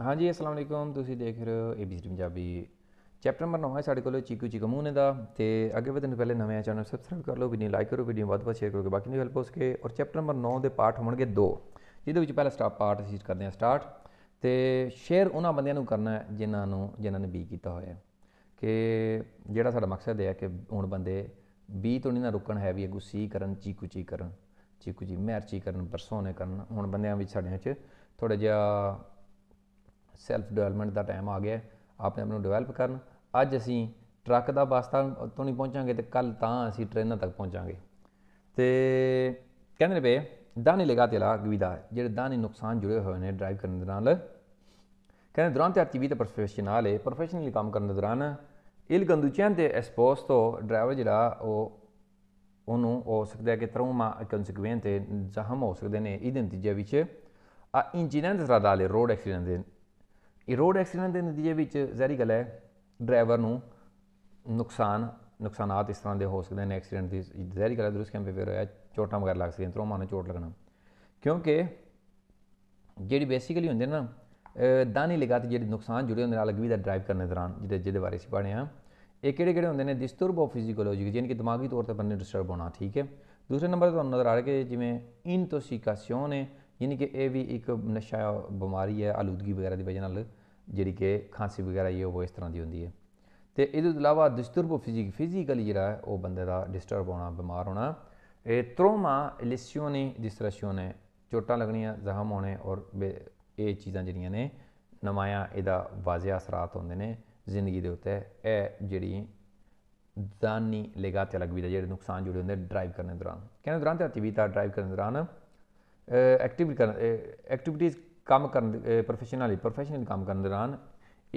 ਹਾਂਜੀ ਅਸਲਾਮ ਅਲੈਕੁਮ ਤੁਸੀਂ ਦੇਖ ਰਹੇ ਹੋ ABC ਪੰਜਾਬੀ ਚੈਪਟਰ ਨੰਬਰ 9 ਹੈ ਸਾਡੇ ਕੋਲ ਚੀਕੂ ਮੂਨੇ ਦਾ ਤੇ ਅੱਗੇ ਵਧਣ ਤੋਂ ਪਹਿਲੇ ਨਵੇਂ ਚੈਨਲ ਸਬਸਕ੍ਰਾਈਬ ਕਰ ਲਓ ਵੀਡੀਓ ਲਾਈਕ ਕਰੋ ਵੀਡੀਓ ਵੱਧ-ਵੱਧ ਸ਼ੇਅਰ ਕਰੋ ਬਾਕੀ ਨੂੰ ਹੈਲਪ ਹੋ ਸਕੇ ਔਰ ਚੈਪਟਰ ਨੰਬਰ 9 ਦੇ ਪਾਠ ਹੋਣਗੇ 2 ਜਿਹਦੇ ਵਿੱਚ ਪਹਿਲਾ ਸਟਾਪ ਪਾਰਟ ਅਸੀਂ ਕਰਦੇ ਹਾਂ ਸਟਾਰਟ ਤੇ ਸ਼ੇਅਰ ਉਹਨਾਂ ਬੰਦਿਆਂ ਨੂੰ ਕਰਨਾ ਹੈ ਜਿਨ੍ਹਾਂ ਨੂੰ ਜਿਨ੍ਹਾਂ ਨੇ ਬੀ ਕੀਤਾ ਹੋਇਆ ਕਿ ਜਿਹੜਾ ਸਾਡਾ ਮਕਸਦ ਹੈ ਕਿ ਹੁਣ ਬੰਦੇ ਬੀ ਤੋਂ ਨਹੀਂ ਨਾ ਰੁਕਣ ਹੈ ਵੀ ਅਗੂ ਸੀ ਕਰਨ ਚੀਕੂ ਚੀ ਕਰਨ ਚੀਕੂ ਜੀ ਮੈਰਚੀ ਕਰਨ ਪਰਸੋਨੇ ਕਰਨ ਹੁਣ ਬੰਦਿਆਂ ਵਿੱਚ ਸਾਡਿਆਂ 'ਚ ਥੋੜਾ ਜਿਹਾ ਸੈਲਫ ਡਿਵੈਲਪਮੈਂਟ ਦਾ ਟਾਈਮ ਆ ਗਿਆ ਆਪਣੇ ਆਪ ਨੂੰ ਡਿਵੈਲਪ ਕਰਨ ਅੱਜ ਅਸੀਂ ਟਰੱਕ ਦਾ ਬਸਤਾ ਤੋਂ ਨਹੀਂ ਪਹੁੰਚਾਂਗੇ ਤੇ ਕੱਲ ਤਾਂ ਅਸੀਂ ਟ੍ਰੇਨਾਂ ਤੱਕ ਪਹੁੰਚਾਂਗੇ ਤੇ ਕਹਿੰਦੇ ਨੇ ਪਏ ਦਾਨੀ ਤੇ ਲਾ ਗਵਿਦਾ ਜਿਹੜੇ ਦਾਨੀ ਨੁਕਸਾਨ ਜੁੜੇ ਹੋਏ ਨੇ ਡਰਾਈਵ ਕਰਨ ਦੇ ਨਾਲ ਕਹਿੰਦੇ ਦੌਰਾਨ ਤੇ ਆਰਟੀਵੀ ਤੇ ਪ੍ਰੋਫੈਸ਼ਨਲ ਹੈ ਪ੍ਰੋਫੈਸ਼ਨਲੀ ਕੰਮ ਕਰਨ ਦੇ ਦੌਰਾਨ ਇਲ ਗੰਦੂਚਿਆਂ ਤੇ ਐਕਸਪੋਸ ਤੋਂ ਡਰਾਈਵਰ ਜਿਹੜਾ ਉਹ ਉਹਨੂੰ ਹੋ ਸਕਦਾ ਹੈ ਕਿ ਟਰਾਉਮਾ ਕਨਸੀਕਵੈਂਟ ਜ਼ਖਮ ਹੋ ਸਕਦੇ ਨੇ ਇਹਦੇ ਨਤੀਜੇ ਵਿੱਚ ਆ ਇੰਜੀਨੀਅਰ ਦੇ ਰਦਾਲੇ ਰੋਡ ਐਕਸੀਡੈਂਟ ਦੇ ਇਹ ਰੋਡ ਐਕਸੀਡੈਂਟ ਦੇ ਨਤੀਜੇ ਵਿੱਚ ਜ਼ਹਿਰੀ ਗੱਲ ਹੈ ਡਰਾਈਵਰ ਨੂੰ ਨੁਕਸਾਨ ਨੁਕਸਾਨਾਤ ਇਸ ਤਰ੍ਹਾਂ ਦੇ ਹੋ ਸਕਦੇ ਨੇ ਐਕਸੀਡੈਂਟ ਦੀ ਜ਼ਹਿਰੀ ਗੱਲ ਹੈ ਦਰੁਸਤ ਕੈਂਪੇ ਫਿਰ ਹੋਇਆ ਚੋਟਾਂ ਵਗੈਰਾ ਲੱਗ ਸਕਦੀਆਂ ਤਰੋਂ ਮਾਨੂੰ ਚੋਟ ਲੱਗਣਾ ਕਿਉਂਕਿ ਜਿਹੜੀ ਬੇਸਿਕਲੀ ਹੁੰਦੇ ਨਾ ਦਾਨੀ ਲਗਾਤ ਜਿਹੜੇ ਨੁਕਸਾਨ ਜੁੜੇ ਹੁੰਦੇ ਨਾਲ ਅਗਵੀ ਦਾ ਡਰਾਈਵ ਕਰਨ ਦੌਰਾਨ ਜਿਹਦੇ ਜਿਹਦੇ ਬਾਰੇ ਸੀ ਪੜਿਆ ਆ ਇਹ ਕਿਹੜੇ ਕਿਹੜੇ ਹੁੰਦੇ ਨੇ ਡਿਸਟਰਬ ਆਫ ਫਿਜ਼ੀਕੋਲੋਜੀ ਯਾਨੀ ਕਿ ਦਿਮਾਗੀ ਤੌਰ ਤੇ ਬੰਦੇ ਡਿਸਟਰਬ ਹੋਣਾ ਠੀਕ ਹੈ ਦੂਸਰੇ ਨੰਬਰ ਤੇ ਤੁਹਾਨੂੰ ਨਜ਼ਰ ਆ ਰਿਹਾ ਕਿ ਜਿਵੇਂ ਇਨਟੋਸੀਕਾਸੀਓਨ ਹੈ ਯਾਨੀ ਕਿ ਇਹ ਵੀ ਇੱਕ ਨਸ਼ਾ ਬਿਮਾਰੀ ਹੈ ਆਲੂਦਗੀ ਵਗੈਰਾ ਦੀ ਵਜ੍ਹਾ ਨਾਲ ਜਿਹੜੀ ਕਿ ਖਾਂਸੀ ਵਗੈਰਾ ਇਹ ਉਹ ਇਸ ਤਰ੍ਹਾਂ ਦੀ ਹੁੰਦੀ ਹੈ ਤੇ ਇਹਦੇ ਤੋਂ ਇਲਾਵਾ ਡਿਸਟਰਬ ਫਿਜ਼ਿਕ ਫਿਜ਼ੀਕਲੀ ਜਿਹੜਾ ਹੈ ਉਹ ਬੰਦੇ ਦਾ ਡਿਸਟਰਬ ਹੋਣਾ ਬਿਮਾਰ ਹੋਣਾ ਇਹ ਟਰੋਮਾ ਲਿਸਿਓਨੇ ਡਿਸਟਰਸ਼ਨੇ ਚੋਟਾਂ ਲੱਗਣੀਆਂ ਜ਼ਖਮ ਹੋਣੇ ਔਰ ਇਹ ਚੀਜ਼ਾਂ ਜਿਹੜੀਆਂ ਨੇ ਨਮਾਇਆ ਇਹਦਾ ਵਾਜ਼ਿਆ ਅਸਰਾਤ ਹੁੰਦੇ ਨੇ ਜ਼ਿੰਦਗੀ ਦੇ ਉੱਤੇ ਇਹ ਜਿਹੜੀ ਜ਼ਾਨੀ ਲਗਾਤੇ ਲਗਵੀ ਦਾ ਜਿਹੜੇ ਨੁਕਸਾਨ ਜੁੜੇ ਹੁੰਦੇ ਡਰਾਈਵ ਕਰਨ ਦੌਰਾਨ ਕਹਿੰਦੇ ਦੌਰਾਨ ਤੇ ਅਤੀਵੀਤਾ ਡਰਾਈਵ ਕਰਨ ਦੌਰਾਨ ਐਕਟੀਵਿਟੀ ਕਰਨ ਐਕਟੀਵਿਟੀਜ਼ ਕੰਮ ਕਰਨ ਪ੍ਰੋਫੈਸ਼ਨਲੀ ਪ੍ਰੋਫੈਸ਼ਨਲ ਕੰਮ ਕਰਨ ਦੌਰਾਨ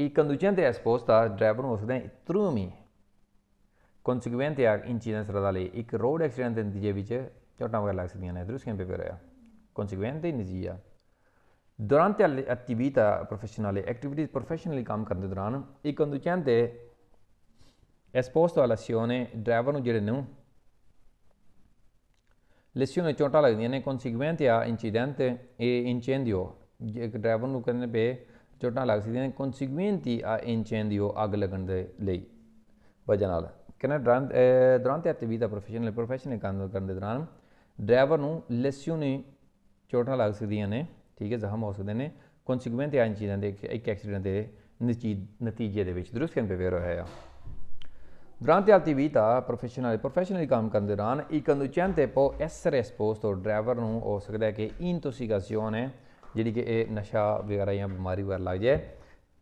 il conducente è esposto drivono osden trumi conseguente a incidents radale ਇੱਕ road accident ਦੇ ਨਤੀਜੇ ਵਿੱਚ ਚੋਟਾਂ ਵਗੈਰਾ ਲੱਗ ਸਕਦੀਆਂ ਨੇ ਦਰੁਸਕੀਆਂ ਪੇ ਰਿਹਾ conseguente ਨਤੀਜਾ durante le attività professionali activities professionally ਕੰਮ ਕਰਨ ਦੇ ਦੌਰਾਨ il conducente è esposto all'azione drivono ਜਿਹੜੇ ਨੂੰ lesione ਚੋਟਾ ਲੱਗਦੀਆਂ ਨੇ ਕਨਸੀਕੁਐਂਟ ਆ ਇਨਸੀਡੈਂਟ ਇਹ ਇਨਚੈਂਡੀਓ ਇੱਕ ਡਰਾਈਵਰ ਨੂੰ ਕਹਿੰਦੇ ਪਏ ਚੋਟਾ ਲੱਗ ਸਕਦੀਆਂ ਨੇ ਹੀ ਆ ਇਨਚੈਂਡੀਓ ਅੱਗ ਲੱਗਣ ਦੇ ਲਈ ਵਜਨ ਨਾਲ ਕਹਿੰਦਾ ਦੌਰਾਨ ਦੌਰਾਨ ਤੇ ਐਕਟੀਵਿਟੀ ਦਾ ਪ੍ਰੋਫੈਸ਼ਨਲ ਪ੍ਰੋਫੈਸ਼ਨਲ ਕੰਮ ਕਰਨ ਦੇ ਦੌਰਾਨ ਡਰਾਈਵਰ ਨੂੰ ਲੈਸਿਓਨੇ ਚੋਟਾ ਲੱਗ ਸਕਦੀਆਂ ਨੇ ਠੀਕ ਹੈ ਜ਼ਖਮ ਹੋ ਸਕਦੇ ਨੇ ਕਨਸੀਕੁਐਂਟ ਆ ਇਨਸੀਡੈਂਟ ਦੇ ਇੱਕ ਐਕਸੀਡੈਂਟ ਦੇ ਨਤੀਜੇ ਦੇ ਵਿੱਚ ਦਰੁਸਤ ਕਰਨ ਹੋਇਆ ਹੈ ਦੌਰਾਨ ਤੇ ਆਤੀ ਵੀ ਤਾਂ ਪ੍ਰੋਫੈਸ਼ਨਲ ਪ੍ਰੋਫੈਸ਼ਨਲੀ ਕੰਮ ਕਰਨ ਦੇ ਰਾਨ ਇੱਕ ਅੰਦੂ ਚੰਤੇ ਪੋ ਐਸ ਪੋਸਟ ਤੋਂ ਡਰਾਈਵਰ ਨੂੰ ਹੋ ਸਕਦਾ ਕਿ ਇਨ ਤੁਸੀਂ ਗਸਿਓਨ ਹੈ ਜਿਹੜੀ ਕਿ ਇਹ ਨਸ਼ਾ ਵਗੈਰਾ ਜਾਂ ਬਿਮਾਰੀ ਵਗੈਰਾ ਲੱਗ ਜਾਏ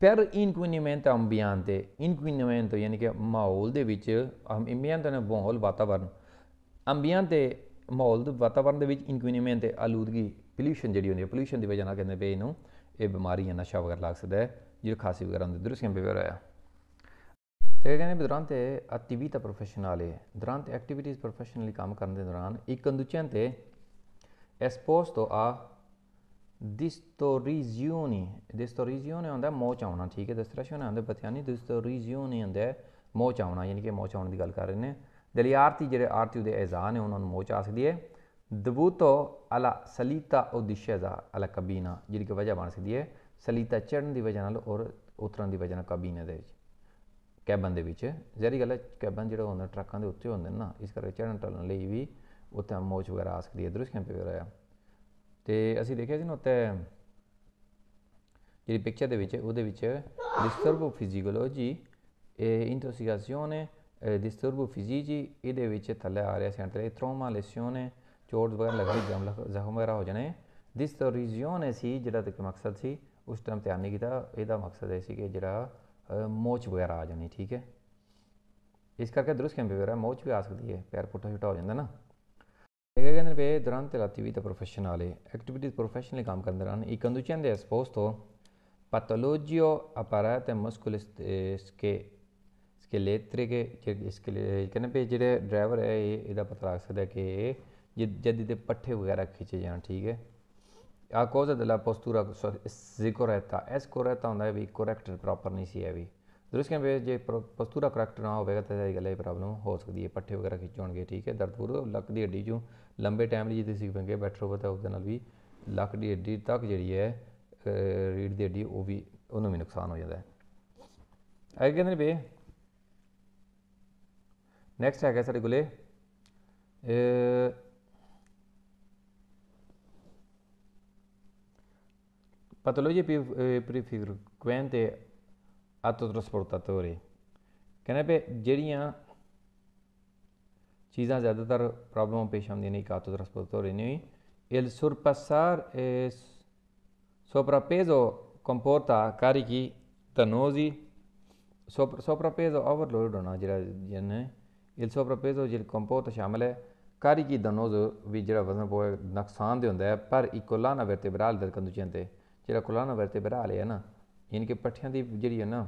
ਪਰ ਇਨਕੁਇਨਮੈਂਟ ਅੰਬੀਆਂ ਤੇ ਇਨਕੁਇਨਮੈਂਟ ਯਾਨੀ ਕਿ ਮਾਹੌਲ ਦੇ ਵਿੱਚ ਅਮ ਅੰਬੀਆਂ ਦਾ ਮਾਹੌਲ ਵਾਤਾਵਰਨ ਅੰਬੀਆਂ ਤੇ ਮਾਹੌਲ ਦੇ ਵਾਤਾਵਰਨ ਦੇ ਵਿੱਚ ਇਨਕੁਇਨਮੈਂਟ ਤੇ ਆਲੂਦਗੀ ਪੋਲੂਸ਼ਨ ਜਿਹੜੀ ਹੁੰਦੀ ਹੈ ਪੋਲੂਸ਼ਨ ਦੀ ਵਜ੍ਹਾ ਨਾਲ ਕਹਿੰਦੇ ਬੇ ਇਹਨੂੰ ਇਹ ਬਿਮਾਰੀ ਜਾਂ ਨਸ਼ਾ ਵਗੈਰਾ ਲੱਗ ਸਕਦਾ ਹੈ ਜਿਹੜਾ ਖਾਸੀ ਵਗੈਰਾ ਹੁੰਦੇ ਦੁਰਸਕੇ ਬਿਹੇਵੀਅਰ ਆ Tegane durante attività professionale, durante activities professionali ਕੰਮ ਕਰਨ ਦੇ ਦੌਰਾਨ ਇੱਕ ਕੰਦੂਚਿਆਂ ਤੇ ਐਸਪੋਸਟੋ ਆ distorsioni distorsione ਹੁੰਦਾ ਮੋਚ ਆਉਣਾ ਠੀਕ ਹੈ distorsione ਹੁੰਦਾ ਪਤਾ ਨਹੀਂ distorsione ਹੁੰਦਾ ਮੋਚ ਆਉਣਾ ਯਾਨੀ ਕਿ ਮੋਚ ਆਉਣ ਦੀ ਗੱਲ ਕਰ ਰਹੇ ਨੇ ਦਲਿਆਰਤੀ ਜਿਹੜੇ ਆਰਤੀ ਦੇ ਐਜ਼ਾਨ ਨੇ ਉਹਨਾਂ ਨੂੰ ਮੋਚ ਆ ਸਕਦੀ ਹੈ ਦਬੂਤੋ ਅਲਾ ਸਲੀਤਾ ਉਦਿਸ਼ਜ਼ਾ ਅਲਾ ਕਬੀਨਾ ਜਿਹੜੀ ਕਿ ਵਜ੍ਹਾ ਬਣ ਸਕਦੀ ਹੈ ਸਲੀਤਾ ਚੜਨ ਦੀ ਵਜ੍ਹਾ ਨਾਲ ਔਰ ਉਤਰਨ ਦੀ ਵਜ੍ਹਾ ਨਾਲ ਕਬੀਨੇ ਦੇ ਵਿੱਚ ਕੈਬਨ ਦੇ ਵਿੱਚ ਜ਼ਹਿਰੀ ਗੱਲ ਹੈ ਕੈਬਨ ਜਿਹੜਾ ਹੁੰਦਾ ਟਰੱਕਾਂ ਦੇ ਉੱਤੇ ਹੁੰਦੇ ਨਾ ਇਸ ਕਰਕੇ ਚੜਨ ਟਲਣ ਲਈ ਵੀ ਉੱਥੇ ਮੋਚ ਵਗੈਰਾ ਆ ਸਕਦੀ ਹੈ ਦਰੁਸਤ ਕੈਂਪ ਵਗੈਰਾ ਆ ਤੇ ਅਸੀਂ ਦੇਖਿਆ ਸੀ ਨਾ ਉੱਤੇ ਜਿਹੜੀ ਪਿਕਚਰ ਦੇ ਵਿੱਚ ਉਹਦੇ ਵਿੱਚ ਡਿਸਟਰਬੋ ਫਿਜ਼ੀਕੋਲੋਜੀ ਇਹ ਇੰਟੋਸੀਗਾਸੀਓਨੇ ਡਿਸਟਰਬੋ ਫਿਜ਼ੀਜੀ ਇਹਦੇ ਵਿੱਚ ਥੱਲੇ ਆ ਰਿਹਾ ਸੈਂਟਰ ਇਹ ਟਰੋਮਾ ਲੈਸੀਓਨੇ ਚੋਟ ਵਗੈਰਾ ਲੱਗਦੀ ਜਮ ਜ਼ਖਮ ਵਗੈਰਾ ਹੋ ਜਾਣੇ ਡਿਸਟਰੀਜ਼ੀਓਨੇ ਸੀ ਜਿਹੜਾ ਤੇ ਮਕਸਦ ਸੀ ਉਸ ਟਾਈਮ ਧਿਆਨ ਨਹੀਂ ਕੀਤਾ ਇਹਦਾ ਮਕਸਦ ਇਹ ਸੀ ਕਿ ਜਿਹੜਾ ਮੋਚ ਵਗੈਰਾ ਆ ਜਾਣੀ ਠੀਕ ਹੈ ਇਸ ਕਰਕੇ ਦਰੁਸਤ ਵੀ ਵਗੈਰਾ ਮੋਚ ਵੀ ਆ ਸਕਦੀ ਹੈ ਪੈਰ ਪੁੱਠਾ ਛੁਟਾ ਹੋ ਜਾਂਦਾ ਨਾ ਇਹ ਕਹਿੰਦੇ ਨੇ ਵੀ ਦੌਰਾਨ ਲਾਤੀ ਵੀ ਤਾਂ ਪ੍ਰੋਫੈਸ਼ਨਲ ਹੈ ਐਕਟੀਵਿਟੀਜ਼ ਪ੍ਰੋਫੈਸ਼ਨਲੀ ਕੰਮ ਕਰਨ ਦੌਰਾਨ ਇਹ ਕੰਦੂਚਨ ਦੇ ਐਸਪੋਸਟੋ पैथोलॉजियो अपरात मस्कुल इसके ਸਕੇਲੇਟਰੀ ਕੇ ਇਸਕੇ ਲਈ ਕਹਿੰਦੇ ਵੀ ਜਿਹੜੇ ਡਰਾਈਵਰ ਹੈ ਇਹ ਇਹਦਾ ਪਤਾ ਲੱਗ ਸਕਦਾ ਕਿ ਜਦ ਜਦ ਇਹਦੇ ਪੱਠੇ ਵਗੈਰਾ ਖਿੱਚੇ ਜਾਣ ਠੀਕ ਹੈ ਆ ਕੋਜ਼ਾ ਦਲਾ ਪੋਸਤੂਰਾ ਜ਼ਿਕਰ ਰਹਤਾ ਐਸ ਕੋ ਰਹਤਾ ਹੁੰਦਾ ਵੀ ਕਰੈਕਟ ਪ੍ਰੋਪਰ ਨਹੀਂ ਸੀ ਹੈ ਵੀ ਦਰਸ ਕੇ ਜੇ ਪੋਸਟੂਰਾ ਕਰੈਕਟ ਨਾ ਹੋਵੇਗਾ ਤਾਂ ਇਹ ਗਲੇ ਪ੍ਰੋਬਲਮ ਹੋ ਸਕਦੀ ਹੈ ਪੱਠੇ ਵਗੈਰਾ ਖਿੱਚਣਗੇ ਠੀਕ ਹੈ ਦਰਦ ਲੱਕ ਦੀ ਹੱਡੀ ਚੋਂ ਲੰਬੇ ਟਾਈਮ ਲਈ ਜੇ ਤੁਸੀਂ ਬੰਗੇ ਬੈਠ ਹੋ ਤਾਂ ਉਹਦੇ ਨਾਲ ਵੀ ਲੱਕ ਦੀ ਹੱਡੀ ਤੱਕ ਜਿਹੜੀ ਹੈ ਰੀੜ ਦੀ ਹੱਡੀ ਉਹ ਵੀ ਉਹਨੂੰ ਵੀ ਨੁਕਸਾਨ ਹੋ ਜਾਂਦਾ ਹੈ ਅੱਗੇ ਕਹਿੰਦੇ ਬੇ ਨੈਕਸਟ ਹੈਗਾ ਸਾਡੇ ਕੋਲੇ patologia più eh, frequenti autotrasportatori कहने पे जड़ियाँ चीज़ा ज़्यादातर प्रॉब्लम पेश आमदी नहीं कहा तो trasportatore noi il surpassar e sovrappeso comporta carichi danosi sopra, soprapeso overload होना जेह्ड़ा जिन्न il soprapeso जेह्ड़ा comporta शामल carichi danosi vi जेह्ड़ा वजन पोए नुकसान दे होंदा ऐ vertebrale del conducente ਜਿਹੜਾ ਕੋਲਾਨਾ ਵਰਟੇਬਰਲ ਹੈ ਨਾ ਯਾਨੀ ਕਿ ਪੱਠਿਆਂ ਦੀ ਜਿਹੜੀ ਹੈ ਨਾ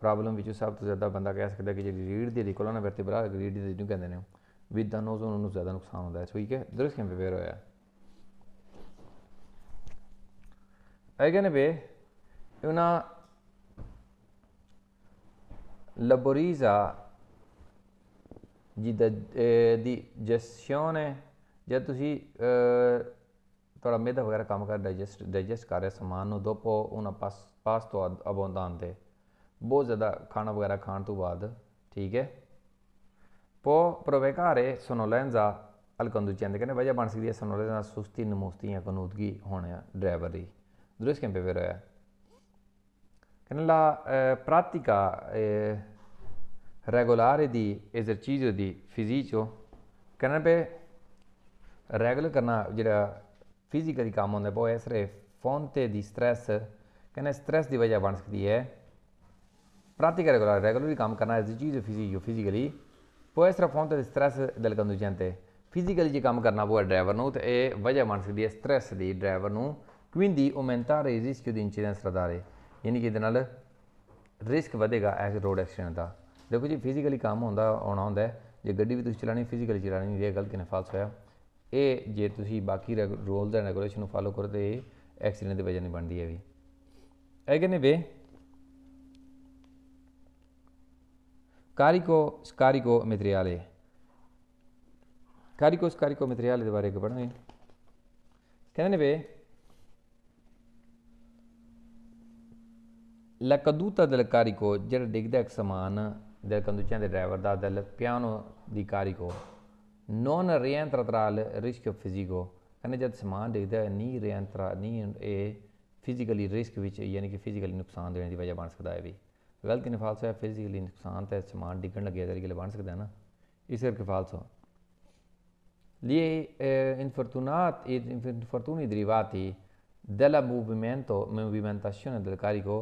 ਪ੍ਰੋਬਲਮ ਵਿੱਚ ਸਭ ਤੋਂ ਜ਼ਿਆਦਾ ਬੰਦਾ ਕਹਿ ਸਕਦਾ ਕਿ ਜਿਹੜੀ ਰੀੜ ਦੀ ਕੋਲਾਨਾ ਵਰਟੇਬਰਲ ਰੀੜ ਦੀ ਜਿਹਨੂੰ ਕਹਿੰਦੇ ਨੇ ਵਿਦ ਦਾ ਨੋਜ਼ ਉਹਨੂੰ ਜ਼ਿਆਦਾ ਨੁਕਸਾਨ ਹੁੰਦਾ ਹੈ ਠੀਕ ਹੈ ਦਰਸ ਕਿਵੇਂ ਵੇਰ ਹੋਇਆ ਐਗਨ ਵੇ ਉਹਨਾਂ ਲਬੋਰੀਜ਼ਾ ਜਿਹਦਾ ਦੀ ਜੈਸਸ਼ਨ ਹੈ ਜਦ ਤੁਸੀਂ ਤੁਹਾਡਾ ਮਿਹਦਾ ਵਗੈਰਾ ਕੰਮ ਕਰ ਡਾਈਜੈਸਟ ਡਾਈਜੈਸਟ ਕਰ ਰਿਹਾ ਸਮਾਨ ਨੂੰ ਦੋਪੋ ਉਹਨਾਂ ਪਾਸ ਪਾਸ ਤੋਂ ਅਬੋਂਦਾਂ ਦੇ ਬਹੁਤ ਜ਼ਿਆਦਾ ਖਾਣਾ ਵਗੈਰਾ ਖਾਣ ਤੋਂ ਬਾਅਦ ਠੀਕ ਹੈ ਪੋ ਪ੍ਰੋਵੇਕਾਰੇ ਸੋਨੋਲੈਂਜ਼ਾ ਚੰਦ ਕਹਿੰਦੇ ਵਜਾ ਬਣ ਸਕਦੀ ਹੈ ਸੋਨੋਲੈਂਜ਼ਾ ਸੁਸਤੀ ਨਮੋਸਤੀ ਜਾਂ ਕਨੂਦਗੀ ਹੋਣਾ ਡਰਾਈਵਰ ਦੀ ਦੁਰਸ ਕੈਂਪੇ ਵੇਰ ਹੋਇਆ ਕਹਿੰਦੇ ਲਾ ਪ੍ਰਾਤਿਕਾ ਰੈਗੂਲਰ ਦੀ esercizio ਦੀ ਫਿਜ਼ੀਚੋ ਕਹਿੰਦੇ ਪੇ ਰੈਗੂਲਰ ਕਰਨਾ ਜਿਹੜਾ फिजिकली काम होंगे वो इस रे फोनते दी स्ट्रैस कन्नै स्ट्रैस दी वजह बन सकती है प्रातिक रेगुलर रेगुलरली काम करना एज चीज़ फिजियो फिजिकली वो इस तरह फोनते स्ट्रैस दिल कंदू जंते फिजिकली जो काम करना वो ड्राइवर नू तो ये वजह बन सकती है स्ट्रैस की ड्राइवर नू क्विंदी ओमेंटार रिस्क द इंसीडेंस रदारे यानी कि ये रिस्क वेगा एज रोड एक्सीडेंट का देखो जी फिजिकली काम होंगे होना होंगे जे गड्डी भी तुम चलानी फिजिकली चलानी ये गलत किन्ने फाल्स होया ਇਹ ਜੇ ਤੁਸੀਂ ਬਾਕੀ ਰੋਲ ਦਾ ਰੈਗੂਲੇਸ਼ਨ ਨੂੰ ਫਾਲੋ ਕਰਦੇ ਤੇ ਐਕਸੀਡੈਂਟ ਦੇ ਵਜ੍ਹਾ ਨਹੀਂ ਬਣਦੀ ਹੈ ਵੀ ਕਹਿੰਦੇ ਵੇ ਕਾਰਿਕੋ ਸਕਾਰਿਕੋ ਮਿਤਰੀਆਲੇ ਕਾਰਿਕੋ ਸਕਾਰਿਕੋ ਮਿਤਰੀਆਲੇ ਦੇ ਬਾਰੇ ਗੱਲ ਕਰਨੀ ਕਹਿੰਦੇ ਨੇ ਵੇ ਲਕਦੂਤਾ ਦਲ ਕਾਰਿਕੋ ਜਿਹੜਾ ਡਿੱਗਦਾ ਇੱਕ ਸਮਾਨ ਦੇ ਕੰਦੂਚਿਆਂ ਦੇ ਡਰਾਈਵਰ ਦਾ ਦਲ ਪਿਆਨੋ ਦੀ ਕਾਰਿਕੋ non rientra tra il rischio fisico ਕਹਿੰਦੇ ਜਦ ਸਮਾਨ ਦੇਖਦਾ ਹੈ ਨਹੀਂ ਰਿਐਂਤਰਾ ਨਹੀਂ ਇਹ ਫਿਜ਼ੀਕਲੀ ਰਿਸਕ ਵਿੱਚ ਯਾਨੀ ਕਿ ਫਿਜ਼ੀਕਲੀ ਨੁਕਸਾਨ ਦੇਣ ਦੀ ਵਜ੍ਹਾ ਬਣ ਸਕਦਾ ਹੈ ਵੀ ਗਲਤ ਨੇ ਫਾਲਸਾ ਹੈ ਫਿਜ਼ੀਕਲੀ ਨੁਕਸਾਨ ਤੇ ਸਮਾਨ ਡਿੱਗਣ ਲੱਗਿਆ ਤਰੀਕੇ ਲਈ ਬਣ ਸਕਦਾ ਹੈ ਨਾ ਇਸ ਕਰਕੇ ਫਾਲਸ ਫਾਲਸਾ ਲਈ ਇਨਫਰਟੂਨਾਤ ਇਨਫਰਟੂਨੀ ਦਰੀਵਾਤੀ della movimento, movimentazione del carico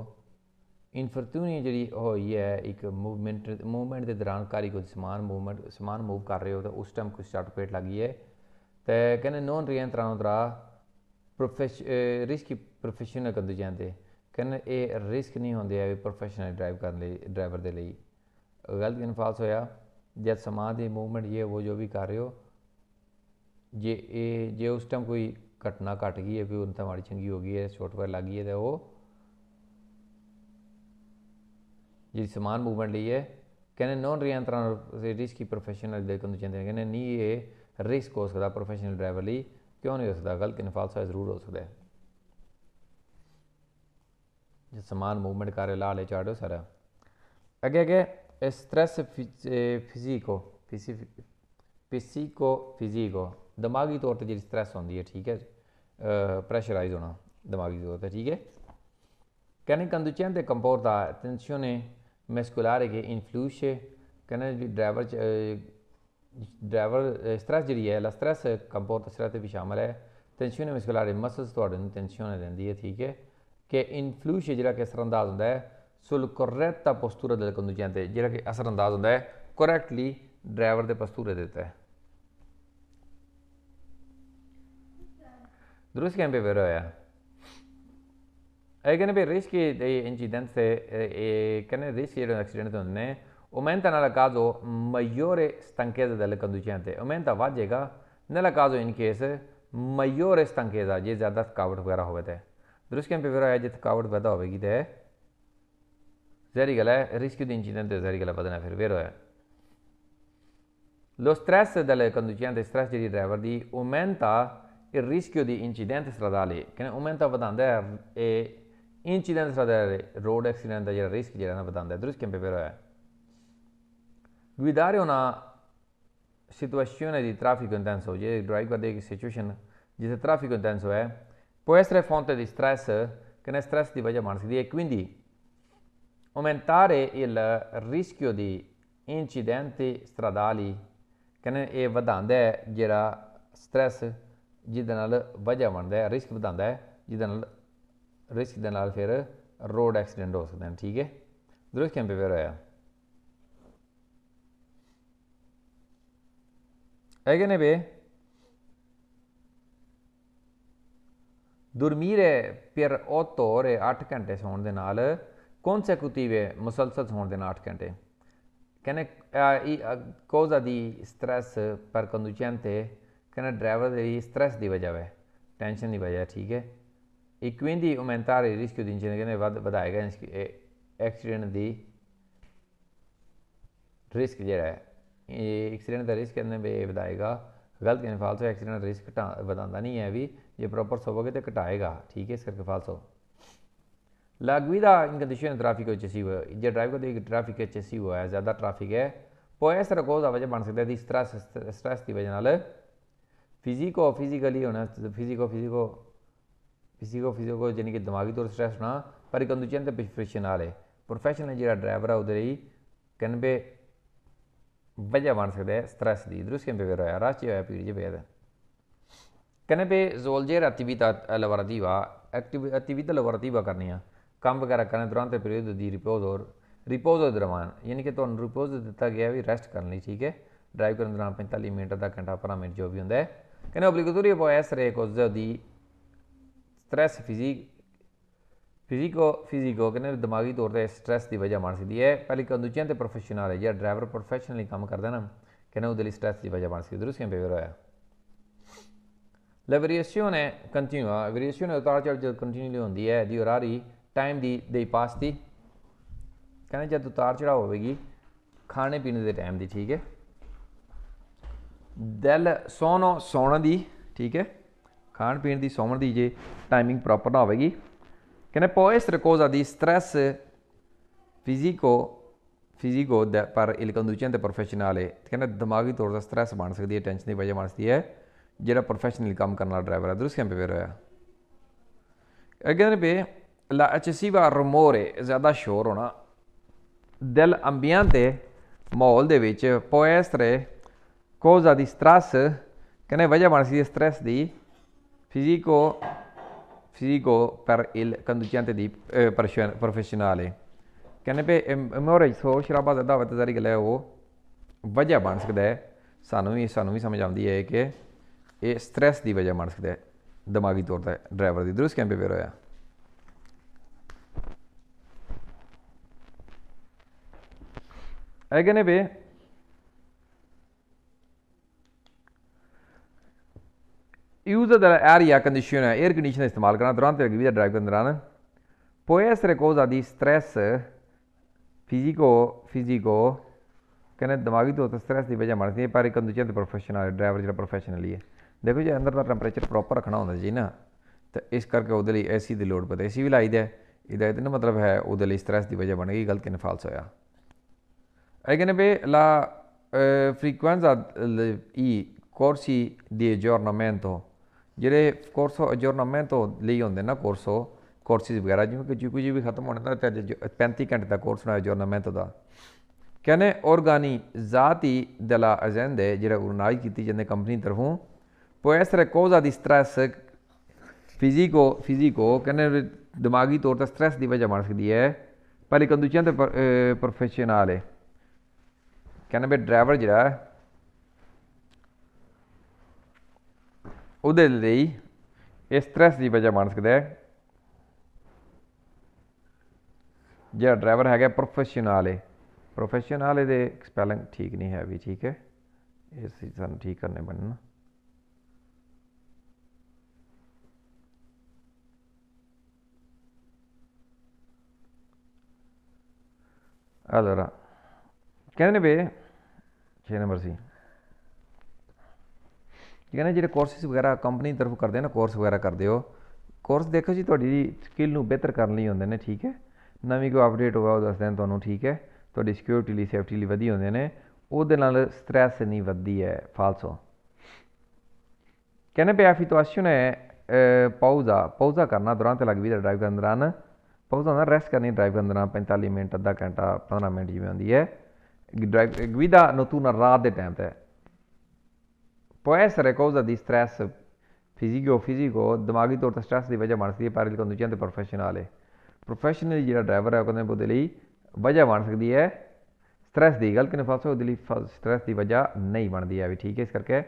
ਇਨਫਰਟੂਨੀ ਜਿਹੜੀ ਹੋਈ ਹੈ ਇੱਕ ਮੂਵਮੈਂਟ ਮੂਵਮੈਂਟ ਦੇ ਦੌਰਾਨ ਕਾਰੀ ਕੋ ਸਮਾਨ ਮੂਵਮੈਂਟ ਸਮਾਨ ਮੂਵ ਕਰ ਰਹੇ ਹੋ ਤਾਂ ਉਸ ਟਾਈਮ ਕੁਝ ਸ਼ਾਰਟ ਪੇਟ ਲੱਗੀ ਹੈ ਤੇ ਕਹਿੰਦੇ ਨੋਨ ਦਾ ਪ੍ਰੋਫੈਸ਼ਨ ਰਿਸਕੀ ਰਿਸਕ ਪ੍ਰੋਫੈਸ਼ਨਲ ਕੰਦੇ ਜਾਂਦੇ ਕਹਿੰਦੇ ਇਹ ਰਿਸਕ ਨਹੀਂ ਹੁੰਦੇ ਹੈ ਪ੍ਰੋਫੈਸ਼ਨਲ ਡਰਾਈਵ ਕਰਨ ਲਈ ਡਰਾਈਵਰ ਦੇ ਲਈ ਗਲਤ ਇਨਫਾਲਸ ਹੋਇਆ ਜਦ ਸਮਾਨ ਦੀ ਮੂਵਮੈਂਟ ਇਹ ਉਹ ਜੋ ਵੀ ਕਰ ਰਹੇ ਹੋ ਜੇ ਇਹ ਜੇ ਉਸ ਟਾਈਮ ਕੋਈ ਘਟਨਾ ਘਟ ਗਈ ਹੈ ਵੀ ਉਨਤਾ ਤਾਂ ਮਾੜੀ ਚੰਗੀ ਹੋ ਗਈ ਹੈ ਸ਼ਾਰਟ ਪਰ ਲੱਗੀ ਹੈ ਤਾਂ ਉਹ ਜਿਹੜੀ ਸਮਾਨ ਮੂਵਮੈਂਟ ਲਈ ਹੈ ਕਹਿੰਦੇ ਨੌਨ ਰਿਐਂਟਰਾਂ ਰਿਸਕੀ ਪ੍ਰੋਫੈਸ਼ਨਲ ਦੇ ਕੰਦੂ ਚੰਦੇ ਕਹਿੰਦੇ ਨਹੀਂ ਇਹ ਰਿਸਕ ਹੋ ਸਕਦਾ ਪ੍ਰੋਫੈਸ਼ਨਲ ਡਰਾਈਵਰ ਲਈ ਕਿਉਂ ਨਹੀਂ ਹੋ ਸਕਦਾ ਗਲਤ ਇਨਫਾਲਸਾ ਜ਼ਰੂਰ ਹੋ ਸਕਦਾ ਹੈ जो समान मूवमेंट कर ला ले चाड़ो सारा अगे अगे स्ट्रेस फिजिको फिसी पिसिको फिजिको दिमागी तौर पर जी स्ट्रैस होंगी है ठीक है प्रैशराइज होना दिमागी तौर पर ठीक है कहने कंदुचैन कंपोर दा टेंशन mescolare che influisce कन्नै ड्राइवर ड्राइवर स्ट्रैस जेह्ड़ी ऐ ला स्ट्रैस कंपोर तसरा ते बी शामल ऐ टेंशन मिसकलारे मसल्स थुआढ़े न टेंशन रैंह्दी ऐ ठीक ऐ che influisce जेह्ड़ा कि असरअंदाज होंदा ऐ सुल कोरैक्टा पोस्tura del conducente जेह्ड़ा कि असरअंदाज होंदा ऐ करैक्टली ड्राइवर दे पस्तूरे दे तै दुरुस्त कैंपे वेरा होया Έκανε per rischi di incidenze, eh, che nel rischio di un accidente non è, aumenta nel caso maggiore stanchezza del conducente, aumenta va jega, nel caso in case maggiore stanchezza, je zyada थकावट वगैरह होवे थे दुरुस्त पे फिर जे थकावट ज्यादा होगी तो जहरी गल है रिस्क दी इंसिडेंट जहरी गल बदना फिर वेरो है Lo stress del conducente, stress di driver di aumenta il rischio di incidenti stradali, che aumenta badanda e incident साढ़ा रोड एक्सीडेंट दा जेह्ड़ा रिस्क जेह्ड़ा ना बधांदा ऐ दुरुस्त पेपर होया Guidare una situazione di traffico intenso, driver di situation, dove il traffico intenso è, eh. può essere fonte di stress, eh? che ne stress di voglia mansica e quindi aumentare il rischio di incidenti stradali, che ne è vadanda, eh, ਜਿਹੜਾ stress ਜਿਹਦੇ ਨਾਲ ਵਜ੍ਹਾ ਬਣਦਾ ਹੈ risk ਵਧਾਉਂਦਾ ਹੈ ਜਿਹਦੇ ਨਾਲ रिस्क दे नाल फिर रोड एक्सीडेंट हो सकदे न ठीक ऐ दुरुस्त कैंपे फिर होया है कि नहीं बे dormire per 8 ore 8 ਘੰਟੇ ਸੌਣ ਦੇ ਨਾਲ ਕਨਸੈਕੂਟਿਵ ਹੈ ਮੁਸਲਸਲ ਸੌਣ ਦੇ ਨਾਲ 8 ਘੰਟੇ ਕਹਿੰਦੇ ਇਹ ਕੋਜ਼ਾ ਦੀ ਸਟ्रेस ਪਰ ਕੰਡੂਚੈਂਟ ਹੈ ਕਹਿੰਦੇ ਡਰਾਈਵਰ ਦੀ ਸਟ्रेस ਦੀ ਵਜ੍ਹਾ ਹੈ ਟੈਨਸ਼ਨ ਦੀ ਵਜ੍ਹਾ ਠੀਕ ਹੈ e quindi aumentare il rischio di ingenerare vadaiga, accident di risk ਜਿਹੜਾ ਹੈ ਐਕਸੀਡੈਂਟ ਦਾ ਰਿਸਕ ਇਹਨੇ ਵੀ ਵਧਾਏਗਾ ਗਲਤ ਯਾਨੀ ਫਾਲਸੋ ਐਕਸੀਡੈਂਟ ਰਿਸਕ ਵਧਾਉਂਦਾ ਨਹੀਂ ਹੈ ਵੀ ਜੇ ਪ੍ਰੋਪਰ ਸੋਵੋਗੇ ਤੇ ਘਟਾਏਗਾ ਠੀਕ ਹੈ ਇਸ ਕਰਕੇ ਫਾਲਸੋ लागवी दा इन कंडीशन ट्रैफिक ਵਿੱਚ ਸੀ ਹੋਇਆ ਜੇ ਡਰਾਈਵਰ ਦੇ ਟ੍ਰੈਫਿਕ ਵਿੱਚ ਸੀ ਹੋਇਆ ਜ਼ਿਆਦਾ ਟ੍ਰੈਫਿਕ ਹੈ ਪੋਇਸ ਰਕੋਜ਼ ਆਵਾਜ਼ ਬਣ ਸਕਦਾ ਇਸ ਤਰ੍ਹਾਂ ਸਟ੍ਰੈਸ ਦੀ ਵਜ੍ਹਾ ਨਾਲ ਫਿਜ਼ੀਕੋ ਫਿਜ਼ੀਕਲੀ ਹੋਣਾ ਫਿਜ਼ੀਕੋ ਫਿਜ਼ੀਕੋ ਫਿਜ਼ੀਕੋ ਫਿਜ਼ੀਕੋ ਜਾਨੀ ਕਿ ਦਿਮਾਗੀ ਤੌਰ ਸਟ੍ਰੈਸ ਨਾ ਪਰ ਕੰਦੂਚਨ ਤੇ ਪ੍ਰੈਸ਼ਨ ਵਾਲੇ ਪ੍ਰੋਫੈਸ਼ਨਲ ਜਿਹੜਾ ਡਰਾਈਵਰ ਆ ਉਹਦੇ ਲਈ ਕਨਵੇ ਵਜਾ ਬਣ ਸਕਦਾ ਹੈ ਸਟ੍ਰੈਸ ਦੀ ਦਰੁਸਕੇ ਬੇਵਰ ਹੋਇਆ ਰਾਚੀ ਹੋਇਆ ਪੀੜ ਜੇ ਬੇਦ ਜ਼ੋਲ ਜੇ ਰਾਤੀ ਵੀ ਤਾ ਲਵਰਦੀ ਵਾ ਐਕਟਿਵ ਐਕਟਿਵਿਟ ਲਵਰਦੀ ਵਾ ਕਰਨੀਆ ਕੰਮ ਵਗੈਰਾ ਕਰਨ ਦੌਰਾਨ ਤੇ ਪੀੜ ਦੀ ਰਿਪੋਜ਼ ਔਰ ਰਿਪੋਜ਼ ਦੇ ਦਰਮਾਨ ਯਾਨੀ ਕਿ ਤੁਹਾਨੂੰ ਰਿਪੋਜ਼ ਦਿੱਤਾ ਗਿਆ ਵੀ ਰੈਸਟ ਕਰਨ ਲਈ ਠੀਕ ਹੈ ਡਰਾਈਵ ਕਰਨ ਦੌਰਾਨ 45 ਮਿੰਟ ਦਾ ਘੰਟਾ ਪਰ ਮਿੰਟ ਜੋ ਵੀ ਹੁੰਦਾ ਹੈ ਕਹਿੰਦੇ ਆਬਲੀਗੇਟਰੀ ਆ ਬੋਇਸ ਰੇਕੋਜ਼ ਦੀ ਸਟ੍ਰੈਸ ਫਿਜ਼ੀਕ ਫਿਜ਼ੀਕੋ ਫਿਜ਼ੀਕੋ ਕਿਨੇ ਦਿਮਾਗੀ ਤੌਰ ਤੇ ਸਟ੍ਰੈਸ ਦੀ ਵਜ੍ਹਾ ਬਣ ਸਕਦੀ ਹੈ ਪਹਿਲੀ ਕੰਦੂਚੀਆਂ ਤੇ ਪ੍ਰੋਫੈਸ਼ਨਲ ਹੈ ਜਾਂ ਡਰਾਈਵਰ ਪ੍ਰੋਫੈਸ਼ਨਲੀ ਕੰਮ ਕਰਦਾ ਨਾ ਕਿਨੇ ਉਹਦੇ ਲਈ ਸਟ੍ਰੈਸ ਦੀ ਵਜ੍ਹਾ ਬਣ ਸਕਦੀ ਦਰੂਸੀਆਂ ਬਿਹੇਵੀਅਰ ਹੋਇਆ ਲੈਵਰੀਏਸ਼ਨ ਹੈ ਕੰਟੀਨਿਊ ਆ ਹੈ ਉਤਾਰ ਚੜ ਜਦ ਕੰਟੀਨਿਊਲੀ ਹੁੰਦੀ ਹੈ ਦੀ ਹੋਰਾਰੀ ਟਾਈਮ ਦੀ ਦੇ ਪਾਸ ਦੀ ਜਦ ਉਤਾਰ ਚੜਾ ਹੋਵੇਗੀ ਖਾਣੇ ਪੀਣੇ ਦੇ ਟਾਈਮ ਦੀ ਠੀਕ ਹੈ ਦਿਲ ਸੋਨੋ ਸੋਣ ਦੀ ਠੀਕ ਹੈ ਖਾਣ ਪੀਣ ਦੀ ਸੌਣ ਦੀ ਜੇ ਟਾਈਮਿੰਗ ਪ੍ਰੋਪਰ ਨਾ ਹੋਵੇਗੀ ਕਹਿੰਦੇ ਪੋਇਸ ਰਿਕੋਜ਼ਾ ਦੀ ਸਟ੍ਰੈਸ ਫਿਜ਼ੀਕੋ ਫਿਜ਼ੀਕੋ ਦਾ ਪਰ ਇਲ ਤੇ ਪ੍ਰੋਫੈਸ਼ਨਲ ਹੈ ਕਹਿੰਦੇ ਦਿਮਾਗੀ ਤੌਰ ਦਾ ਸਟ੍ਰੈਸ ਬਣ ਸਕਦੀ ਹੈ ਟੈਨਸ਼ਨ ਦੀ ਵਜ੍ਹਾ ਬਣ ਸਕਦੀ ਹੈ ਜਿਹੜਾ ਪ੍ਰੋਫੈਸ਼ਨਲ ਕੰਮ ਕਰਨ ਵਾਲਾ ਡਰਾਈਵਰ ਹੈ ਦਰਸ ਕੈਂਪ ਵੇਰ ਹੋਇਆ ਅਗਰ ਬੇ ਲਾ ਅਚਸੀਵਾ ਰਮੋਰੇ ਜ਼ਿਆਦਾ ਸ਼ੋਰ ਹੋਣਾ ਦਿਲ ਅੰਬੀਆਂ ਤੇ ਮਾਹੌਲ ਦੇ ਵਿੱਚ ਪੋਇਸ ਰੇ ਕੋਜ਼ਾ ਦੀ ਸਟ੍ਰੈਸ ਕਹਿੰਦੇ ਵਜ੍ਹਾ ਬਣ ਸਕਦੀ ਹੈ ਸਟ੍ਰੈਸ ਦੀ Fisico, fisico per il conducente di, eh, professionale. ਕਹਿੰਦੇ ਪਏ ਮੋਰੇ ਸ਼ੋਰ ਸ਼ਰਾਬਾ ਜ਼ਿਆਦਾ ਹੋਵੇ ਤਾਂ ਜ਼ਾਰੀ ਗੱਲ ਉਹ ਵਜ੍ਹਾ ਬਣ ਸਕਦਾ ਹੈ ਸਾਨੂੰ ਵੀ ਸਾਨੂੰ ਵੀ ਸਮਝ ਆਉਂਦੀ ਹੈ ਕਿ ਇਹ ਸਟ੍ਰੈਸ ਦੀ ਵਜ੍ਹਾ ਬਣ ਸਕਦਾ ਹੈ ਦਿਮਾਗੀ ਤੌਰ ਤੇ ਡਰਾਈਵਰ ਦੀ ਦਰੁਸਤ ਕੈਂਪੇ ਵੇਰ ਹੋਇਆ ਐ ਕਹਿੰਦੇ यूज़ ਦਾ एयर या ਕੰਡੀਸ਼ਨਰ एयर ਕੰਡੀਸ਼ਨਰ ਇਸਤੇਮਾਲ ਕਰਨਾ ਦੌਰਾਨ ਤੇ गवी ਡਰਾਈਵ ਕਰਨ ਦੌਰਾਨ ਪੋਇਸ essere ਆ ਦੀ stress ਫਿਜ਼ੀਕੋ ਫਿਜ਼ੀਕੋ ਕਹਿੰਦੇ ਦਿਮਾਗੀ ਤੌਰ ਤੇ ਸਟ्रेस ਦੀ ਵਜ੍ਹਾ ਬਣਦੀ ਹੈ ਪਰ ਇੱਕ ਦੂਜੇ ਦੇ ਪ੍ਰੋਫੈਸ਼ਨਲ ਡਰਾਈਵਰ ਜਿਹੜਾ ਪ੍ਰੋਫੈਸ਼ਨਲੀ ਹੈ ਦੇਖੋ ਜੇ ਅੰਦਰ ਦਾ ਟੈਂਪਰੇਚਰ ਪ੍ਰੋਪਰ ਰੱਖਣਾ ਹੁੰਦਾ ਜੀ ਨਾ ਤਾਂ ਇਸ ਕਰਕੇ ਉਹਦੇ ਲਈ ਐਸੀ ਦੀ ਲੋੜ ਪਤਾ ਐਸੀ ਵੀ ਲਾਈਦਾ ਇਹਦਾ ਇਹਦਾ ਮਤਲਬ ਹੈ ਉਹਦੇ ਲਈ ਸਟ्रेस ਦੀ ਵਜ੍ਹਾ ਬਣ ਗਈ ਗਲਤ ਕਿਨ ਫਾਲਸ ਹੋਇਆ ਇਹ ਕਹਿੰਦੇ ਵੀ ਲਾ ਫ੍ਰੀਕੁਐਂਸਾ ਈ ਕੋਰਸੀ ਦੀ ਜੋਰਨਾਮੈਂਟੋ ਜਿਹੜੇ ਕੋਰਸ ਅਜੋਰਨਾਮੈਂਟ ਤੋਂ ਲਈ ਹੁੰਦੇ ਨਾ ਕੋਰਸੋ ਕੋਰਸਿਸ ਵਗੈਰਾ ਜਿਵੇਂ ਕਿ ਜੀਪੀਜੀ ਵੀ ਖਤਮ ਹੋਣ ਦਾ ਤੇ 35 ਘੰਟੇ ਦਾ ਕੋਰਸ ਨਾ ਅਜੋਰਨਾਮੈਂਟ ਦਾ ਕਹਿੰਦੇ ਔਰਗਾਨੀ ਜ਼ਾਤੀ ਦਲਾ ਅਜੰਦੇ ਜਿਹੜਾ ਆਰਗਨਾਈਜ਼ ਕੀਤੀ ਜਾਂਦੇ ਕੰਪਨੀ ਤਰਫੋਂ ਪੁਐਸ ਰਕੋਜ਼ਾ ਦੀ ਸਟ੍ਰੈਸ ਫਿਜ਼ੀਕੋ ਫਿਜ਼ੀਕੋ ਕਹਿੰਦੇ ਦਿਮਾਗੀ ਤੌਰ ਤੇ ਸਟ੍ਰੈਸ ਦੀ ਵਜ੍ਹਾ ਬਣ ਸਕਦੀ ਹੈ ਪਹਿਲੀ ਕੰਦੂਚੀਆਂ ਤੇ ਪ੍ਰੋਫੈਸ਼ਨਲ ਹੈ ਕਹਿੰਦੇ ਵੀ ਡਰਾਈਵਰ ਜਿਹੜਾ ਉਹਦੇ ਲਈ ਇਹ ਸਟ्रेस ਦੀ ਵਜ੍ਹਾ ਬਣ ਸਕਦਾ ਹੈ ਜਿਹੜਾ ਡਰਾਈਵਰ ਹੈਗਾ ਪ੍ਰੋਫੈਸ਼ਨਲ ਹੈ ਪ੍ਰੋਫੈਸ਼ਨਲ ਦੇ ਸਪੈਲਿੰਗ ਠੀਕ ਨਹੀਂ ਹੈ ਵੀ ਠੀਕ ਹੈ ਇਸ ਚੀਜ਼ ਸਾਨੂੰ ਠੀਕ ਕਰਨੇ ਬਣਨਾ ਕਹਿੰਦੇ ਨੇ ne 6 ਨੰਬਰ ਸੀ ਠੀਕ ਹੈ ਨਾ ਜਿਹੜੇ ਕੋਰਸਿਸ ਵਗੈਰਾ ਕੰਪਨੀ ਤਰਫ ਕਰਦੇ ਨਾ ਕੋਰਸ ਵਗੈਰਾ ਕਰਦੇ ਹੋ ਕੋਰਸ ਦੇਖੋ ਜੀ ਤੁਹਾਡੀ ਸਕਿੱਲ ਨੂੰ ਬਿਹਤਰ ਕਰਨ ਲਈ ਹੁੰਦੇ ਨੇ ਠੀਕ ਹੈ ਨਵੀਂ ਕੋਈ ਅਪਡੇਟ ਹੋਗਾ ਉਹ ਦੱਸਦੇ ਨੇ ਤੁਹਾਨੂੰ ਠੀਕ ਹੈ ਤੁਹਾਡੀ ਸਿਕਿਉਰਿਟੀ ਲਈ ਸੇਫਟੀ ਲਈ ਵਧੀ ਹੁੰਦੇ ਨੇ ਉਹਦੇ ਨਾਲ ਸਟ੍ਰੈਸ ਨਹੀਂ ਵੱਧਦੀ ਹੈ ਫਾਲਸੋ ਕਹਿੰਦੇ ਪਿਆ ਫੀ ਤਵਾਸ਼ੂ ਨੇ ਪਾਉਜ਼ਾ ਪਾਉਜ਼ਾ ਕਰਨਾ ਦੌਰਾਨ ਤੇ ਲੱਗ ਵੀ ਡਰਾਈਵ ਕਰਨ ਦੌਰਾਨ ਪਾਉਜ਼ਾ ਨਾ ਰੈਸਟ ਕਰਨੀ ਡਰਾਈਵ ਕਰਨ ਦੌਰਾਨ 45 ਮਿੰਟ ਅੱਧਾ ਘੰਟਾ 15 ਮਿੰਟ ਜਿਵੇਂ ਹੁੰਦੀ ਹੈ ਡਰਾਈਵ ਤੂੰ ਨਾ ਰਾਤ ਦੇ ਟਾਈਮ ਤੇ può essere causa di stress fisico-fisico, dimaghi तौर ते स्ट्रेस दी वजह बन सकती है पर कंदूचियां ते प्रोफेशनल है प्रोफेशनली ਜਿਹੜਾ ਡਰਾਈਵਰ ਹੈ ਉਹਦੇ ਬੋਦੇ ਲਈ ਵਜ੍ਹਾ ਬਣ ਸਕਦੀ ਹੈ ਸਟ्रेस ਦੀ ਗਲਤ ਨੇ ਫਾਲਸੋ ਉਹਦੇ ਲਈ ਸਟ्रेस ਦੀ ਵਜ੍ਹਾ ਨਹੀਂ ਬਣਦੀ ਹੈ ਵੀ ਠੀਕ ਹੈ ਇਸ ਕਰਕੇ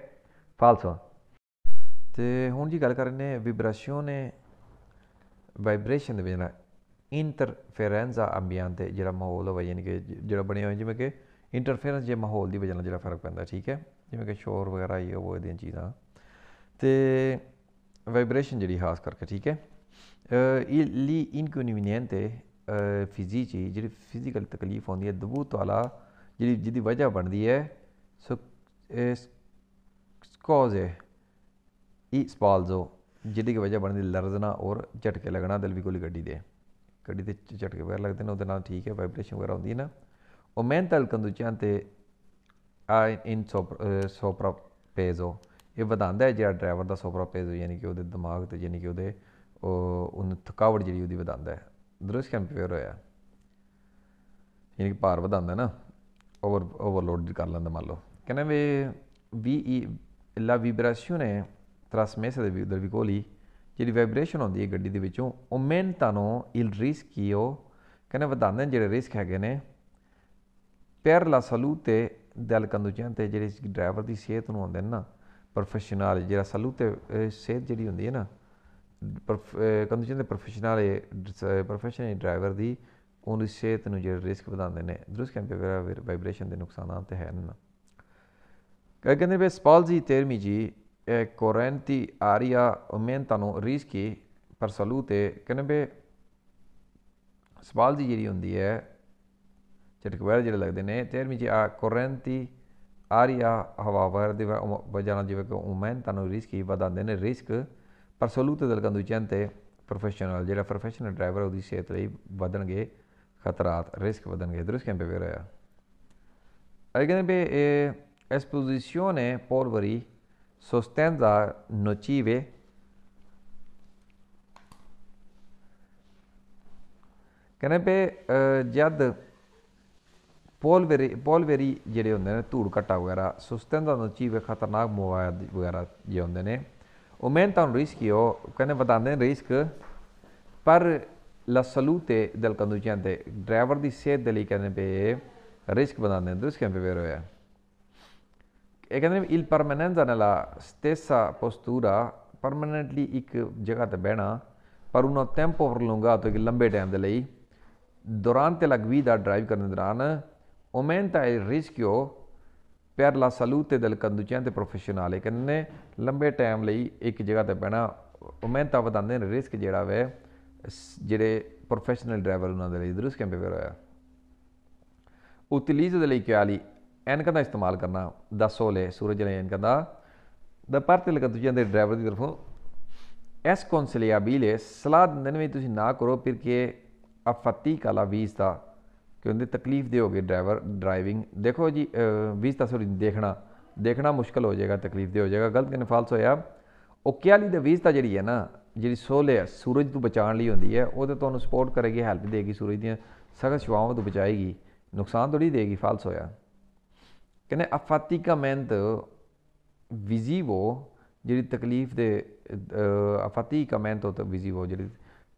ਫਾਲਸੋ ਤੇ ਹੁਣ ਜੀ ਗੱਲ ਕਰ ਰਹੇ ਨੇ ਵਾਈਬ੍ਰੇਸ਼ਨ ਨੇ ਵਾਈਬ੍ਰੇਸ਼ਨ ਦੇ ਵਿੱਚ ਨਾ ਇੰਟਰਫੇਰੈਂਸ ਆ ਅੰਬੀਅੰਟ ਤੇ ਜਿਹੜਾ ਮਾਹੌਲ ਹੋਵੇ ਯਾਨੀ ਕਿ ਜਿਹੜਾ ਬਣਿਆ ਹੋਇਆ ਜਿਵੇਂ ਕਿ ਇੰਟਰਫੇਰੈਂਸ ਜੇ ਮਾਹੌਲ ਦੀ ਵਜ੍ਹਾ ਨਾਲ ਜਿਹੜਾ ਫਰਕ ਪੈਂਦਾ ਠੀਕ ਹੈ ਜਿਵੇਂ ਕਿ ਸ਼ੋਰ ਵਗੈਰਾ ਇਹ ਉਹ ਦੀਆਂ ਚੀਜ਼ਾਂ ਤੇ ਵਾਈਬ੍ਰੇਸ਼ਨ ਜਿਹੜੀ ਖਾਸ ਕਰਕੇ ਠੀਕ ਹੈ ਇਹ ਲੀ ਇਨਕਨਵੀਨੀਅੰਟ ਹੈ ਫਿਜ਼ੀਚੀ ਜਿਹੜੀ ਫਿਜ਼ੀਕਲ ਤਕਲੀਫ ਹੁੰਦੀ ਹੈ ਦਬੂਤ ਵਾਲਾ ਜਿਹੜੀ ਜਿਹਦੀ ਵਜ੍ਹਾ ਬਣਦੀ ਹੈ ਸੋ ਕੋਜ਼ ਹੈ ਇਹ ਸਪਾਲਜ਼ੋ ਜਿਹਦੀ ਵਜ੍ਹਾ ਬਣਦੀ ਲਰਜ਼ਣਾ ਔਰ ਝਟਕੇ ਲੱਗਣਾ ਦਿਲ ਵੀ ਕੋਲੀ ਗੱਡੀ ਦੇ ਗੱਡੀ ਦੇ ਝਟਕੇ ਵਗੈਰਾ ਲੱਗਦੇ ਨੇ ਉਹਦੇ ਨਾਲ ਠੀਕ ਹੈ ਵਾਈਬ੍ਰੇਸ਼ਨ ਵਗੈਰਾ ਹੁੰਦੀ ਹੈ ਨਾ ਉਹ ਮੈਂਟਲ ਕੰਦੂਚਾਂ ਤੇ ਇਨ ਸੋਪਰਾ ਪੇਜ਼ੋ ਇਹ ਵਧਾਉਂਦਾ ਹੈ ਜਿਹੜਾ ਡਰਾਈਵਰ ਦਾ ਸੋਪਰਾ ਪੇਜ਼ੋ ਯਾਨੀ ਕਿ ਉਹਦੇ ਦਿਮਾਗ ਤੇ ਯਾਨੀ ਕਿ ਉਹਦੇ ਉਹਨੂੰ ਥਕਾਵਟ ਜਿਹੜੀ ਉਹਦੀ ਵਧਾਉਂਦਾ ਹੈ ਦਰਸ ਕੰਪੇਅਰ ਹੋਇਆ ਯਾਨੀ ਕਿ ਭਾਰ ਵਧਾਉਂਦਾ ਨਾ ਓਵਰ ਓਵਰਲੋਡ ਕਰ ਲੈਂਦਾ ਮੰਨ ਲਓ ਕਹਿੰਦਾ ਵੀ ਵੀ ਲਾ ਵੀ ਉਧਰ ਵੀ ਕੋਲੀ ਜਿਹੜੀ ਵਾਈਬ੍ਰੇਸ਼ਨ ਹੁੰਦੀ ਹੈ ਗੱਡੀ ਦੇ ਵਿੱਚੋਂ ਉਹ ਮੈਂ ਮਿਹਨਤਾਨੋ ਇਲ ਕੀਓ ਕਹਿੰਦੇ ਵਧਾਉਂਦੇ ਜਿਹੜੇ ਰਿਸਕ ਹੈਗੇ ਨੇ ਪੈਰ ਲਾ ਸਲੂਤੇ ਦਿਲ ਕੰਦੂਜਾਂ ਤੇ ਜਿਹੜੇ ਡਰਾਈਵਰ ਦੀ ਸਿਹਤ ਨੂੰ ਆਉਂਦੇ ਨਾ ਪ੍ਰੋਫੈਸ਼ਨਲ ਜਿਹੜਾ ਸਲੂ ਤੇ ਸਿਹਤ ਜਿਹੜੀ ਹੁੰਦੀ ਹੈ ਨਾ ਕੰਡੀਸ਼ਨ ਦੇ ਪ੍ਰੋਫੈਸ਼ਨਲ ਪ੍ਰੋਫੈਸ਼ਨਲ ਡਰਾਈਵਰ ਦੀ ਉਹਦੀ ਸਿਹਤ ਨੂੰ ਜਿਹੜੇ ਰਿਸਕ ਵਧਾਉਂਦੇ ਨੇ ਦਰੁਸਤ ਕੈਂਪੇ ਵਾਈਬ੍ਰੇਸ਼ਨ ਦੇ ਨੁਕਸਾਨਾਂ ਤੇ ਹੈ ਨਾ ਕਹਿੰਦੇ ਵੀ ਸਪਾਲਜੀ ਤੇਰਮੀ ਜੀ ਕੋਰੈਂਟੀ ਆਰੀਆ ਉਮੈਂਤਾ ਨੂੰ ਰਿਸਕੀ ਪਰ ਸਲੂ ਤੇ ਕਹਿੰਦੇ ਵੀ ਸਪਾਲਜੀ ਜਿਹੜੀ ਹੁੰਦੀ ਹੈ ਝਟਕਵੈਰ ਜਿਹੜੇ ਲੱਗਦੇ ਨੇ 13ਵੀਂ ਚ ਆ ਕੋਰੈਂਤੀ ਆਰੀਆ ਹਵਾਵਰ ਦੇ ਵਜਾਣਾ ਜਿਵੇਂ ਕਿ ਉਮੈਨ ਤੁਹਾਨੂੰ ਰਿਸਕ ਹੀ ਵਧਾਉਂਦੇ ਨੇ ਰਿਸਕ ਪਰ ਸਲੂਤ ਦਲਕੰਦੂ ਚੰਤੇ ਪ੍ਰੋਫੈਸ਼ਨਲ ਜਿਹੜਾ ਪ੍ਰੋਫੈਸ਼ਨਲ ਡਰਾਈਵਰ ਉਹਦੀ ਸਿਹਤ ਲਈ ਵਧਣਗੇ ਖਤਰਾਤ ਰਿਸਕ ਵਧਣਗੇ ਦਰਸ ਕੈਂਪੇ ਵੇ ਰਿਹਾ ਅਗਰ ਬੇ ਇਹ ਐਸਪੋਜੀਸ਼ਨ ਹੈ ਪੋਰਵਰੀ sostenza ਨੋਚੀਵੇ ਕਹਿੰਦੇ ਪੇ ਜਦ ਪੋਲ ਵੇਰੀ ਜਿਹੜੇ ਹੁੰਦੇ ਨੇ ਧੂੜ ਘਟਾ ਵਗੈਰਾ ਸੁਸਤਨ ਦਾ ਨੋਚੀ ਵੇ ਖਤਰਨਾਕ ਮਵਾਦ ਵਗੈਰਾ ਜੇ ਹੁੰਦੇ ਨੇ ਉਹ ਮੈਂ ਤੁਹਾਨੂੰ ਰਿਸਕ ਹੀ ਉਹ ਕਹਿੰਦੇ ਬਤਾਉਂਦੇ ਨੇ ਰਿਸਕ ਪਰ ਲਸਲੂ ਤੇ ਦਿਲ ਕੰਦੂ ਜਾਂਦੇ ਡਰਾਈਵਰ ਦੀ ਸਿਹਤ ਦੇ ਲਈ ਕਹਿੰਦੇ ਪਏ ਰਿਸਕ ਬਣਾਉਂਦੇ ਨੇ ਰਿਸਕ ਪੇ ਹੋਇਆ ਇਹ ਕਹਿੰਦੇ ਇਲ ਪਰਮਨੈਂਜ਼ਾ ਨਾਲ ਸਟੇਸਾ ਪੋਸਟੂਰਾ ਪਰਮਨੈਂਟਲੀ ਇੱਕ ਜਗ੍ਹਾ ਤੇ ਬਹਿਣਾ ਪਰ ਉਹਨਾਂ ਟੈਂਪੋ ਵਰ ਲੂੰਗਾ ਤਾਂ ਕਿ ਲੰਬੇ ਟਾਈਮ ਦੇ ਲਈ ਦੌਰਾਨ ਤੇ ਲਗਵੀ ਦਾ ਡਰਾਈਵ ਕਰਨ ਦੌਰਾਨ aumenta il rischio per la salute del conducente professionale कन्नै लंबे टाइम ਲਈ ਇੱਕ ਜਗ੍ਹਾ ਤੇ ਬਹਿਣਾ aumenta ਵਧਾਉਂਦੇ ਨੇ ਰਿਸਕ ਜਿਹੜਾ ਵੇ ਜਿਹੜੇ ਪ੍ਰੋਫੈਸ਼ਨਲ ਡਰਾਈਵਰ ਉਹਨਾਂ ਦੇ ਲਈ ਦਰਸ ਕੈਂਪੇ ਵੇਰ ਹੋਇਆ ਉਤਲੀਜ਼ ਦੇ ਲਈ ਕਿਆਲੀ ਐਨਕਾਂ ਦਾ ਇਸਤੇਮਾਲ ਕਰਨਾ ਦੱਸੋ ਲੈ ਸੂਰਜ ਨੇ ਐਨਕਾਂ ਦਾ ਦਾ ਭਾਰਤੀ ਲਗਤੂਜੀਆਂ ਦੇ ਡਰਾਈਵਰ ਦੀ ਤਰਫੋਂ ਐਸ ਕੌਂਸਲੀਆਬੀਲੇ ਸਲਾਹ ਦਿੰਦੇ ਨੇ ਵੀ ਤੁਸੀਂ ਨਾ ਕਰੋ ਫਿਰ ਕਿ ਅਫਤੀ ਕਾਲਾ ਵੀਜ਼ ਦਾ ਕਿ ਉਹਦੀ ਤਕਲੀਫ ਦਿਓਗੇ ਡਰਾਈਵਰ ਡਰਾਈਵਿੰਗ ਦੇਖੋ ਜੀ 20 ਸੋਰੀ ਦੇਖਣਾ ਦੇਖਣਾ ਮੁਸ਼ਕਲ ਹੋ ਜਾਏਗਾ ਤਕਲੀਫ ਦੇ ਹੋ ਜਾਏਗਾ ਗਲਤ ਕਿਨੇ ਫਾਲਸ ਹੋਇਆ ਓਕਿਆਲੀ ਦੇ 20 ਤਾਂ ਜਿਹੜੀ ਹੈ ਨਾ ਜਿਹੜੀ ਸੋਲੇ ਹੈ ਸੂਰਜ ਤੋਂ ਬਚਾਉਣ ਲਈ ਹੁੰਦੀ ਹੈ ਉਹ ਤੇ ਤੁਹਾਨੂੰ ਸਪੋਰਟ ਕਰੇਗੀ ਹੈਲਪ ਦੇਗੀ ਸੂਰਜ ਦੀਆਂ ਸਖਤ ਸ਼ਵਾਵਾਂ ਤੋਂ ਬਚਾਏਗੀ ਨੁਕਸਾਨ ਥੋੜੀ ਦੇਗੀ ਫਾਲਸ ਹੋਇਆ ਕਿਨੇ ਅਫਾਤੀ ਕਾ ਮੈਂਤ ਵਿਜ਼ੀਵੋ ਜਿਹੜੀ ਤਕਲੀਫ ਦੇ ਅਫਾਤੀ ਕਾ ਮੈਂਤ ਤੋਂ ਵਿਜ਼ੀਵੋ ਜਿਹੜੀ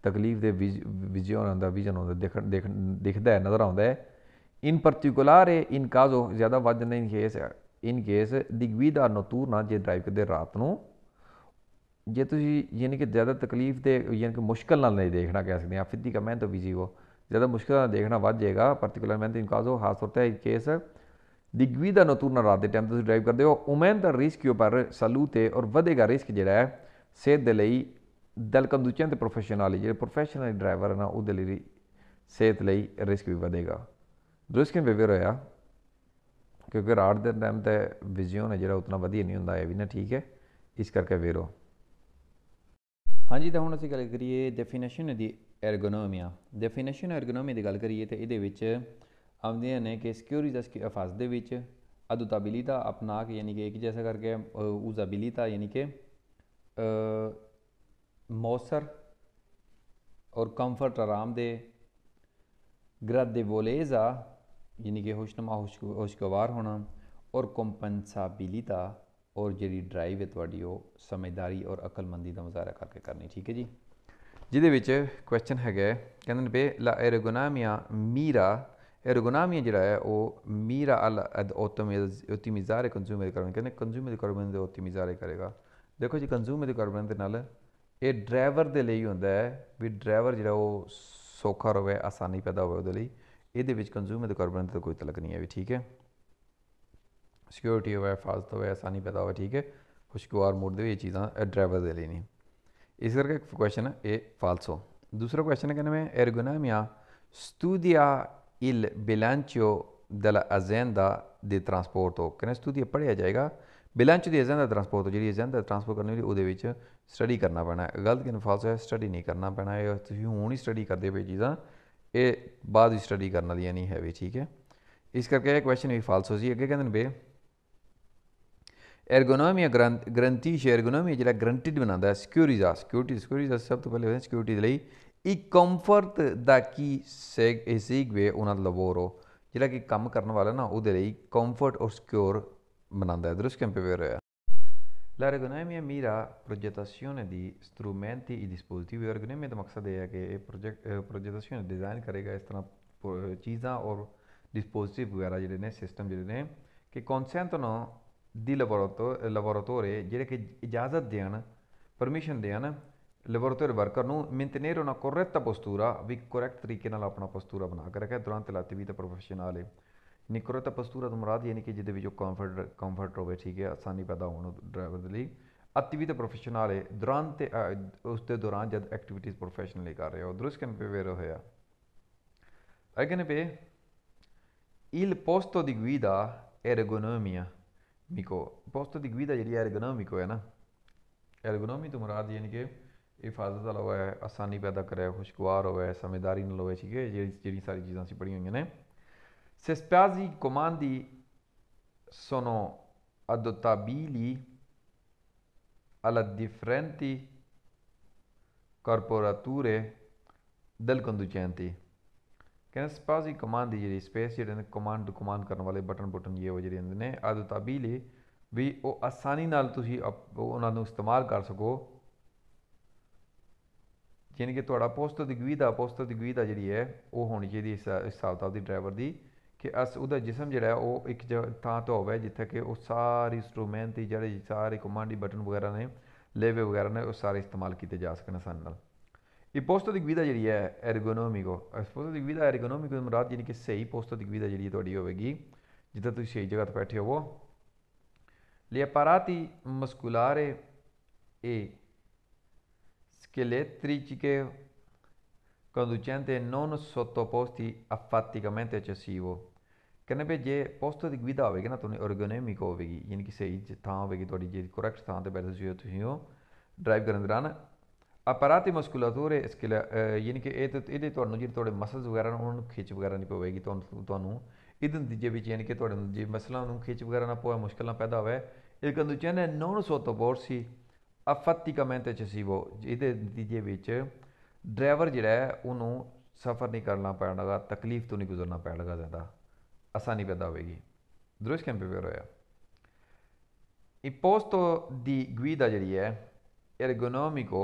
ਤਕਲੀਫ ਦੇ ਹੋਣ ਦਾ ਵਿਜਨ ਆਉਂਦਾ ਦੇਖ ਦੇਖ ਦਿਖਦਾ ਹੈ ਨਜ਼ਰ ਆਉਂਦਾ ਹੈ ਇਨ ਪਰਟੀਕੂਲਰ ਇਨ ਕਾਜ਼ੋ ਜ਼ਿਆਦਾ ਵੱਧ ਨਹੀਂ ਕੇਸ ਇਨ ਕੇਸ ਦਿਗਵੀਦਾ ਨਤੂਰ ਨਾ ਜੇ ਡਰਾਈਵ ਕਰਦੇ ਰਾਤ ਨੂੰ ਜੇ ਤੁਸੀਂ ਯਾਨੀ ਕਿ ਜ਼ਿਆਦਾ ਤਕਲੀਫ ਦੇ ਯਾਨੀ ਕਿ ਮੁਸ਼ਕਲ ਨਾਲ ਨਹੀਂ ਦੇਖਣਾ ਕਹਿ ਸਕਦੇ ਆ ਫਿੱਦੀ ਕਾ ਮੈਂ ਤਾਂ ਬਿਜੀ ਹੋ ਜ਼ਿਆਦਾ ਮੁਸ਼ਕਲ ਨਾਲ ਦੇਖਣਾ ਵੱਧ ਜਾਏਗਾ ਪਰਟੀਕੂਲਰ ਮੈਂ ਤਾਂ ਇਨ ਕਾਜ਼ੋ ਖਾਸ ਤੌਰ ਤੇ ਕੇਸ ਦਿਗਵੀਦਾ ਨਤੂਰ ਨਾ ਰਾਤ ਦੇ ਟਾਈਮ ਤੁਸੀਂ ਡਰਾਈਵ ਕਰਦੇ ਹੋ ਉਮੈਨ ਦਾ ਰਿਸਕ ਉਪਰ ਸਲੂ ਤੇ ਔਰ ਵਧੇਗਾ ਰਿਸਕ ਜਿਹੜਾ ਹੈ ਸਿਹਤ ਦੇ ਲਈ ਦਲ ਕੰਦੂਚਿਆਂ ਤੇ ਪ੍ਰੋਫੈਸ਼ਨਲ ਜਿਹੜੇ ਪ੍ਰੋਫੈਸ਼ਨਲ ਡਰਾਈਵਰ ਹਨ ਉਹਦੇ ਲਈ ਸਿਹਤ ਲਈ ਰਿਸਕ ਵੀ ਵਧੇਗਾ ਰਿਸਕ ਵੀ ਬਿਹੇਵੀਅਰ ਹੋਇਆ ਕਿਉਂਕਿ ਰਾਤ ਦੇ ਟਾਈਮ ਤੇ ਵਿਜ਼ਨ ਹੈ ਜਿਹੜਾ ਉਤਨਾ ਵਧੀਆ ਨਹੀਂ ਹੁੰਦਾ ਇਹ ਵੀ ਨਾ ਠੀਕ ਹੈ ਇਸ ਕਰਕੇ ਵੇਰੋ ਹਾਂਜੀ ਤਾਂ ਹੁਣ ਅਸੀਂ ਗੱਲ ਕਰੀਏ ਡੈਫੀਨੇਸ਼ਨ ਦੀ ਐਰਗੋਨੋਮੀਆ ਡੈਫੀਨੇਸ਼ਨ ਐਰਗੋਨੋਮੀ ਦੀ ਗੱਲ ਕਰੀਏ ਤੇ ਇਹਦੇ ਵਿੱਚ ਆਉਂਦੇ ਨੇ ਕਿ ਸਿਕਿਉਰਿਟੀ ਦਾ ਅਫਾਸ ਦੇ ਵਿੱਚ ਅਦੁਤਾਬਿਲਿਤਾ ਕਿ ਯਾਨੀ ਕਿ ਇੱਕ ਜੈਸਾ ਕਰਕੇ ਉਜ਼ਾਬਿਲਿਤਾ ਯਾਨੀ ਕਿ ਕੰਫਰਟ ਆਰਾਮ ਦੇ ਗ੍ਰਦ ਦੇ ਬੋਲੇਜ਼ਾ ਯਾਨੀ ਕਿ खुशनुमा खुशगवार ਹੋਣਾ ਔਰ कंपनसाबिलिता ਔਰ ਜਿਹੜੀ ਡਰਾਈਵ ਹੈ ਤੁਹਾਡੀ ਉਹ ਸਮਝਦਾਰੀ ਔਰ ਅਕਲਮੰਦੀ ਦਾ ਮੁਜ਼ਾਹਰਾ ਕਰਕੇ ਕਰਨੀ ਠੀਕ ਹੈ ਜੀ ਜਿਹਦੇ ਵਿੱਚ ਕੁਐਸਚਨ ਹੈਗਾ ਕਹਿੰਦੇ ਨੇ ਬੇ ਲਾ ਐਰਗੋਨਾਮੀਆ ਮੀਰਾ ਐਰਗੋਨਾਮੀਆ ਜਿਹੜਾ ਹੈ ਉਹ ਮੀਰਾ ਅਲ ਉਤਮਿਜ਼ਾਰ ਕੰਜ਼ੂਮਰ ਕਰਨ ਕਹਿੰਦੇ ਕੰਜ਼ੂਮਰ ਕਰਨ ਦੇ ਉਤਮਿਜ਼ਾਰ ਕਰੇਗਾ ਦੇਖੋ ਜੀ ਕੰਜ਼ੂਮਰ ਕਰਨ ਦੇ ਨਾਲ ਇਹ ਡਰਾਈਵਰ ਦੇ ਲਈ ਹੁੰਦਾ ਹੈ ਵੀ ਡਰਾਈਵਰ ਜਿਹੜਾ ਉਹ ਸੌਖਾ ਰਵੇ ਆਸਾਨੀ ਪੈਦਾ ਹੋਵੇ ਉਹਦੇ ਲਈ ਇਹਦੇ ਵਿੱਚ ਕੰਜ਼ੂਮਰ ਦੇ ਕਾਰਬਨ ਦਾ ਕੋਈ ਤਲਕ ਨਹੀਂ ਹੈ ਵੀ ਠੀਕ ਹੈ ਸਿਕਿਉਰਿਟੀ ਹੋਵੇ ਫਾਸਟ ਹੋਵੇ ਆਸਾਨੀ ਪੈਦਾ ਹੋਵੇ ਠੀਕ ਹੈ ਖੁਸ਼ਗਵਾਰ ਮੋਡ ਦੇ ਵਿੱਚ ਇਹ ਚੀਜ਼ਾਂ ਡਰਾਈਵਰ ਦੇ ਲਈ ਨਹੀਂ ਇਸ ਕਰਕੇ ਇੱਕ ਕੁਐਸਚਨ ਹੈ ਇਹ ਫਾਲਸ ਹੋ ਦੂਸਰਾ ਕੁਐਸਚਨ ਹੈ ਕਿ ਮੈਂ ਐਰਗੋਨੋਮੀਆ ਸਟੂਡੀਆ ਇਲ ਬਿਲਾਂਚੋ ਅਜ਼ੈਂਦਾ ਦੇ di ਹੋ ਕਹਿੰਦੇ ਸਟੂਡੀਆ ਪੜਿਆ ਜਾਏਗਾ ਬਿਲਾਂਚੋ ਦੇ ਅਜ਼ੈਂਦਾ ਦਾ ਟਰਾਂਸਪੋਰਟ ਜਿਹੜੀ ਅਜ਼ੈਂਦਾ ਟਰਾਂਸਪੋਰਟ ਕਰਨੀ ਵਾਲੀ ਉਹਦੇ ਵਿੱਚ ਸਟੱਡੀ ਕਰਨਾ ਪੈਣਾ ਗਲਤ ਕਿ ਫਾਲਸ ਹੈ ਸਟੱਡੀ ਨਹੀਂ ਕਰਨਾ ਪੈਣਾ ਇਹ ਤੁਸੀਂ ਹੁਣ ਹੀ ਸਟੱਡੀ ਕਰਦੇ ਪਏ ਚੀਜ਼ਾਂ ਇਹ ਬਾਅਦ ਵਿੱਚ ਸਟੱਡੀ ਕਰਨ ਵਾਲੀਆਂ ਨਹੀਂ ਹੈ ਵੀ ਠੀਕ ਹੈ ਇਸ ਕਰਕੇ ਇਹ ਕੁਐਸਚਨ ਵੀ ਫਾਲਸ ਹੋ ਜੀ ਅੱਗੇ ਕਹਿੰਦੇ ਨੇ ਬੇ ਐਰਗੋਨੋਮੀ ਗ੍ਰੰਥੀ ਐਰਗੋਨੋਮੀ ਜਿਹੜਾ ਗਰੰਟਿਡ ਬਣਾਉਂਦਾ ਹੈ ਸਿਕਿਉਰਿਟੀਜ਼ ਆ ਸਿਕਿਉਰਿਟੀ ਸਿਕਿਉਰਿਟੀ ਸਭ ਤੋਂ ਪਹਿਲੇ ਹੋਇਆ ਸਿਕਿਉਰਿਟੀ ਲਈ ਇੱਕ ਕੰਫਰਟ ਦਾ ਕੀ ਸੇਗ ਇਸੀਗ ਵੇ ਉਹਨਾਂ ਲਵੋਰੋ ਜਿਹੜਾ ਕਿ ਕੰਮ ਕਰਨ ਵਾਲਾ ਨਾ ਉਹਦੇ ਲਈ ਕੰਫਰਟ ਔਰ ਸਿਕਿਉਰ ਬਣਾਉਂਦਾ ਹੈ ਦਰਸ ਕੰਪੇਅਰ ਹੈ L'ergonomia mira progettazione di strumenti e dispositivi. Ergonomia का मकसद है कि प्रोजेक्टेशन डिज़ाइन करेगा इस तरह चीज़ां और डिस्पोजिटिव बगैरा जेह्ड़े ने सिस्टम जेह्ड़े ने कि कंसैंतनो दी लैबोरेटो लैबोरेटोरे जेह्ड़े कि इजाज़त देन परमिशन देन ਲੈਬੋਰੇਟਰੀ ਵਰਕਰ ਨੂੰ ਮੇਨਟੇਨਰ ਉਹਨਾਂ ਕੋਰੈਕਟ ਪੋਸਟੂਰਾ ਵੀ ਕੋਰੈਕਟ ਤਰੀਕੇ ਨਾਲ ਆਪਣਾ ਪੋਸਟੂਰਾ ਬਣਾ ਕੇ ਰੱਖੇ ਦੌਰਾਨ ਤਲਾਤਵੀ ਤੇ ਪ੍ਰੋਫੈਸ਼ਨਲ ਹੈ ਨਿਕਰੋ ਨਿਕਰਤਾ ਪਸਤੂਰਾ ਤੋਂ ਮਰਾਦ ਯਾਨੀ ਕਿ ਜਿਹਦੇ ਵਿੱਚ ਉਹ ਕੰਫਰਟ ਕੰਫਰਟ ਹੋਵੇ ਠੀਕ ਹੈ ਆਸਾਨੀ ਪੈਦਾ ਹੋਣ ਡਰਾਈਵਰ ਦੇ ਲਈ ਅਤੀ ਵੀ ਤਾਂ ਪ੍ਰੋਫੈਸ਼ਨਲ ਹੈ ਦੌਰਾਨ ਤੇ ਉਸ ਦੇ ਦੌਰਾਨ ਜਦ ਐਕਟੀਵਿਟੀਜ਼ ਪ੍ਰੋਫੈਸ਼ਨਲੀ ਕਰ ਰਿਹਾ ਹੋ ਦਰਸ ਕੈਨ ਪੇ ਵੇਰ ਹੋਇਆ ਅਗਨ ਪੇ ਇਲ ਪੋਸਟੋ ਦੀ guida ਐਰਗੋਨੋਮੀਆ ਮਿਕੋ ਪੋਸਟੋ ਦੀ guida ਜਿਹੜੀ ergonomico ਹੈ ਨਾ ਐਰਗੋਨੋਮੀ ਤੋਂ ਮਰਾਦ ਯਾਨੀ ਕਿ ਇਹ ਹਿਫਾਜ਼ਤ ਵਾਲਾ ਹੋਇਆ ਆਸਾਨੀ ਪੈਦਾ ਕਰਿਆ ਖੁਸ਼ਗਵਾਰ ਹੋਇਆ ਸਮਝਦਾਰੀ ਨਾਲ ਹੋਇਆ ਠੀਕ ਹੈ ਜਿਹੜੀ ਜਿਹੜੀ ਸਾਰੀ ਚੀਜ਼ਾਂ ਸੀ ਪੜੀਆਂ ਹੋਈਆਂ ਨੇ Se spesi i comandi sono adottabili alle differenti corporature del conducente ਕਹਿੰਦੇ ਸਪਾਜ਼ੀ ਕਮਾਂਡ ਜਿਹੜੀ ਸਪੇਸ ਜਿਹੜੇ ਨੇ ਕਮਾਂਡ ਟੂ ਕਮਾਂਡ ਕਰਨ ਵਾਲੇ ਬਟਨ ਬਟਨ ਇਹ ਉਹ ਜਿਹੜੇ ਹੁੰਦੇ ਨੇ ਆਦਤਾਬੀਲੀ ਵੀ ਉਹ ਆਸਾਨੀ ਨਾਲ ਤੁਸੀਂ ਉਹਨਾਂ ਨੂੰ ਇਸਤੇਮਾਲ ਕਰ ਸਕੋ ਜਿਵੇਂ ਕਿ ਤੁਹਾਡਾ ਪੋਸਟ ਦੀ ਗਵੀ ਪੋਸਟ ਦੀ ਗਵੀ ਜਿਹੜੀ ਹੈ ਉਹ ਹੋਣੀ ਚਾਹੀਦੀ ਇਸ ਹਿਸਾਬ ਕਿਤਾਬ ਦੀ ਡਰਾਈਵਰ ਦੀ ਕਿ ਅਸ ਉਹਦਾ ਜਿਸਮ ਜਿਹੜਾ ਉਹ ਇੱਕ ਥਾਂ ਤੋਂ ਹੋਵੇ ਜਿੱਥੇ ਕਿ ਉਹ ਸਾਰੀ ਇੰਸਟਰੂਮੈਂਟ ਦੀ ਜਿਹੜੇ ਸਾਰੇ ਕਮਾਂਡ ਦੀ ਬਟਨ ਵਗੈਰਾ ਨੇ ਲੇਵੇ ਵਗੈਰਾ ਨੇ ਉਹ ਸਾਰੇ ਇਸਤੇਮਾਲ ਕੀਤੇ ਜਾ ਸਕਣ ਆਸਾਨੀ ਨਾਲ ਇਹ ਪੋਸਟੋ ਦੀ ਵਿਧਾ ਜਿਹੜੀ ਹੈ ਐਰਗੋਨੋਮਿਕੋ ਪੋਸਟੋ ਦੀ ਵਿਧਾ ਐਰਗੋਨੋਮਿਕੋ ਦੀ ਮਰਾਦ ਯਾਨੀ ਕਿ ਸਹੀ ਪੋਸਟੋ ਦੀ ਵਿਧਾ ਜਿਹੜੀ ਤੁਹਾਡੀ ਹੋਵੇਗੀ ਜਿੱਦਾਂ ਤੁਸੀਂ ਸਹੀ ਜਗ੍ਹਾ ਤੇ ਬੈਠੇ ਹੋਵੋ Le apparati muscolari e scheletrici conducenti non sottoposti a faticamento eccessivo ਕਹਿੰਦੇ ਵੀ ਜੇ ਪੋਸਟੋ ਦੀ ਵਿਧਾ ਹੋਵੇਗੀ ਨਾ ਤੁਹਾਨੂੰ ਅਰਗੋਨੋਮਿਕ ਹੋਵੇਗੀ ਯਾਨੀ ਕਿ ਸਹੀ ਥਾਂ ਹੋਵੇਗੀ ਤੁਹਾਡੀ ਜੇ ਕਰੈਕਟ ਥਾਂ ਤੇ ਬੈਠੇ ਸੀ ਤੁਸੀਂ ਉਹ ਡਰਾਈਵ ਕਰਨ ਦੌਰਾਨ ਅਪਰਾਤੀ ਮਸਕੂਲਾਤੂਰ ਇਸਕਿਲ ਯਾਨੀ ਕਿ ਇਹ ਇਹਦੇ ਤੁਹਾਨੂੰ ਜਿਹੜੇ ਤੁਹਾਡੇ ਮਸਲਸ ਵਗੈਰਾ ਨੇ ਉਹਨਾਂ ਨੂੰ ਖਿੱਚ ਵਗੈਰਾ ਨਹੀਂ ਪਵੇਗੀ ਤੁਹਾਨੂੰ ਤੁਹਾਨੂੰ ਇਹਦੇ ਨਤੀਜੇ ਵਿੱਚ ਯਾਨੀ ਕਿ ਤੁਹਾਡੇ ਜੇ ਮਸਲਾਂ ਨੂੰ ਖਿੱਚ ਵਗੈਰਾ ਨਾ ਪਵੇ ਮੁਸ਼ਕਲਾਂ ਪੈਦਾ ਹੋਵੇ ਇਹ ਕੰਦੂ ਚੈਨੇ 900 ਤੋਂ ਬੋਰ ਸੀ ਅਫਤੀ ਕਮੈਂਟ ਚ ਸੀ ਉਹ ਇਹਦੇ ਨਤੀਜੇ ਵਿੱਚ ਡਰਾਈਵਰ ਜਿਹੜਾ ਉਹਨੂੰ ਸਫਰ ਨਹੀਂ ਕਰਨਾ ਪੈਣਾਗਾ ਤਕਲੀਫ ਤੋਂ ਨਹੀਂ ਗੁਜ਼ਰਨਾ ਪੈਣਾਗਾ ਜ਼ਿਆਦਾ ਆਸਾਨੀ ਪੈਦਾ ਹੋਵੇਗੀ ਦ੍ਰਿਸ਼ ਕੈਂ ਪੇਪਰ ਹੋਇਆ ਇਪੋਸਟੋ ਦੀ ਗਵੀਦਾ ਜਿਹੜੀ ਹੈ ਐਰਗੋਨੋਮਿਕੋ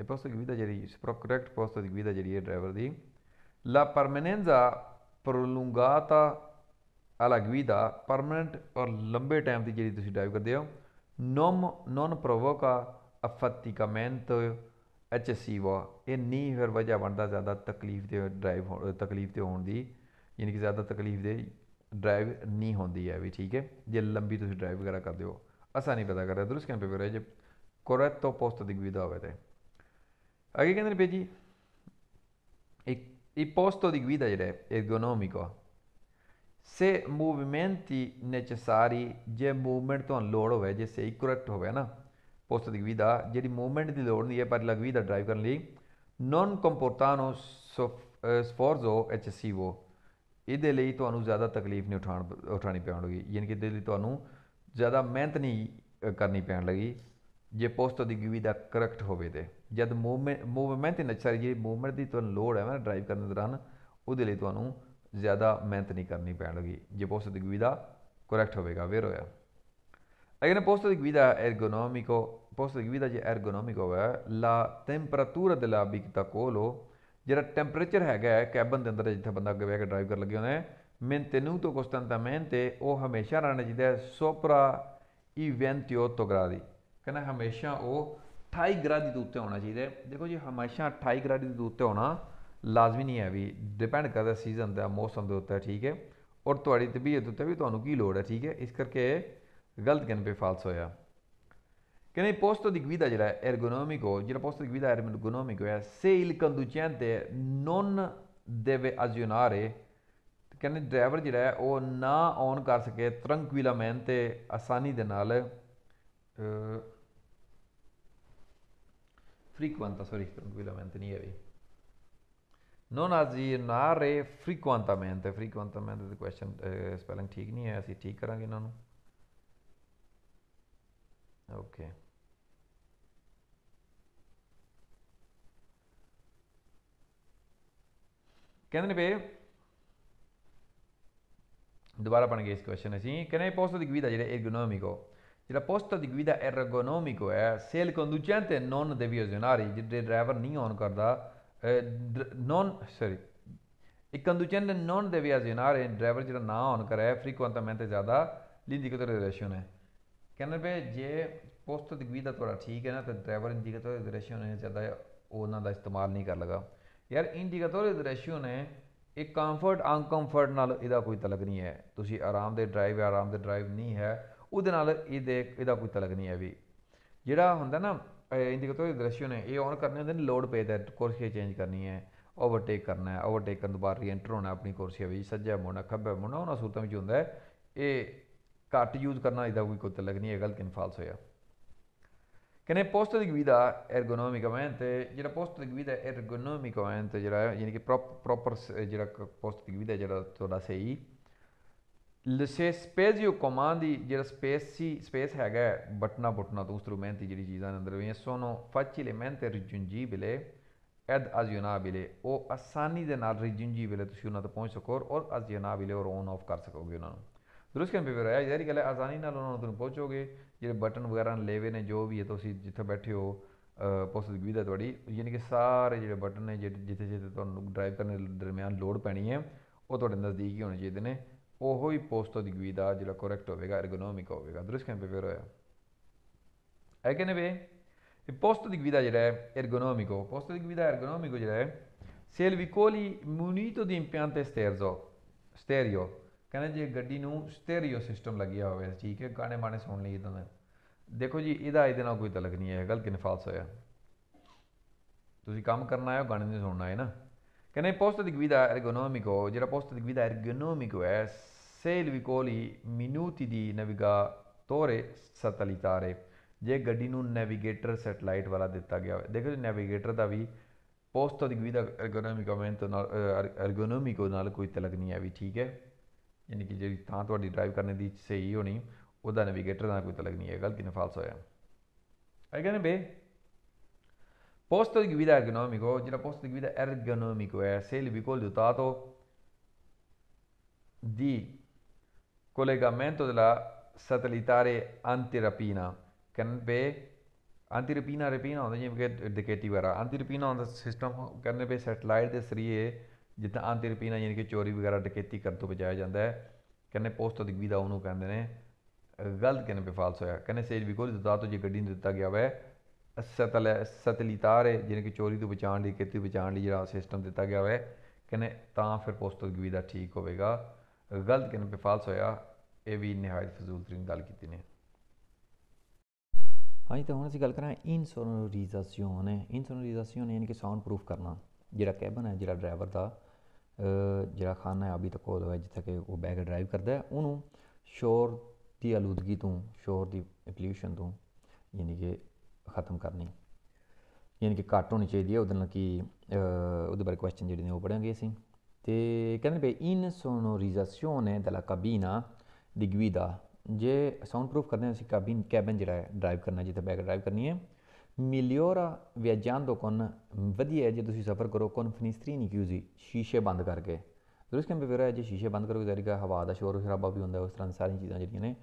ਇਪੋਸਟੋ ਗਵੀਦਾ ਜਿਹੜੀ ਇਸ ਸਪਰੋ ਕਰੈਕਟ ਪੋਸਟੋ ਦੀ ਗਵੀਦਾ ਜਿਹੜੀ ਹੈ ਡਰਾਈਵਰ ਦੀ ਲਾ ਪਰਮਨੈਂਜ਼ਾ ਪ੍ਰੋਲੰਗਾਤਾ ਅਲਾ ਵੀਦਾ ਪਰਮਨੈਂਟ ਔਰ ਲੰਬੇ ਟਾਈਮ ਦੀ ਜਿਹੜੀ ਤੁਸੀਂ ਡਰਾਈਵ ਕਰਦੇ ਹੋ ਨੋਮ ਨੋਨ ਪ੍ਰੋਵੋਕਾ ਅਫਤਿਕਮੈਂਟੋ ਐਚਸੀਵਾ ਇਹ ਨਹੀਂ ਫਿਰ ਵਜ੍ਹਾ ਬਣਦਾ ਜ਼ਿਆਦਾ ਤਕਲੀਫ ਦੇ ਡਰਾਈਵ ਤਕਲੀਫ ਤੇ ਹੋਣ ਦੀ ਯਾਨੀ ਕਿ ਜ਼ਿਆਦਾ ਤਕਲੀਫ ਦੇ ਡਰਾਈਵ ਨਹੀਂ ਹੁੰਦੀ ਹੈ ਵੀ ਠੀਕ ਹੈ ਜੇ ਲੰਬੀ ਤੁਸੀਂ ਡਰਾਈਵ ਵਗੈਰਾ ਕਰਦੇ ਹੋ ਆਸਾਨੀ ਪਤਾ ਕਰਦਾ ਦਰੁਸਤ ਕੈਂਪੇ ਵਗੈਰਾ ਜੇ ਕੋਰੈਤੋ ਪੋਸਟ ਗਵੀਦਾ ਹੋਵੇ ਤੇ ਅੱਗੇ ਕਹਿੰਦੇ ਨੇ ਭੇਜੀ ਇੱਕ il ਦੀ di guida ergonomico ਸੇ ਮੂਵਮੈਂਟੀ necessari ਜੇ ਮੂਵਮੈਂਟ ਤੁਹਾਨੂੰ ਲੋੜ ਹੋਵੇ ਜੇ ਸਹੀ ਕਰੈਕਟ ਹੋਵੇ ਨਾ ਪੋਸਟ ਦੀ ਗਵੀਦਾ ਜਿਹੜੀ ਮੂਵਮੈਂਟ ਦੀ ਲੋੜ ਨਹੀਂ ਹੈ ਪਰ ਲਗਵੀ ਦਾ ਡਰਾਈਵ ਕਰਨ ਲਈ non comportano sforzo ਐਚਸੀਵੋ ਇਹਦੇ ਲਈ ਤੁਹਾਨੂੰ ਜ਼ਿਆਦਾ ਤਕਲੀਫ ਨਹੀਂ ਉਠਾਣ ਉਠਾਣੀ ਪੈਣ ਲੱਗੀ ਯਾਨੀ ਕਿ ਇਹਦੇ ਲਈ ਤੁਹਾਨੂੰ ਜ਼ਿਆਦਾ ਮਿਹਨਤ ਨਹੀਂ ਕਰਨੀ ਪੈਣ ਲੱਗੀ ਜੇ ਪੋਸਟ ਦੀ ਗਿਵੀ ਦਾ ਕਰੈਕਟ ਹੋਵੇ ਤੇ ਜਦ ਮੂਵਮੈਂਟ ਮੂਵਮੈਂਟ ਇਨ ਮੂਵਮੈਂਟ ਦੀ ਤੁਹਾਨੂੰ ਲੋੜ ਹੈ ਨਾ ਡਰਾਈਵ ਕਰਨ ਦੌਰਾਨ ਉਹਦੇ ਲਈ ਤੁਹਾਨੂੰ ਜ਼ਿਆਦਾ ਮਿਹਨਤ ਨਹੀਂ ਕਰਨੀ ਪੈਣ ਲੱਗੀ ਜੇ ਪੋਸਟ ਦੀ ਗਿਵੀ ਦਾ ਕਰੈਕਟ ਹੋਵੇਗਾ ਵੇਰ ਹੋਇਆ Hay posto di guida ergonomico, posto di guida ergonomico è la temperatura della ਕੋਲੋ ਜਿਹੜਾ ਟੈਂਪਰੇਚਰ ਹੈਗਾ ਕੈਬਨ ਦੇ ਅੰਦਰ ਜਿੱਥੇ ਬੰਦਾ ਅੱਗੇ ਬਹਿ ਕੇ ਡਰਾਈਵ ਕਰਨ ਲੱਗਿਆ ਹੁੰਦਾ ਹੈ ਤੈਨੂੰ ਤੋਂ ਕੋਸਤਨ ਮੇਨ ਤੇ ਉਹ ਹਮੇਸ਼ਾ ਰਹਿਣਾ ਚਾਹੀਦਾ ਸੋਪਰਾ ਇਵੈਂਟਿਓ ਤੋਗਰਾਦੀ ਕਹਿੰਦਾ ਹਮੇਸ਼ਾ ਉਹ 28 ਗ੍ਰਾਦੀ ਦੇ ਉੱਤੇ ਹੋਣਾ ਚਾਹੀਦਾ ਦੇਖੋ ਜੀ ਹਮੇਸ਼ਾ 28 ਗ੍ਰਾਦੀ ਦੇ ਉੱਤੇ ਹੋਣਾ ਲਾਜ਼ਮੀ ਨਹੀਂ ਹੈ ਵੀ ਡਿਪੈਂਡ ਕਰਦਾ ਸੀਜ਼ਨ ਦਾ ਮੌਸਮ ਦੇ ਉੱਤੇ ਠੀਕ ਹੈ ਔਰ ਤੁਹਾਡੀ ਤਬੀਅਤ ਉੱਤੇ ਵੀ ਤੁਹਾਨੂੰ ਕੀ ਲੋੜ ਹੈ ਠੀਕ ਹੈ ਇਸ ਕਰਕੇ ਗਲਤ ਕਹਿਣ ਪੇ ਫਾਲਸ ਹੋਇਆ che nel posto di guida ergonomico, nel posto di guida ergonomico è se il conducente non deve azionare ਕਹਿੰਦੇ ਡਰਾਈਵਰ ਜਿਹੜਾ ਹੈ ਉਹ ਨਾ ਔਨ ਕਰ ਸਕੇ ਟ੍ਰੰਕੁਇਲਾਮੈਂਟ ਤੇ ਆਸਾਨੀ ਦੇ ਨਾਲ frequenta, sorry, tranquillamente, nievi. Non azionare frequentemente, frequentemente, the question uh, eh, spelling ਠੀਕ ਨਹੀਂ ਹੈ ਅਸੀਂ ਠੀਕ ਕਰਾਂਗੇ ਇਹਨਾਂ ਨੂੰ ok ਕਹਿੰਦੇ ਨੇ ਬੇ Dovrà parlare di questa questione, sì. Che nel posto di guida è ergonomico? Se il posto di guida è ergonomico, eh, se il conducente non devizionare, il driver non guarda, eh, non, sorry, il conducente non devizionare, il driver non guarda, frequentemente già l'indicator di relazione. ਕਹਿੰਦੇ ਵੀ ਜੇ post ਦੀ ਦਾ ਤੁਹਾਡਾ ਠੀਕ ਹੈ ਨਾ ਤੇ driver indicator ਦੇ ratio ਨੇ ਜ਼ਿਆਦਾ ਉਹਨਾਂ ਦਾ ਇਸਤੇਮਾਲ ਨਹੀਂ ਕਰ ਲਗਾ ਯਾਰ ਇੰਡੀਕੇਟਰ ਦੇ ਰੇਸ਼ੀਓ ਨੇ ਇੱਕ ਕੰਫਰਟ ਅਨਕੰਫਰਟ ਨਾਲ ਇਹਦਾ ਕੋਈ ਤਲਕ ਨਹੀਂ ਹੈ ਤੁਸੀਂ ਆਰਾਮ ਦੇ ਡਰਾਈਵ ਆਰਾਮ ਦੇ ਡਰਾਈਵ ਨਹੀਂ ਹੈ ਉਹਦੇ ਨਾਲ ਇਹ ਦੇ ਇਹਦਾ ਕੋਈ ਤਲਕ ਨਹੀਂ ਹੈ ਵੀ ਜਿਹੜਾ ਹੁੰਦਾ ਨਾ ਇੰਡੀਕੇਟਰ ਦੇ ਰੇਸ਼ੀਓ ਨੇ ਇਹ ਔਨ ਕਰਨੇ ਹੁੰਦੇ ਨੇ ਲੋਡ ਪੇ ਦਾ ਕੁਰਸੀ ਚੇਂਜ ਕਰਨੀ ਹੈ ਓਵਰਟੇਕ ਕਰਨਾ ਹੈ ਓਵਰਟੇਕ ਕਰਨ ਤੋਂ ਬਾਅਦ ਰੀਐਂਟਰ ਹੋਣਾ ਆਪਣੀ ਕੁਰਸੀ ਵਿੱਚ ਸੱਜਾ ਮੋਣਾ ਖੱਬਾ ਮੋਣਾ ਉਹਨਾਂ ਸੂਰਤਾਂ ਵਿੱਚ ਹੁੰਦਾ ਹੈ ਇਹ ਘੱਟ ਯੂਜ਼ ਕਰਨਾ ਇਹਦਾ ਕੋਈ ਕੋਤ ਤਲਕ ਨਹੀਂ ਹੈ ਗਲਤ ਇਨਫਾਲਸ ਹੋਇਆ ਕਹਿੰਦੇ ਪੋਸਟ ਦੀ ਵਿਧਾ ਐਰਗੋਨੋਮਿਕ ਤੇ ਜਿਹੜਾ ਪੋਸਟ ਦੀ ਵਿਧਾ ਐਰਗੋਨੋਮਿਕ ਤੇ ਜਿਹੜਾ ਯਾਨੀ ਕਿ ਪ੍ਰੋਪਰ ਜਿਹੜਾ ਪੋਸਟ ਦੀ ਵਿਧਾ ਜਿਹੜਾ ਤੁਹਾਡਾ ਸਹੀ ਲਸੇ ਸਪੇਸਿਓ ਕਮਾਂਡ ਦੀ ਜਿਹੜਾ ਸਪੇਸ ਸੀ ਸਪੇਸ ਹੈਗਾ ਬਟਨਾ ਬਟਨਾ ਤੋਂ ਉਸ ਤੋਂ ਮਿਹਨਤੀ ਜਿਹੜੀ ਚੀਜ਼ਾਂ ਅੰਦਰ ਹੋਈਆਂ ਸੋਨੋ ਫਾਚਿਲੇ ਮਿਹਨਤ ਰਿਜੁੰਜੀ ਬਿਲੇ ਐਦ ਅਜ਼ਯਨਾ ਬਿਲੇ ਉਹ ਆਸਾਨੀ ਦੇ ਨਾਲ ਰਿਜੁੰਜੀ ਬਿਲੇ ਤੁਸੀਂ ਉਹਨਾਂ ਤੱਕ ਪਹੁੰਚ ਸਕੋ ਔਰ ਅਜ਼ਯਨਾ ਬਿਲੇ ਔਰ ਔਨ ਆਫ ਕਰ ਸਕੋਗੇ ਉਹਨਾਂ ਨੂੰ ਦਰੁਸਤ ਵੀ ਆਇਆ ਜਿਹੜੀ ਗੱਲ ਹੈ ਆਸਾਨੀ ਨਾਲ ਉਹਨਾਂ ਨੂੰ ਪਹੁੰਚੋਗੇ ਜਿਹੜੇ ਬਟਨ ਵਗੈਰਾ ਲੇਵੇ ਨੇ ਜੋ ਵੀ ਹੈ ਤੁਸੀਂ ਜਿੱਥੇ ਬੈਠੇ ਹੋ ਪੋਸਟ ਪੋਸਟਗਵੀ ਦਾ ਤੁਹਾਡੀ ਯਾਨੀ ਕਿ ਸਾਰੇ ਜਿਹੜੇ ਬਟਨ ਨੇ ਜਿੱਥੇ ਜਿੱਥੇ ਤੁਹਾਨੂੰ ਡਰਾਈਵ ਕਰਨ ਦੇ ਦਰਮਿਆਨ ਲੋਡ ਪੈਣੀ ਹੈ ਉਹ ਤੁਹਾਡੇ ਨਜ਼ਦੀਕ ਹੀ ਹੋਣੇ ਚਾਹੀਦੇ ਨੇ ਉਹੋ ਹੀ ਪੋਸਟ ਪੋਸਟਗਵੀ ਦਾ ਜਿਹੜਾ ਕਰੈਕਟ ਹੋਵੇਗਾ ਐਰਗੋਨੋਮਿਕ ਹੋਵੇਗਾ ਦਰੁਸਤ ਕੈਂਪੇ ਫਿਰ ਹੋਇਆ ਹੈ ਕਿ ਨਹੀਂ il posto di guida direi ergonomico, il posto di guida ergonomico direi se il vicoli munito ਦੀ impianto ਸਟੇਰਜ਼ੋ ਸਟੇਰੀਓ ਕਹਿੰਦੇ ਜੇ ਗੱਡੀ ਨੂੰ ਸਟੇਰੀਓ ਸਿਸਟਮ ਲੱਗਿਆ ਹੋਵੇ ਠੀਕ ਹੈ ਗਾਣੇ ਮਾਣੇ ਸੁਣ ਲਈ ਇਦਾਂ ਦਾ ਦੇਖੋ ਜੀ ਇਹਦਾ ਇਹਦੇ ਨਾਲ ਕੋਈ ਤਲਕ ਨਹੀਂ ਹੈ ਗਲਤ ਫਾਲਸ ਹੋਇਆ ਤੁਸੀਂ ਕੰਮ ਕਰਨਾ ਹੈ ਗਾਣੇ ਨਹੀਂ ਸੁਣਨਾ ਹੈ ਨਾ ਕਹਿੰਦੇ ਪੋਸਟ ਦੀ ਗਵਿਦਾ ਐਰਗੋਨੋਮਿਕੋ ਜਿਹੜਾ posto di guida ergonomico è se il ਦੀ minuti ਤੋਰੇ navigatore satellitare ਜੇ ਗੱਡੀ ਨੂੰ ਨੈਵੀਗੇਟਰ ਸੈਟਲਾਈਟ ਵਾਲਾ ਦਿੱਤਾ ਗਿਆ ਹੋਵੇ ਦੇਖੋ ਜੀ ਨੈਵੀਗੇਟਰ ਦਾ ਵੀ posto di guida ergonomico ਨਾਲ ਐਰਗੋਨੋਮਿਕੋ ਨਾਲ ਕੋਈ ਤਲਕ ਨਹੀਂ ਆ ਵੀ ਠੀਕ ਹੈ यानी कि जी ਤਾਂ ਤੁਹਾਡੀ ਡਰਾਈਵ ਕਰਨ ਦੀ ਸਹੀ ਹੋਣੀ ਉਹਦਾ ਨੈਵੀਗੇਟਰ ਦਾ ਕੋਈ ਤਲਕ ਨਹੀਂ ਹੈ ਗਲਤੀ ਨਾਲ ਫਾਲਸ ਹੋਇਆ hai bene beh posto di guida ergonomico oggi la posto di guida ergonomico è se il veicolo dotato di collegamento della satellitare antirapina can होता है ये आ रहा antirapina on the पे satellite दे सरिए ਜਿੱਦਾਂ ਪੀਣਾ ਯਾਨੀ ਕਿ ਚੋਰੀ ਵਗੈਰਾ ਡਕੈਤੀ ਕਰਨ ਤੋਂ ਬਚਾਇਆ ਜਾਂਦਾ ਹੈ ਕਹਿੰਦੇ ਪੋਸਟ ਤਦਬੀ ਦਾ ਉਹਨੂੰ ਕਹਿੰਦੇ ਨੇ ਗਲਤ ਕਹਿੰਦੇ ਪੇ ਫਾਲਸ ਹੋਇਆ ਕਹਿੰਦੇ ਸੇਜ ਵੀ ਕੋਈ ਦਿੱਤਾ ਤੋਂ ਜੇ ਗੱਡੀ ਨੂੰ ਦਿੱਤਾ ਗਿਆ ਵੈ ਸਤਲ ਸਤਲੀਤਾਰ ਹੈ ਜਿਹਨੇ ਕਿ ਚੋਰੀ ਤੋਂ ਬਚਾਉਣ ਲਈ ਕਿਤੇ ਬਚਾਉਣ ਲਈ ਜਿਹੜਾ ਸਿਸਟਮ ਦਿੱਤਾ ਗਿਆ ਵੈ ਕਹਿੰਦੇ ਤਾਂ ਫਿਰ ਪੋਸਟ ਤਦਬੀ ਦਾ ਠੀਕ ਹੋਵੇਗਾ ਗਲਤ ਕਹਿੰਦੇ ਪੇ ਫਾਲਸ ਹੋਇਆ ਇਹ ਵੀ ਨਿਹਾਇਤ ਫਜ਼ੂਲ ਤਰੀਨ ਗੱਲ ਕੀਤੀ ਨੇ ਹਾਂਜੀ ਤਾਂ ਹੁਣ ਅਸੀਂ ਗੱਲ ਕਰਾਂ ਇਨਸੋਨੋਰੀਜ਼ਾਸੀਓਨ ਇਨਸੋਨੋਰੀਜ਼ਾਸੀਓਨ ਯਾਨੀ ਕਿ ਸਾਊਂਡ ਪ੍ਰੂਫ ਕਰਨਾ ਜਿਹੜਾ ਕੈਬਨ ਹੈ ਜਿਹੜਾ ਡਰਾਈਵਰ ਦਾ ਜਿਹੜਾ ਖਾਨਾ ਹੈ ਅਬੀ ਤੱਕ ਹੋਦਾ ਹੈ ਜਿੱਥੇ ਕਿ ਉਹ ਬੈਗ ਡਰਾਈਵ ਕਰਦਾ ਹੈ ਉਹਨੂੰ ਸ਼ੋਰ ਦੀ ਅਲੂਦਗੀ ਤੋਂ ਸ਼ੋਰ ਦੀ ਪੋਲੂਸ਼ਨ ਤੋਂ ਯਾਨੀ ਕਿ ਖਤਮ ਕਰਨੀ ਯਾਨੀ ਕਿ ਘੱਟ ਹੋਣੀ ਚਾਹੀਦੀ ਹੈ ਉਹਦੇ ਨਾਲ ਕਿ ਉਹਦੇ ਬਾਰੇ ਕੁਐਸਚਨ ਜਿਹੜੇ ਨੇ ਉਹ ਪੜਾਂਗੇ ਅਸੀਂ ਤੇ ਕਹਿੰਦੇ ਬਈ ਇਨ ਹੈ ਦਲਾ ਕਬੀਨਾ ਦੀ ਗਵੀਦਾ ਜੇ ਸਾਊਂਡ ਪ੍ਰੂਫ ਕਰਦੇ ਹਾਂ ਅਸੀਂ ਕਬੀਨ ਕੈਬਨ ਜਿਹੜਾ ਹੈ ਡਰਾਈਵ ਕਰਨਾ ਜਿੱਥੇ ਬੈਗ ਡਰਾਈਵ ਕਰਨੀ ਹੈ ਮਿਲਿਓਰਾ ਵਿਆਜਾਂ ਕੋਨ ਵਧੀਆ ਹੈ ਜੇ ਤੁਸੀਂ ਸਫਰ ਕਰੋ ਕੋਨ ਫਨੀਸਤਰੀ ਨਹੀਂ ਕਿਉਂਜੀ ਸ਼ੀਸ਼ੇ ਬੰਦ ਕਰਕੇ ਦੁਰਸ ਕੰਮ ਵਿਵਰ ਹੈ ਜੇ ਸ਼ੀਸ਼ੇ ਬੰਦ ਕਰੋਗੇ ਜਰੀਗਾ ਹਵਾ ਦਾ ਸ਼ੋਰ ਖਰਾਬਾ ਵੀ ਹੁੰਦਾ ਉਸ ਤਰ੍ਹਾਂ ਸਾਰੀਆਂ ਚੀਜ਼ਾਂ ਜਿਹੜੀਆਂ ਨੇ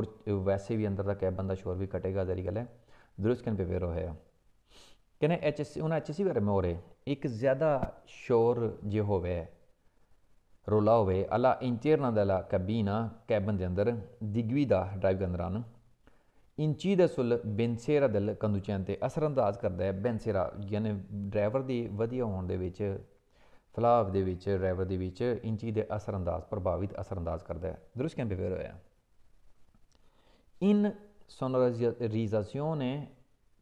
ਔਰ ਵੈਸੇ ਵੀ ਅੰਦਰ ਦਾ ਕੈਬਨ ਦਾ ਸ਼ੋਰ ਵੀ ਘਟੇਗਾ ਜਰੀਗਾ ਲੈ ਦੁਰਸ ਕੰਮ ਵਿਵਰ ਹੋਇਆ ਕਹਿੰਦੇ ਐਚ ਐਸ ਉਹਨਾਂ ਐਚ ਐਸ ਸੀ ਬਾਰੇ ਮੋਰੇ ਇੱਕ ਜ਼ਿਆਦਾ ਸ਼ੋਰ ਜੇ ਹੋਵੇ ਰੋਲਾ ਹੋਵੇ ਅਲਾ ਇੰਟੀਰਨਾ ਦਾ ਲਾ ਕੈਬਿਨਾ ਕੈਬਨ ਦੇ ਅੰਦਰ ਦਿਗਵੀ ਦਾ ਡਰਾਈਵ ਕਰਨ ਰਾਨ ਇੰਚੀ ਦਾ ਸੁਲ ਬੈਂਸੇਰਾ ਦਿਲ ਕੰਦੂਚਿਆਂ ਤੇ ਅੰਦਾਜ਼ ਕਰਦਾ ਹੈ ਬੈਂਸੇਰਾ ਯਾਨੀ ਡਰਾਈਵਰ ਦੀ ਵਧੀਆ ਹੋਣ ਦੇ ਵਿੱਚ ਫਲਾਵ ਦੇ ਵਿੱਚ ਡਰਾਈਵਰ ਦੇ ਵਿੱਚ ਇੰਚੀ ਦੇ ਅਸਰ ਅੰਦਾਜ਼ ਪ੍ਰਭਾਵਿਤ ਅਸਰ ਅੰਦਾਜ਼ ਕਰਦਾ ਹੈ ਦਰੁਸ਼ ਕਿਵੇਂ ਬਿਹੇਵ ਹੋਇਆ ਇਨ ਸੋਨਰਾਈਜ਼ੇਸ਼ਨ ਨੇ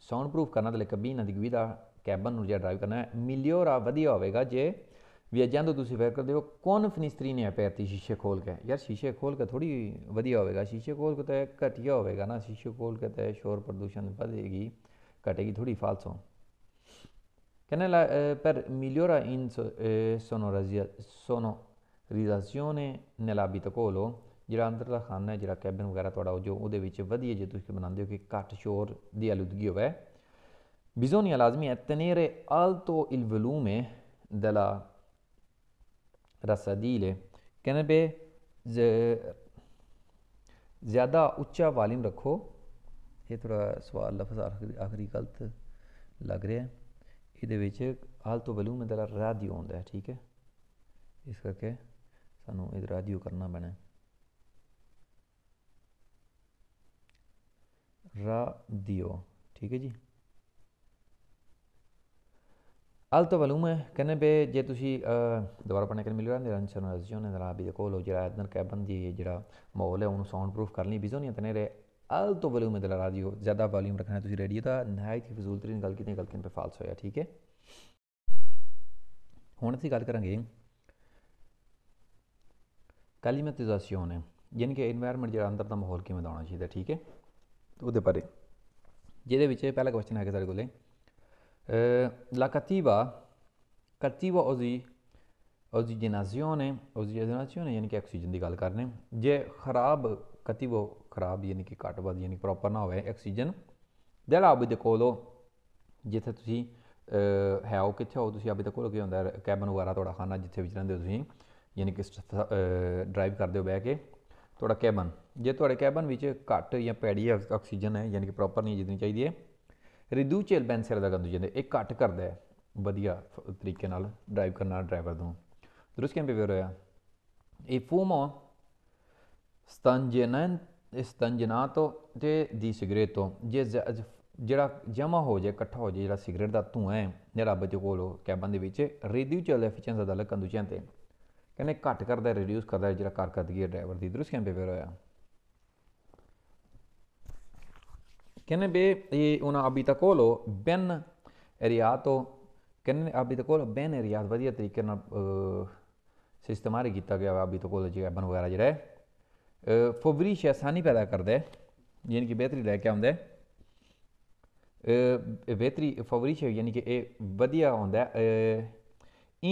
ਸਾਊਂਡ ਪ੍ਰੂਫ ਕਰਨਾ ਲਈ ਕਬੀਨਾ ਦੀ ਗਵੀ ਦਾ ਕੈਬਨ ਨੂੰ ਜੇ ਡਰਾਈਵ ਕਰਨਾ ਹੈ ਮਿਲਿਓਰਾ ਵਧੀਆ ਹੋਵੇਗਾ ਜੇ ਵਿਆਜਾਂ ਤੋਂ ਤੁਸੀਂ ਫੇਰ ਕਰਦੇ ਹੋ ਕੌਣ ਫਨਿਸਤਰੀ ਨੇ ਪੈਰ ਤੇ ਸ਼ੀਸ਼ੇ ਖੋਲ ਕੇ ਯਾਰ ਸ਼ੀਸ਼ੇ ਖੋਲ ਕੇ ਥੋੜੀ ਵਧੀਆ ਹੋਵੇਗਾ ਸ਼ੀਸ਼ੇ ਖੋਲ ਕੇ ਤਾਂ ਘਟਿਆ ਹੋਵੇਗਾ ਨਾ ਸ਼ੀਸ਼ੇ ਖੋਲ ਕੇ ਤਾਂ ਸ਼ੋਰ ਪ੍ਰਦੂਸ਼ਣ ਵਧੇਗੀ ਘਟੇਗੀ ਥੋੜੀ ਫਾਲਸੋ che eh, per migliorare in eh, sonorizzazione nell'abitacolo ਜਿਹੜਾ ਅੰਦਰਲਾ ਖਾਨਾ ਹੈ ਜਿਹੜਾ ਕੈਬਨ ਵਗੈਰਾ ਤੁਹਾਡਾ ਜੋ ਉਹਦੇ ਵਿੱਚ ਵਧੀਆ ਜੇ ਤੁਸੀਂ ਬਣਾਉਂਦੇ ਹੋ ਕਿ ਘੱਟ ਸ਼ੋਰ ਦੀ ਆਲੂਦਗੀ ਹੋਵੇ bisogna lazmi attenere alto il volume della रसादील ਕਹਿੰਦੇ ਬੇ ਜ਼ਿਆਦਾ ਉੱਚਾ ਵਾਲੀਮ ਰੱਖੋ ਇਹ ਥੋੜਾ ਸਵਾਲ ਲਫ਼ਜ਼ ਆਖਰੀ ਗਲਤ ਲੱਗ ਰਿਹਾ ਇਹਦੇ ਵਿੱਚ ਹਾਲ ਤੋਂ ਬਲੂ ਮੈਂ ਦਾ ਰਾਦੀਓ ਹੁੰਦਾ ਹੈ ਠੀਕ ਹੈ ਇਸ ਕਰਕੇ ਸਾਨੂੰ ਇਹ ਰਾਦੀਓ ਕਰਨਾ ਪੈਣਾ ਰਾਦੀਓ ਠੀਕ ਹੈ ਜੀ Alto volume ਬੇ ਜੇ ਤੁਸੀਂ ਦੁਬਾਰਾ ਪੜਨਾ ਕਿ ਮਿਲਣਾ ਨਿਰੰਚਨਾਜ਼ੀਓਨ ਦੇ ਰਾਬੀ ਦੇ ਕੋਲ ਜਿਹੜਾ ਇਦਨ ਕੈਬਨ ਦੀ ਜਿਹੜਾ ਮਾਹੌਲ ਹੈ ਉਹਨੂੰ ਸਾਊਂਡ ਪ੍ਰੂਫ ਕਰ ਲਈ ਵਿਜ਼ੋ ਨਹੀਂ ਤਨੇ ਰੇ ਅਲਤੋ ਵੋਲਿਊਮ ਦੇ ਰੇਡੀਓ ਜ਼ਿਆਦਾ ਵੋਲਿਊਮ ਰੱਖਣਾ ਤੁਸੀਂ ਰੇਡੀਓ ਦਾ ਨਹਾਇਤ ਹੀ ਫਜ਼ੂਲ ਤਰੀਨ ਗੱਲ ਕੀਤੀ ਗਲਤੀਆਂ ਤੇ ਫਾਲਸ ਹੋਇਆ ਠੀਕ ਹੈ ਹੁਣ ਅਸੀਂ ਗੱਲ ਕਰਾਂਗੇ ਕਲਿਮੇਟਾਈਜ਼ੇਸ਼ਨ ਯਾਨੀ ਕਿ এনवायरमेंट ਜਿਹੜਾ ਅੰਦਰ ਦਾ ਮਾਹੌਲ ਕਿਵੇਂ ਦਾ ਹੋਣਾ ਚਾਹੀਦਾ ਠੀਕ ਹੈ ਉਹਦੇ ਬਾਰੇ ਜਿਹਦੇ ਵਿੱਚ ਪਹਿਲਾ ਕੁਐਸਚਨ ਹੈਗਾ ਸਾਡੇ ਕੋਲੇ la cattiva, cattiva osi, ossigenazione, ossigenazione ਯਾਨੀ ਕਿ ਆਕਸੀਜਨ ਦੀ ਗੱਲ ਕਰਨੇ ਜੇ ਖਰਾਬ ਕਤਿਵੋ ਖਰਾਬ ਯਾਨੀ ਕਿ ਘੱਟ ਵੱਧ ਯਾਨੀ ਪ੍ਰੋਪਰ ਨਾ ਹੋਵੇ ਆਕਸੀਜਨ ਦੇ ਲਾ ਦੇ ਕੋਲੋ ਜਿੱਥੇ ਤੁਸੀਂ ਹੈ ਉਹ ਕਿੱਥੇ ਹੋ ਤੁਸੀਂ ਅਭੀ ਤੱਕ ਕੋਲ ਕੀ ਹੁੰਦਾ ਕੈਬਨ ਵਗੈਰਾ ਤੁਹਾਡਾ ਖਾਨਾ ਜਿੱਥੇ ਵਿੱਚ ਰਹਿੰਦੇ ਹੋ ਤੁਸੀਂ ਯਾਨੀ ਕਿ ਡਰਾਈਵ ਕਰਦੇ ਹੋ ਬਹਿ ਕੇ ਤੁਹਾਡਾ ਕੈਬਨ ਜੇ ਤੁਹਾਡੇ ਕੈਬਨ ਵਿੱਚ ਘੱਟ ਜਾਂ ਪੈੜੀ ਆਕਸੀਜਨ ਹੈ ਯਾਨੀ ਕਿ ਪ੍ਰੋਪਰ ਨਹੀਂ ਜਿੰਨੀ ਚਾਹੀਦੀ ਹੈ ਰਿਡਿਊਚਲ ਬੈਂਸਰ ਦਾ ਕੰਦੂ ਜਾਂਦੇ ਇਹ ਘੱਟ ਕਰਦਾ ਹੈ ਵਧੀਆ ਤਰੀਕੇ ਨਾਲ ਡਰਾਈਵ ਕਰਨ ਵਾਲਾ ਡਰਾਈਵਰ ਤੋਂ ਦਰਸ ਕਿਵੇਂ ਬਿਹੇਵ ਹੋਇਆ ਇਹ ਫੂਮੋ ਸਤੰਜਨਨ ਸਤੰਜਨਾਤੋ ਤੇ ਦੀ ਸਿਗਰਟ ਤੋਂ ਜੇ ਜਿਹੜਾ ਜਮਾ ਹੋ ਜਾਏ ਇਕੱਠਾ ਹੋ ਜਾਏ ਜਿਹੜਾ ਸਿਗਰੇਟ ਦਾ ਧੂਆ ਹੈ ਜਿਹੜਾ ਬੱਚੇ ਕੋਲ ਕੈਬਨ ਦੇ ਵਿੱਚ ਰੈਡਿਊਚਲ ਐਫੀਸ਼ੀਐਂਸੀ ਦਾ ਲੱਗਣ ਦੂਜਿਆਂ ਤੇ ਕਹਿੰਦੇ ਘੱਟ ਕਰਦਾ ਰਿਡਿਊਸ ਕਰਦਾ ਜਿਹੜਾ ਕਾਰਕਰਦਗੀ ਹੈ ਡਰਾਈਵਰ ਦੀ ਦਰਸ ਕਿਵੇਂ ਬਿਹੇਵ ਹੋਇਆ Kennebe e una abitacolo ben eriato kenne abitacolo ben eriato ਵਧੀਆ ਤਰੀਕੇ ਨਾਲ ਸਿਸਟਮਾਰ ਕੀਤਾ ਗਿਆ abitacolo ਜਿਹੜਾ ਐਬਨ ਵਗੈਰਾ ਜਿਹੜਾ ਹੈ ਫੋਵਰਿਸ਼ ਆਸਾਨੀ ਪੈਦਾ ਕਰਦਾ ਹੈ ਯਾਨੀ ਕਿ ਬਿਹਤਰੀ ਲੈ ਕੇ ਆਉਂਦਾ ਹੈ ਬਿਹਤਰੀ ਫਵਰਿਸ਼ ਯਾਨੀ ਕਿ ਇਹ ਵਧੀਆ ਹੁੰਦਾ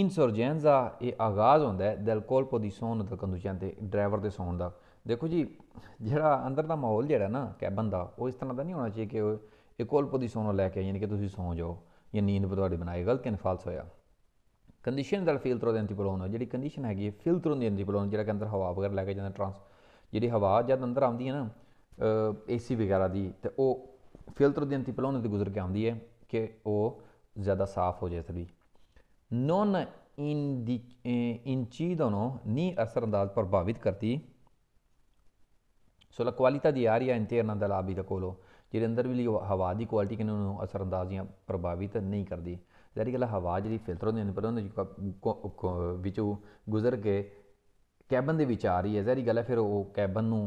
ਇਨਸਰਜੈਂਸ ਦਾ ਇਹ ਆਗਾਜ਼ ਹੁੰਦਾ ਹੈ ਦਿਲ ਕੋਲ ਪੋਦੀ ਸੌਣ ਦਾ ਕੰਦੂ ਜਾਂਦੇ ਡਰਾਈਵਰ ਦੇ ਸੌਣ ਦਾ ਦੇਖੋ ਜੀ ਜਿਹੜਾ ਅੰਦਰ ਦਾ ਮਾਹੌਲ ਜਿਹੜਾ ਨਾ ਕੈਬਨ ਦਾ ਉਹ ਇਸ ਤਰ੍ਹਾਂ ਦਾ ਨਹੀਂ ਹੋਣਾ ਚਾਹੀਏ ਕਿ ਇੱਕ ਕੋਲ ਪੋਜੀਸ਼ਨ ਨੂੰ ਲੈ ਕੇ ਯਾਨੀ ਕਿ ਤੁਸੀਂ ਸੌਂ ਜਾਓ ਜਾਂ ਨੀਂਦ ਤੁਹਾਡੀ ਬਣਾਏ ਗਲਤ ਐਂਡ ਫਾਲਸ ਹੋਇਆ ਕੰਡੀਸ਼ਨ ਦਾ ਫਿਲਟਰ ਦੇ ਬਲੋਨ ਜਿਹੜੀ ਕੰਡੀਸ਼ਨ ਹੈਗੀ ਹੈ ਫਿਲਟਰ ਦੇ ਬਲੋਨ ਜਿਹੜਾ ਕਿ ਅੰਦਰ ਹਵਾ ਵਗੈਰਾ ਲੈ ਕੇ ਜਾਂਦਾ ਟ੍ਰਾਂਸ ਜਿਹੜੀ ਹਵਾ ਜਦ ਅੰਦਰ ਆਉਂਦੀ ਹੈ ਨਾ ਏਸੀ ਵਗੈਰਾ ਦੀ ਤੇ ਉਹ ਫਿਲਟਰ ਦੇ ਬਲੋਨ ਤੇ ਗੁਜ਼ਰ ਕੇ ਆਉਂਦੀ ਹੈ ਕਿ ਉਹ ਜ਼ਿਆਦਾ ਸਾਫ਼ ਹੋ ਜਾਏ ਸਭੀ ਨੋਨ ਇਨ ਦੀ ਇਨ दी ਨੂੰ ਨਹੀਂ ਅਸਰ ਅੰਦਾਜ਼ ਪ੍ਰਭਾਵਿਤ ਕਰਦੀ ਸੋ ਦੀ ਆਰੀਆ ਇੰਟਰਨਲ ਦਾ ਲਾਬੀ ਦਾ ਕੋਲੋ ਜਿਹੜੇ ਅੰਦਰ ਵੀ ਹਵਾ ਦੀ ਕੁਆਲਿਟੀ ਕਿਨੂੰ ਨੂੰ ਅਸਰਅੰਦਾਜ਼ ਪ੍ਰਭਾਵਿਤ ਨਹੀਂ ਕਰਦੀ ਜਿਹੜੀ ਗੱਲ ਹਵਾ ਜਿਹੜੀ ਫਿਲਟਰ ਹੁੰਦੀ ਹੈ ਪਰ ਉਹਨਾਂ ਵਿੱਚੋਂ ਗੁਜ਼ਰ ਕੇ ਕੈਬਨ ਦੇ ਵਿੱਚ ਆ ਰਹੀ ਹੈ ਜਿਹੜੀ ਗੱਲ ਹੈ ਫਿਰ ਉਹ ਕੈਬਨ ਨੂੰ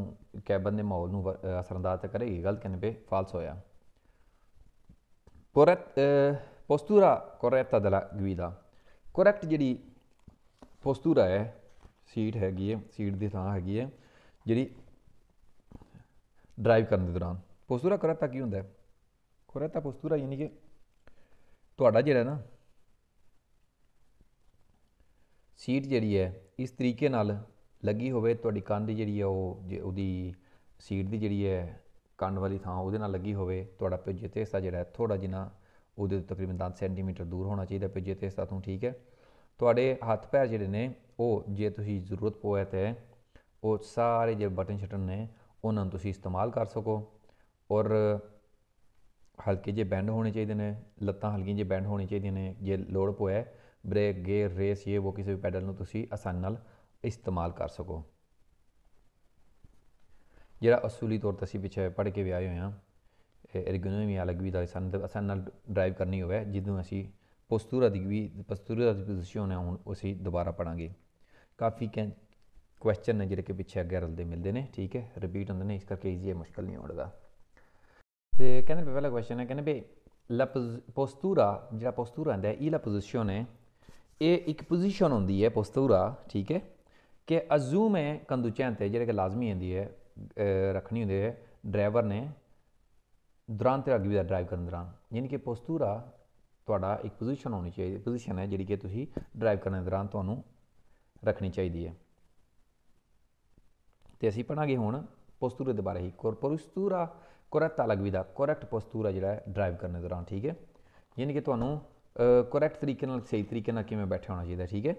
ਕੈਬਨ ਦੇ ਮਾਹੌਲ ਨੂੰ ਅਸਰਅੰਦਾਜ਼ ਕਰੇ ਕਰੇਗੀ ਗਲਤ ਕਹਿੰਦੇ ਪੇ ਫਾਲਸ ਹੋਇਆ ਪੋਰਟ ਪੋਸਟੂਰਾ ਕੋਰੈਕਟ ਦਾ ਗਵੀਦਾ ਕੋਰੈਕਟ ਜਿਹੜੀ ਪੋਸਟੂਰਾ ਹੈ ਸੀਟ ਹੈਗੀ ਹੈ ਸੀਟ ਦੀ ਥਾਂ ਹੈਗੀ ਹੈ ਜਿਹੜੀ ਡਰਾਈਵ ਕਰਨ ਦੇ ਦੌਰਾਨ ਪੋਸਤੂਰਾ ਕਰਤਾ ਕੀ ਹੁੰਦਾ ਹੈ ਕਰਤਾ ਪੋਸਟੂਰਾ ਯਾਨੀ ਕਿ ਤੁਹਾਡਾ ਜਿਹੜਾ ਨਾ ਸੀਟ ਜਿਹੜੀ ਹੈ ਇਸ ਤਰੀਕੇ ਨਾਲ ਲੱਗੀ ਹੋਵੇ ਤੁਹਾਡੀ ਕੰਨ ਦੀ ਜਿਹੜੀ ਹੈ ਉਹ ਉਹਦੀ ਸੀਟ ਦੀ ਜਿਹੜੀ ਹੈ ਕੰਨ ਵਾਲੀ ਥਾਂ ਉਹਦੇ ਨਾਲ ਲੱਗੀ ਹੋਵੇ ਤੁਹਾਡਾ ਪਿੱਜੇ ਤੇ ਹਿੱਸਾ ਜਿਹੜਾ ਥੋੜਾ ਜਿਨਾ ਉਹਦੇ ਤੋਂ ਤਕਰੀਬਨ 10 ਸੈਂਟੀਮੀਟਰ ਦੂਰ ਹੋਣਾ ਚਾਹੀਦਾ ਪਿੱਜੇ ਤੇ ਹਿੱਸਾ ਤੋਂ ਠੀਕ ਹੈ ਤੁਹਾਡੇ ਹੱਥ ਪੈਰ ਜਿਹੜੇ ਨੇ ਉਹ ਜੇ ਤੁਸੀਂ ਜ਼ਰੂਰਤ ਪਵੇ ਤੇ ਉਹ ਸਾਰੇ ਜੇ ਬਟਨ ਛਟਨ ਨੇ ਉਹਨਾਂ ਨੂੰ ਤੁਸੀਂ ਇਸਤੇਮਾਲ ਕਰ ਸਕੋ ਔਰ ਹਲਕੇ ਜੇ ਬੈਂਡ ਹੋਣੇ ਚਾਹੀਦੇ ਨੇ ਲੱਤਾਂ ਹਲਕੀਆਂ ਜੇ ਬੈਂਡ ਹੋਣੀ ਚਾਹੀਦੀਆਂ ਨੇ ਜੇ ਲੋੜ ਪੋਇਆ ਬ੍ਰੇਕ ਗੇਅਰ ਰੇਸ ਇਹ ਉਹ ਕਿਸੇ ਵੀ ਪੈਡਲ ਨੂੰ ਤੁਸੀਂ ਆਸਾਨ ਨਾਲ ਇਸਤੇਮਾਲ ਕਰ ਸਕੋ ਜਿਹੜਾ ਅਸੂਲੀ ਤੌਰ ਤੇ ਅਸੀਂ ਪਿੱਛੇ ਪੜ੍ਹ ਕੇ ਵਿਆਹੇ ਹੋਇਆ ਹਾਂ ਐਰਗੋਨੋਮੀ ਅਲੱਗ ਵੀ ਦਾ ਸਾਨੂੰ ਆਸਾਨ ਨਾਲ ਡਰਾਈਵ ਕਰਨੀ ਹੋਵੇ ਜਿੱਦੋਂ ਅਸੀਂ ਪੋਸਤੂਰਾ ਦੀ ਵੀ ਪੋਸਤੂਰਾ ਦੀ ਪੋਜੀਸ਼ਨ ਹੈ ਹੁਣ ਉਸੇ ਦੁਬਾਰਾ ਪੜਾਂਗੇ ਕਾਫੀ ਕੁਐਸਚਨ ਨੇ ਜਿਹੜੇ ਕਿ ਪਿੱਛੇ ਅੱਗੇ ਰਲਦੇ ਮਿਲਦੇ ਨੇ ਠੀਕ ਹੈ ਰਿਪੀਟ ਹੁੰਦੇ ਨੇ ਇਸ ਕਰਕੇ ਈਜ਼ੀ ਹੈ ਮੁਸ਼ਕਲ ਨਹੀਂ ਹੋਣਦਾ ਤੇ ਕਹਿੰਦੇ ਪਹਿਲਾ ਕੁਐਸਚਨ ਹੈ ਕਹਿੰਦੇ ਵੀ ਲਪਜ਼ ਪੋਸਤੂਰਾ ਜਿਹੜਾ ਪੋਸਤੂਰਾ ਹੁੰਦਾ ਹੈ ਇਹ ਲਾ ਪੋਜੀਸ਼ਨ ਹੈ ਇਹ ਇੱਕ ਪੋਜੀਸ਼ਨ ਹੁੰਦੀ ਹੈ ਪੋਸਤੂਰਾ ਠੀਕ ਹੈ ਕਿ ਅਜ਼ੂਮ ਹੈ ਕੰਦੂਚੈਂਤ ਹੈ ਜਿਹੜੇ ਕਿ ਲਾਜ਼ਮੀ ਹੁੰਦੀ ਹੈ ਰੱਖਣੀ ਹੁੰਦੀ ਹੈ ਡਰਾਈਵਰ ਨੇ ਦੌਰਾਨ ਤੇ ਅਗਵੀ ਦਾ ਡਰਾਈਵ ਕਰਨ ਦੌਰਾਨ ਯਾਨੀ ਕਿ ਪੋਸਤੂਰਾ ਤੁਹਾਡਾ ਇੱਕ ਪੋਜੀਸ਼ਨ ਹੋਣੀ ਚਾਹੀਦੀ ਹੈ ਪੋਜੀਸ਼ਨ ਹੈ ਜਿਹੜੀ ਕਿ ਤੁਸੀਂ ਡਰਾਈਵ ਕਰਨ ਦੌਰਾਨ ਤੁਹਾਨੂੰ ਰੱਖਣੀ ਚਾਹੀਦੀ ਹੈ ਤੇ ਅਸੀਂ ਪੜਾਂਗੇ ਹੁਣ ਪੋਸਟੂਰੇ ਦੇ ਬਾਰੇ ਹੀ ਕੋਰਪੋਸਤੂਰਾ ਕਰੈਕਟ ਅਲਗ ਵਿਦਾ ਕਰੈਕਟ ਪੋਸਟੂਰਾ ਜਿਹੜਾ ਡਰਾਈਵ ਕਰਨ ਦੇ ਦੌਰਾਨ ਠੀਕ ਹੈ ਯਾਨੀ ਕਿ ਤੁਹਾਨੂੰ ਕਰੈਕਟ ਤਰੀਕੇ ਨਾਲ ਸਹੀ ਤਰੀਕੇ ਨਾਲ ਕਿਵੇਂ ਬੈਠੇ ਹੋਣਾ ਚਾਹੀਦਾ ਠੀਕ ਹੈ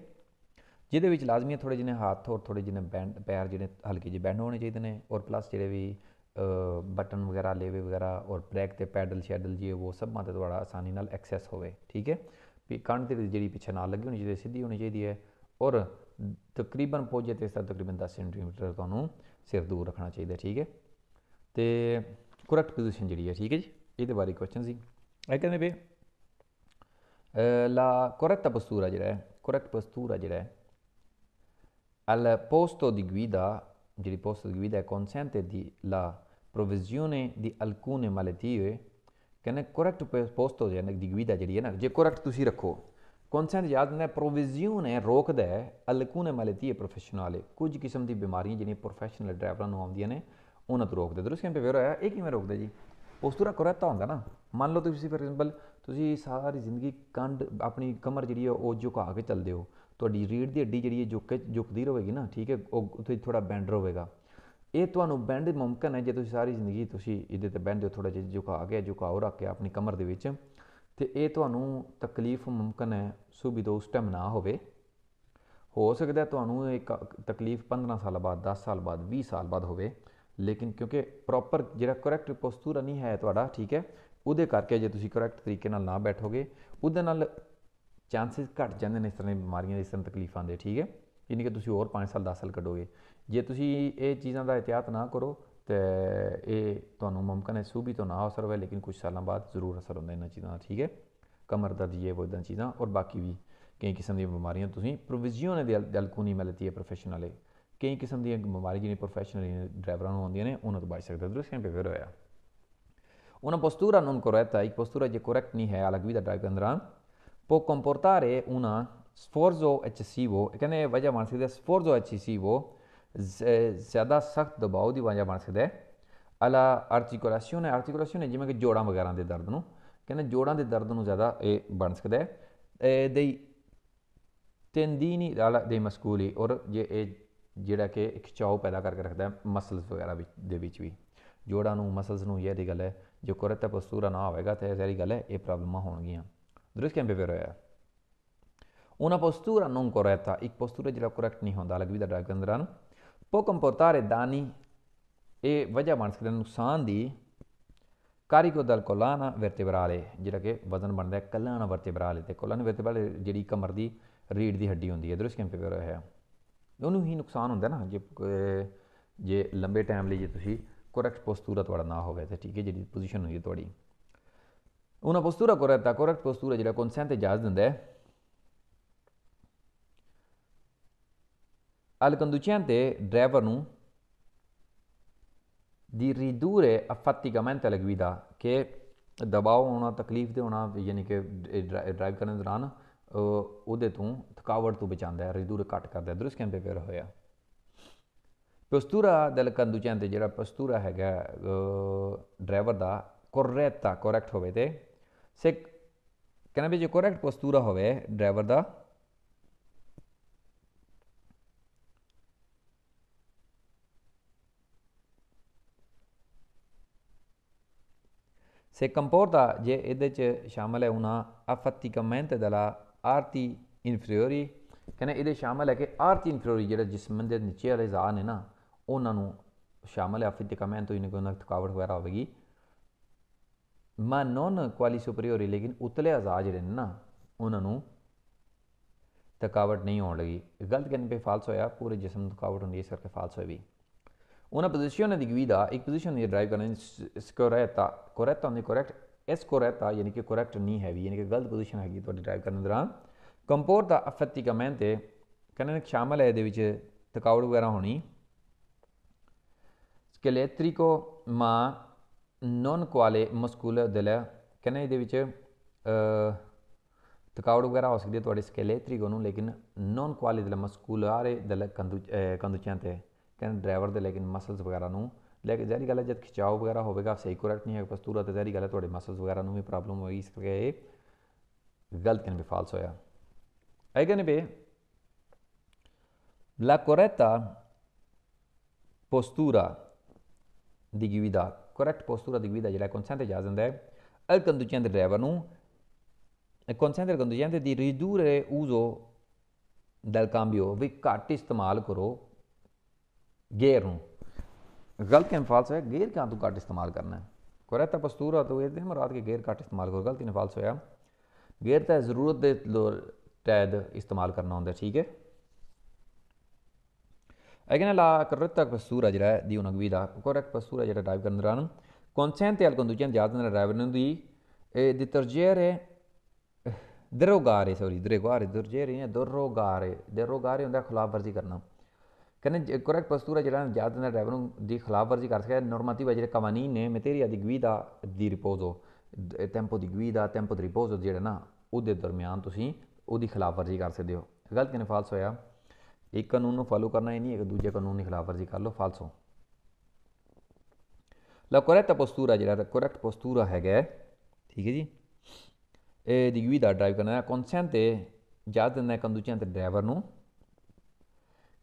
ਜਿਹਦੇ ਵਿੱਚ ਲਾਜ਼ਮੀ ਹੈ ਥੋੜੇ ਜਿਨੇ ਹੱਥ ਔਰ ਥੋੜੇ ਜਿਨੇ ਬੈਂਡ ਪੈਰ ਜਿਹੜੇ ਹਲਕੇ ਜਿਹੇ ਬੈਂਡ ਹੋਣੇ ਚਾਹੀਦੇ ਨੇ ਔਰ ਪਲੱਸ ਜਿਹੜੇ ਵੀ ਬਟਨ ਵਗੈਰਾ ਲੇਵੇ ਵਗੈਰਾ ਔਰ ਬ੍ਰੇਕ ਤੇ ਪੈਡਲ ਸ਼ੈਡਲ ਜੀ ਉਹ ਸਭ ਮਾਤੇ ਤੁਹਾਡਾ ਆਸਾਨੀ ਨਾਲ ਐਕਸੈਸ ਹੋਵੇ ਠੀਕ ਹੈ ਵੀ ਕੰਨ ਤੇ ਜਿਹੜੀ ਪਿੱਛੇ ਨਾਲ ਲੱਗੀ ਹੋਣੀ ਜਿਹੜੀ ਸਿੱਧੀ ਹੋਣੀ ਚਾਹੀਦੀ ਹੈ ਔਰ ਤਕਰੀਬਨ ਪੋਜੇ ਤੇ ਸਰ ਤਕਰੀਬਨ 10 ਸੈਂਟੀਮੀਟਰ ਤੁਹਾਨੂੰ ਸਿਰ ਦੂਰ ਰੱਖਣਾ ਚਾਹੀਦਾ ਠੀਕ ਹੈ ਤੇ ਕਰੈਕਟ ਪੋਜੀਸ਼ਨ ਜਿਹੜੀ ਹੈ ਠੀਕ ਹੈ ਜੀ ਇਹਦੇ ਬਾਰੇ ਕੁਐਸਚਨ ਸੀ ਇਹ ਕਹਿੰਦੇ ਵੀ ਲਾ ਕਰੈਕਟ ਪੋਸਟੂਰਾ ਜਿਹੜਾ ਹੈ ਕਰੈਕਟ ਪੋਸਟੂਰਾ ਜਿਹੜਾ ਹੈ al posto di guida, di riposto di guida consente di la provvisione di alcune malattie che nel corretto posto di guida, je correct ਤੁਸੀਂ ਰੱਖੋ ਕੌਨਸੈਂਟ ਯਾਦ ਨੇ ਪ੍ਰੋਵੀਜ਼ਨ ਨੇ ਰੋਕਦਾ ਹੈ ਅਲਕੂਨ ਮਲਤੀ ਪ੍ਰੋਫੈਸ਼ਨਲ ਕੁਝ ਕਿਸਮ ਦੀ ਬਿਮਾਰੀਆਂ ਜਿਹੜੀਆਂ ਪ੍ਰੋਫੈਸ਼ਨਲ ਡਰਾਈਵਰਾਂ ਨੂੰ ਆਉਂਦੀਆਂ ਨੇ ਉਹਨਾਂ ਤੋਂ ਰੋਕਦੇ ਦਰਸ ਕਿਵੇਂ ਵੇਰ ਹੋਇਆ ਇਹ ਕਿਵੇਂ ਰੋਕਦੇ ਜੀ ਪੋਸਟੂਰਾ ਕਰਤਾ ਹੁੰਦਾ ਨਾ ਮੰਨ ਲਓ ਤੁਸੀਂ ਫੋਰ ਐਗਜ਼ਾਮਪਲ ਤੁਸੀਂ ਸਾਰੀ ਜ਼ਿੰਦਗੀ ਕੰਡ ਆਪਣੀ ਕਮਰ ਜਿਹੜੀ ਹੈ ਉਹ ਝੁਕਾ ਕੇ ਚੱਲਦੇ ਹੋ ਤੁਹਾਡੀ ਰੀੜ ਦੀ ਹੱਡੀ ਜਿਹੜੀ ਹੈ ਝੁਕ ਕੇ ਝੁਕਦੀ ਰਹੇਗੀ ਨਾ ਠੀਕ ਹੈ ਉਹ ਉੱਥੇ ਥੋੜਾ ਬੈਂਡ ਰਹੇਗਾ ਇਹ ਤੁਹਾਨੂੰ ਬੈਂਡ ਮੁਮਕਨ ਹੈ ਜੇ ਤੁਸੀਂ ਸਾਰੀ ਜ਼ਿੰਦਗੀ ਤੁਸੀਂ ਇਹਦੇ ਤੇ ਬੈਂਡ ਹੋ ਥੋੜਾ ਜਿਹਾ ਝੁਕਾ ਕੇ ਝੁਕਾਓ ਰੱਖ ਕੇ ਆਪਣੀ ਕਮਰ ਦੇ ਵਿੱਚ ਤੇ ਇਹ ਤੁਹਾਨੂੰ ਤਕਲੀਫ ਮਮਕਨ ਹੈ ਉਸ ਟਾਈਮ ਨਾ ਹੋਵੇ ਹੋ ਸਕਦਾ ਤੁਹਾਨੂੰ ਇੱਕ ਤਕਲੀਫ 15 ਸਾਲ ਬਾਅਦ 10 ਸਾਲ ਬਾਅਦ 20 ਸਾਲ ਬਾਅਦ ਹੋਵੇ ਲੇਕਿਨ ਕਿਉਂਕਿ ਪ੍ਰੋਪਰ ਜਿਹੜਾ ਕਰੈਕਟ ਪੋਸਚਰ ਨਹੀਂ ਹੈ ਤੁਹਾਡਾ ਠੀਕ ਹੈ ਉਹਦੇ ਕਰਕੇ ਜੇ ਤੁਸੀਂ ਕਰੈਕਟ ਤਰੀਕੇ ਨਾਲ ਨਾ ਬੈਠੋਗੇ ਉਹਦੇ ਨਾਲ ਚਾਂਸਸ ਘਟ ਜਾਂਦੇ ਨੇ ਇਸ ਤਰ੍ਹਾਂ ਦੀ ਬਿਮਾਰੀਆਂ ਦੇ ਇਸ ਤਰ੍ਹਾਂ ਤਕਲੀਫਾਂ ਦੇ ਠੀਕ ਹੈ ਯਾਨੀ ਕਿ ਤੁਸੀਂ ਹੋਰ 5 ਸਾਲ 10 ਸਾਲ ਕੱਢੋਗੇ ਜੇ ਤੁਸੀਂ ਇਹ ਚੀਜ਼ਾਂ ਦਾ ਇਤਿਆਤ ਨਾ ਕਰੋ ਤੇ ਇਹ ਤੁਹਾਨੂੰ ਮਮਕਨ ਹੈ ਸੂਬੀ ਤੋਂ ਨਾ ਅਸਰ ਹੋਵੇ ਲੇਕਿਨ ਕੁਝ ਸਾਲਾਂ ਬਾਅਦ ਜ਼ਰੂਰ ਅਸਰ ਹੁੰਦਾ ਇਹਨਾਂ ਚੀਜ਼ਾਂ ਦਾ ਠੀਕ ਹੈ ਕਮਰ ਦਰਦ ਇਹ ਉਹ ਇਦਾਂ ਚੀਜ਼ਾਂ ਔਰ ਬਾਕੀ ਵੀ ਕਈ ਕਿਸਮ ਦੀਆਂ ਬਿਮਾਰੀਆਂ ਤੁਸੀਂ ਪ੍ਰੋਵਿਜ਼ੀਓ ਨੇ ਨਹੀਂ ਮਿਲਦੀ ਹੈ ਪ੍ਰੋਫੈਸ਼ਨਲ ਕਈ ਕਿਸਮ ਦੀਆਂ ਬਿਮਾਰੀਆਂ ਜਿਹਨੇ ਪ੍ਰੋਫੈਸ਼ਨਲ ਡਰਾਈਵਰਾਂ ਨੂੰ ਹੁੰਦੀਆਂ ਨੇ ਉਹਨਾਂ ਤੋਂ ਬਚ ਸਕਦਾ ਦੂਸਰੇ ਪੇ ਫਿਰ ਹੋਇਆ una ਨੂੰ non corretta, il postura che correct ni è alla ਦਾ drive andrà, ਪੋ ਕੰਪੋਰਟਾਰੇ ਉਹਨਾਂ ਸਫੋਰਜ਼ੋ ਐਚਸੀਵੋ ਕਹਿੰਦੇ ਵਜਾ ne ਦਾ ਸਫੋਰਜ਼ੋ ਐਚਸੀਵੋ ਜ਼ਿਆਦਾ ਸਖਤ ਦਬਾਅ ਦੀ ਵਜ੍ਹਾ ਬਣ ਸਕਦਾ ਹੈ ਅਲਾ ਆਰਟੀਕੂਲੇਸ਼ਨ ਹੈ ਆਰਟੀਕੂਲੇਸ਼ਨ ਹੈ ਜਿਵੇਂ ਕਿ ਜੋੜਾਂ ਵਗੈਰਾ ਦੇ ਦਰਦ ਨੂੰ ਕਹਿੰਦੇ ਜੋੜਾਂ ਦੇ ਦਰਦ ਨੂੰ ਜ਼ਿਆਦਾ ਇਹ ਬਣ ਸਕਦਾ ਹੈ ਦੇ ਤੈਂਦੀਨੀ ਅਲਾ ਦੇ ਮਸਕੂਲੀ ਔਰ ਜੇ ਇਹ ਜਿਹੜਾ ਕਿ ਖਿਚਾਓ ਪੈਦਾ ਕਰਕੇ ਰੱਖਦਾ ਹੈ ਮਸਲਸ ਵਗੈਰਾ ਦੇ ਵਿੱਚ ਵੀ ਜੋੜਾਂ ਨੂੰ ਮਸਲਸ ਨੂੰ ਇਹ ਦੀ ਗੱਲ ਹੈ ਜੋ ਕੋਰੇਟਾ ਪਸਤੂਰਾ ਨਾ ਹੋਵੇਗਾ ਤੇ ਇਹ ਸਾਰੀ ਗੱਲ ਹੈ ਇਹ ਪ੍ਰੋਬਲਮਾਂ ਹੋਣਗੀਆਂ ਦਰਸ ਕਿਵੇਂ ਫਿਰ ਹੋਇਆ ਉਹਨਾਂ postura ਨੂੰ ਕੋਰੇਟਾ ਇੱਕ postura ਜਿਹੜਾ ਕਰੈਕਟ ਨਹੀਂ ਹੁੰਦਾ ਅਲੱਗ ਵੀ ਦਾ ਡਰਾਈਵ ਅੰਦਰਾਂ ਪੋ può ਵਜਾ danni e ਨੁਕਸਾਨ ਦੀ ਕਾਰੀ ਕਾਰਿਕੋ ਦਲ ਕੋਲਾਨਾ ਵਰਟੇਬਰਾਲੇ ਜਿਹੜਾ ਕਿ ਵਜ਼ਨ ਬਣਦਾ ਹੈ ਕਲਾਨਾ ਵਰਟੇਬਰਾਲੇ ਤੇ ਕੋਲਾਨਾ ਵਰਟੇਬਰਾਲੇ ਜਿਹੜੀ ਕਮਰ ਦੀ ਰੀੜ ਦੀ ਹੱਡੀ ਹੁੰਦੀ ਹੈ ਇਧਰ ਸਕਿੰਪ ਪਿਆ ਹੈ ਉਹਨੂੰ ਹੀ ਨੁਕਸਾਨ ਹੁੰਦਾ ਨਾ ਜੇ ਜੇ ਲੰਬੇ ਟਾਈਮ ਲਈ ਜੇ ਤੁਸੀਂ ਕਰੈਕਟ ਪੋਸਟੂਰਾ ਤੁਹਾਡਾ ਨਾ ਹੋਵੇ ਤੇ ਠੀਕ ਹੈ ਜਿਹੜੀ ਪੋਜੀਸ਼ਨ ਹੋਈ ਤੁਹਾਡੀ ਉਹਨਾਂ ਪੋਸਟੂਰਾ ਕੋਰੈਕਟ ਦਾ ਜਿਹੜਾ ਕੌਨਸੈਂਟ ਇਜਾਜ਼ਤ ਦਿੰਦਾ ਹੈ Al-conducente driver nu di ridurre affatticamente la guida che ਦਬਾਅ ਹੋਣਾ ਤਕਲੀਫ ਦੇ ਹੋਣਾ ਯਾਨੀ ਕਿ ਡਰਾਈਵ ਕਰਨ ਦੌਰਾਨ ਉਹਦੇ ਤੋਂ ਥਕਾਵਟ ਤੋਂ ਬਚਾਉਂਦਾ ਹੈ ਰਿਦੂਰ ਘਟ ਕਰਦਾ ਹੈ ਦਰਸ ਕੈਂਪੇ ਪਰ ਹੋਇਆ ਪਸਤੂਰਾ ਦਲ ਕੰਦੂਚੈਂਤੇ ਜਿਹੜਾ ਪਸਤੂਰਾ ਹੈਗਾ ਡਰਾਈਵਰ ਦਾ ਕੋਰੈਕਟ ਕੋਰੈਕਟ ਹੋਵੇ ਤੇ ਸੇ ਕਹਿੰਦੇ ਵੀ ਜੇ ਕੋਰੈਕਟ ਪਸਤੂਰਾ ਹੋਵੇ ਡਰਾਈਵਰ ਦਾ Comporta ਜੇ ਇਹਦੇ ਚ ਸ਼ਾਮਲ ਹੈ ਉਹਨਾਂ ਆਫਤੀ ਕਮੈਂਟ ਦਲਾ ਆਰਤੀ ਇਨਫਰੀਓਰੀ ਕਹਿੰਦੇ ਇਹਦੇ ਸ਼ਾਮਲ ਹੈ ਕਿ ਆਰਤੀ ਇਨਫਰੀਓਰੀ ਜਿਹੜਾ ਜਿਸਮ ਦੇ ਨੀਚੇ ਵਾਲੇ ਜ਼ਾਨ ਨੇ ਨਾ ਉਹਨਾਂ ਨੂੰ ਸ਼ਾਮਲ ਹੈ ਆਫਤੀ ਕਮੈਂਟ ਤੋਂ ਇਹਨਾਂ ਕੋਈ ਥਕਾਵਟ ਵਗੈਰਾ ਹੋਵੇਗੀ ਮਾ ਨੋਨ ਕੁਆਲੀ ਸੁਪਰੀਓਰੀ ਲੇਕਿਨ ਉਤਲੇ ਆਜ਼ਾਹ ਜਿਹੜੇ ਨੇ ਨਾ ਉਹਨਾਂ ਨੂੰ ਥਕਾਵਟ ਨਹੀਂ ਹੋਣ ਲੱਗੀ ਗਲਤ ਕਹਿਣ 'ਤੇ ਫਾਲਸ ਹੋਇਆ ਪੂਰੇ ਜਿਸਮ ਨੂੰ ਥਕਾਵਟ ਹੁੰਦੀ ਇਸ ਕਰਕੇ ਫਾਲਸ ਹੋਈ ਵੀ Una posizione di guida, एक position ये drive करना corretta correct ਹੁੰਦੀ correct ਇਸ corretta ਯਾਨੀ ਕਿ correct ਨਹੀਂ ਹੈਗੀ ਯਾਨੀ ਕਿ ਗਲਤ position ਹੈਗੀ ਤੁਹਾਡੀ drive ਕਰਨ ਦੌਰਾਨ ਕੰਪੋਰ ਦਾ ਅਫਤਿਕਮੈਂਟ ਤੇ ਕਹਿੰਦੇ ਨੇ ਸ਼ਾਮਲ ਹੈ ਇਹਦੇ ਵਿੱਚ ਥਕਾਵਟ ਵਗੈਰਾ ਹੋਣੀ ਸਕਲੇਟ੍ਰਿਕੋ ਮਾ ਨੋਨ ਕੁਆਲੇ ਮਸਕੂਲਰ ਦਿਲ ਕਹਿੰਦੇ ਇਹਦੇ ਵਿੱਚ ਥਕਾਵਟ ਵਗੈਰਾ ਹੋ ਸਕਦੀ ਹੈ ਤੁਹਾਡੇ ਸਕਲੇਟ੍ਰਿਕੋ ਨੂੰ ਲੇਕਿਨ ਨੋਨ ਕੁਆਲੇ ਦਿਲ ਮਸਕੂਲਾਰੇ ਦਿਲ ਕੰਦੂ ਕੰਦੂਚਾਂ ਤੇ ਕਹਿੰਦੇ ਡਰਾਈਵਰ ਦੇ ਲੇਕਿਨ ਮਸਲਸ ਵਗੈਰਾ ਨੂੰ ਲੈ ਲੇਕਿਨ ਜ਼ਾਹਰੀ ਗੱਲ ਹੈ ਜਦ ਖਿਚਾਓ ਵਗੈਰਾ ਹੋਵੇਗਾ ਸਹੀ ਕਰੈਕਟ ਨਹੀਂ ਹੈ ਪਸ ਤੇ ਜਿਹੜੀ ਗੱਲ ਹੈ ਤੁਹਾਡੇ ਮਸਲਸ ਵਗੈਰਾ ਨੂੰ ਵੀ ਪ੍ਰੋਬਲਮ ਹੋਈ ਇਸ ਕਰਕੇ ਗਲਤ ਕਹਿੰਦੇ ਵੀ ਫਾਲਸ ਹੋਇਆ ਐ ਕਹਿੰਦੇ ਵੀ ਲਾ ਕੋਰੈਟਾ ਪੋਸਟੂਰਾ ਦੀ ਗਿਵਿਦਾ ਕਰੈਕਟ ਪੋਸਟੂਰਾ ਦੀ ਗਿਵਿਦਾ ਜਿਹੜਾ ਕੰਸੈਂਟ ਜਾ ਜਾਂਦਾ ਹੈ ਅਲ ਕੰਦੂਚੈਂਦ ਡਰਾਈਵਰ ਨੂੰ ਇਹ ਕੰਸੈਂਟ ਕੰਦੂਚੈਂਦ ਦੀ ਰਿਡੂਰੇ ਉਜ਼ੋ ਦਲ ਕੰਬਿਓ ਵੀ ਘੱਟ ਇਸਤੇਮਾਲ ਕਰੋ ਗੇਰ ਨੂੰ ਗਲਤ ਕੇ ਅਨਫਾਲਸ ਹੈ ਗੇਰ ਕਾ ਤੂੰ ਕੱਟ ਇਸਤੇਮਾਲ ਕਰਨਾ ਹੈ ਕੋਰੇ ਤਾਂ ਪਸਤੂਰ ਹੋ ਤੂੰ ਇਹ ਦਿਨ ਰਾਤ ਕੇ ਗੇਰ ਕੱਟ ਇਸਤੇਮਾਲ ਕਰ ਗਲਤ ਕੇ ਅਨਫਾਲਸ ਹੋਇਆ ਗੇਰ ਤਾਂ ਜ਼ਰੂਰਤ ਦੇ ਲੋਰ ਤੈਦ ਇਸਤੇਮਾਲ ਕਰਨਾ ਹੁੰਦਾ ਠੀਕ ਹੈ ਅਗੇ ਨਾਲ ਲਾ ਕਰਤ ਤੱਕ ਪਸਤੂਰ ਜਿਹੜਾ ਹੈ ਦੀ ਉਹਨਾਂ ਵੀ ਦਾ ਕੋਰੇ ਪਸਤੂਰ ਜਿਹੜਾ ਡਰਾਈਵ ਕਰਨ ਦੌਰਾਨ ਕੰਸੈਂਟ ਤੇ ਅਲਕੰਦੂ ਜਾਂ ਜਿਆਦਾ ਨਾਲ ਡਰਾਈਵਰ ਨੂੰ ਦੀ ਇਹ ਦੀ ਤਰਜੀਹ ਦਰੋਗਾਰੇ ਸੋਰੀ ਦਰੇਗਾਰੇ ਦਰਜੇਰੇ ਨੇ ਦਰੋਗਾਰੇ ਦਰੋਗਾਰੇ ਉਹਦਾ ਖਿਲਾਫ ਵਰਜੀ ਕਰਨਾ ਕਹਿੰਦੇ ਕਰੈਕਟ ਹੈ ਜਿਹੜਾ ਜਿਆਦਾ ਨਾ ਡਰਾਈਵਰ ਨੂੰ ਦੀ ਵਰਜੀ ਕਰ ਸਕਦਾ ਨੋਰਮੇਟਿਵ ਹੈ ਜਿਹੜੇ ਕਾਨੂੰਨ ਨੇ ਮਤੇਰੀਆ ਦੀ ਗਵੀਦਾ ਦੀ ਰਿਪੋਜ਼ੋ ਟੈਂਪੋ ਦੀ ਗਵੀਦਾ ਟੈਂਪੋ ਦੀ ਰਿਪੋਜ਼ੋ ਜਿਹੜਾ ਨਾ ਉਹਦੇ ਦਰਮਿਆਨ ਤੁਸੀਂ ਉਹਦੀ ਵਰਜੀ ਕਰ ਸਕਦੇ ਹੋ ਗਲਤ ਕਿਨੇ ਫਾਲਸ ਹੋਇਆ ਇੱਕ ਕਾਨੂੰਨ ਨੂੰ ਫਾਲੋ ਕਰਨਾ ਹੀ ਨਹੀਂ ਇੱਕ ਦੂਜੇ ਕਾਨੂੰਨ ਦੀ ਵਰਜੀ ਕਰ ਫਾਲਸ ਫਾਲਸੋ ਲਾ ਕਰੈਕਟ ਪਸਤੂਰਾ ਜਿਹੜਾ ਕਰੈਕਟ ਪਸਤੂਰਾ ਹੈਗਾ ਠੀਕ ਹੈ ਜੀ ਇਹ ਦੀ ਗਵੀਦਾ ਡਰਾਈਵ ਕਰਨਾ ਕਨਸੈਂਟ ਤੇ ਇਜਾਜ਼ਤ ਨੇ ਕੰਦੂਚਿਆਂ ਤੇ ਡਰਾਈਵਰ ਨੂੰ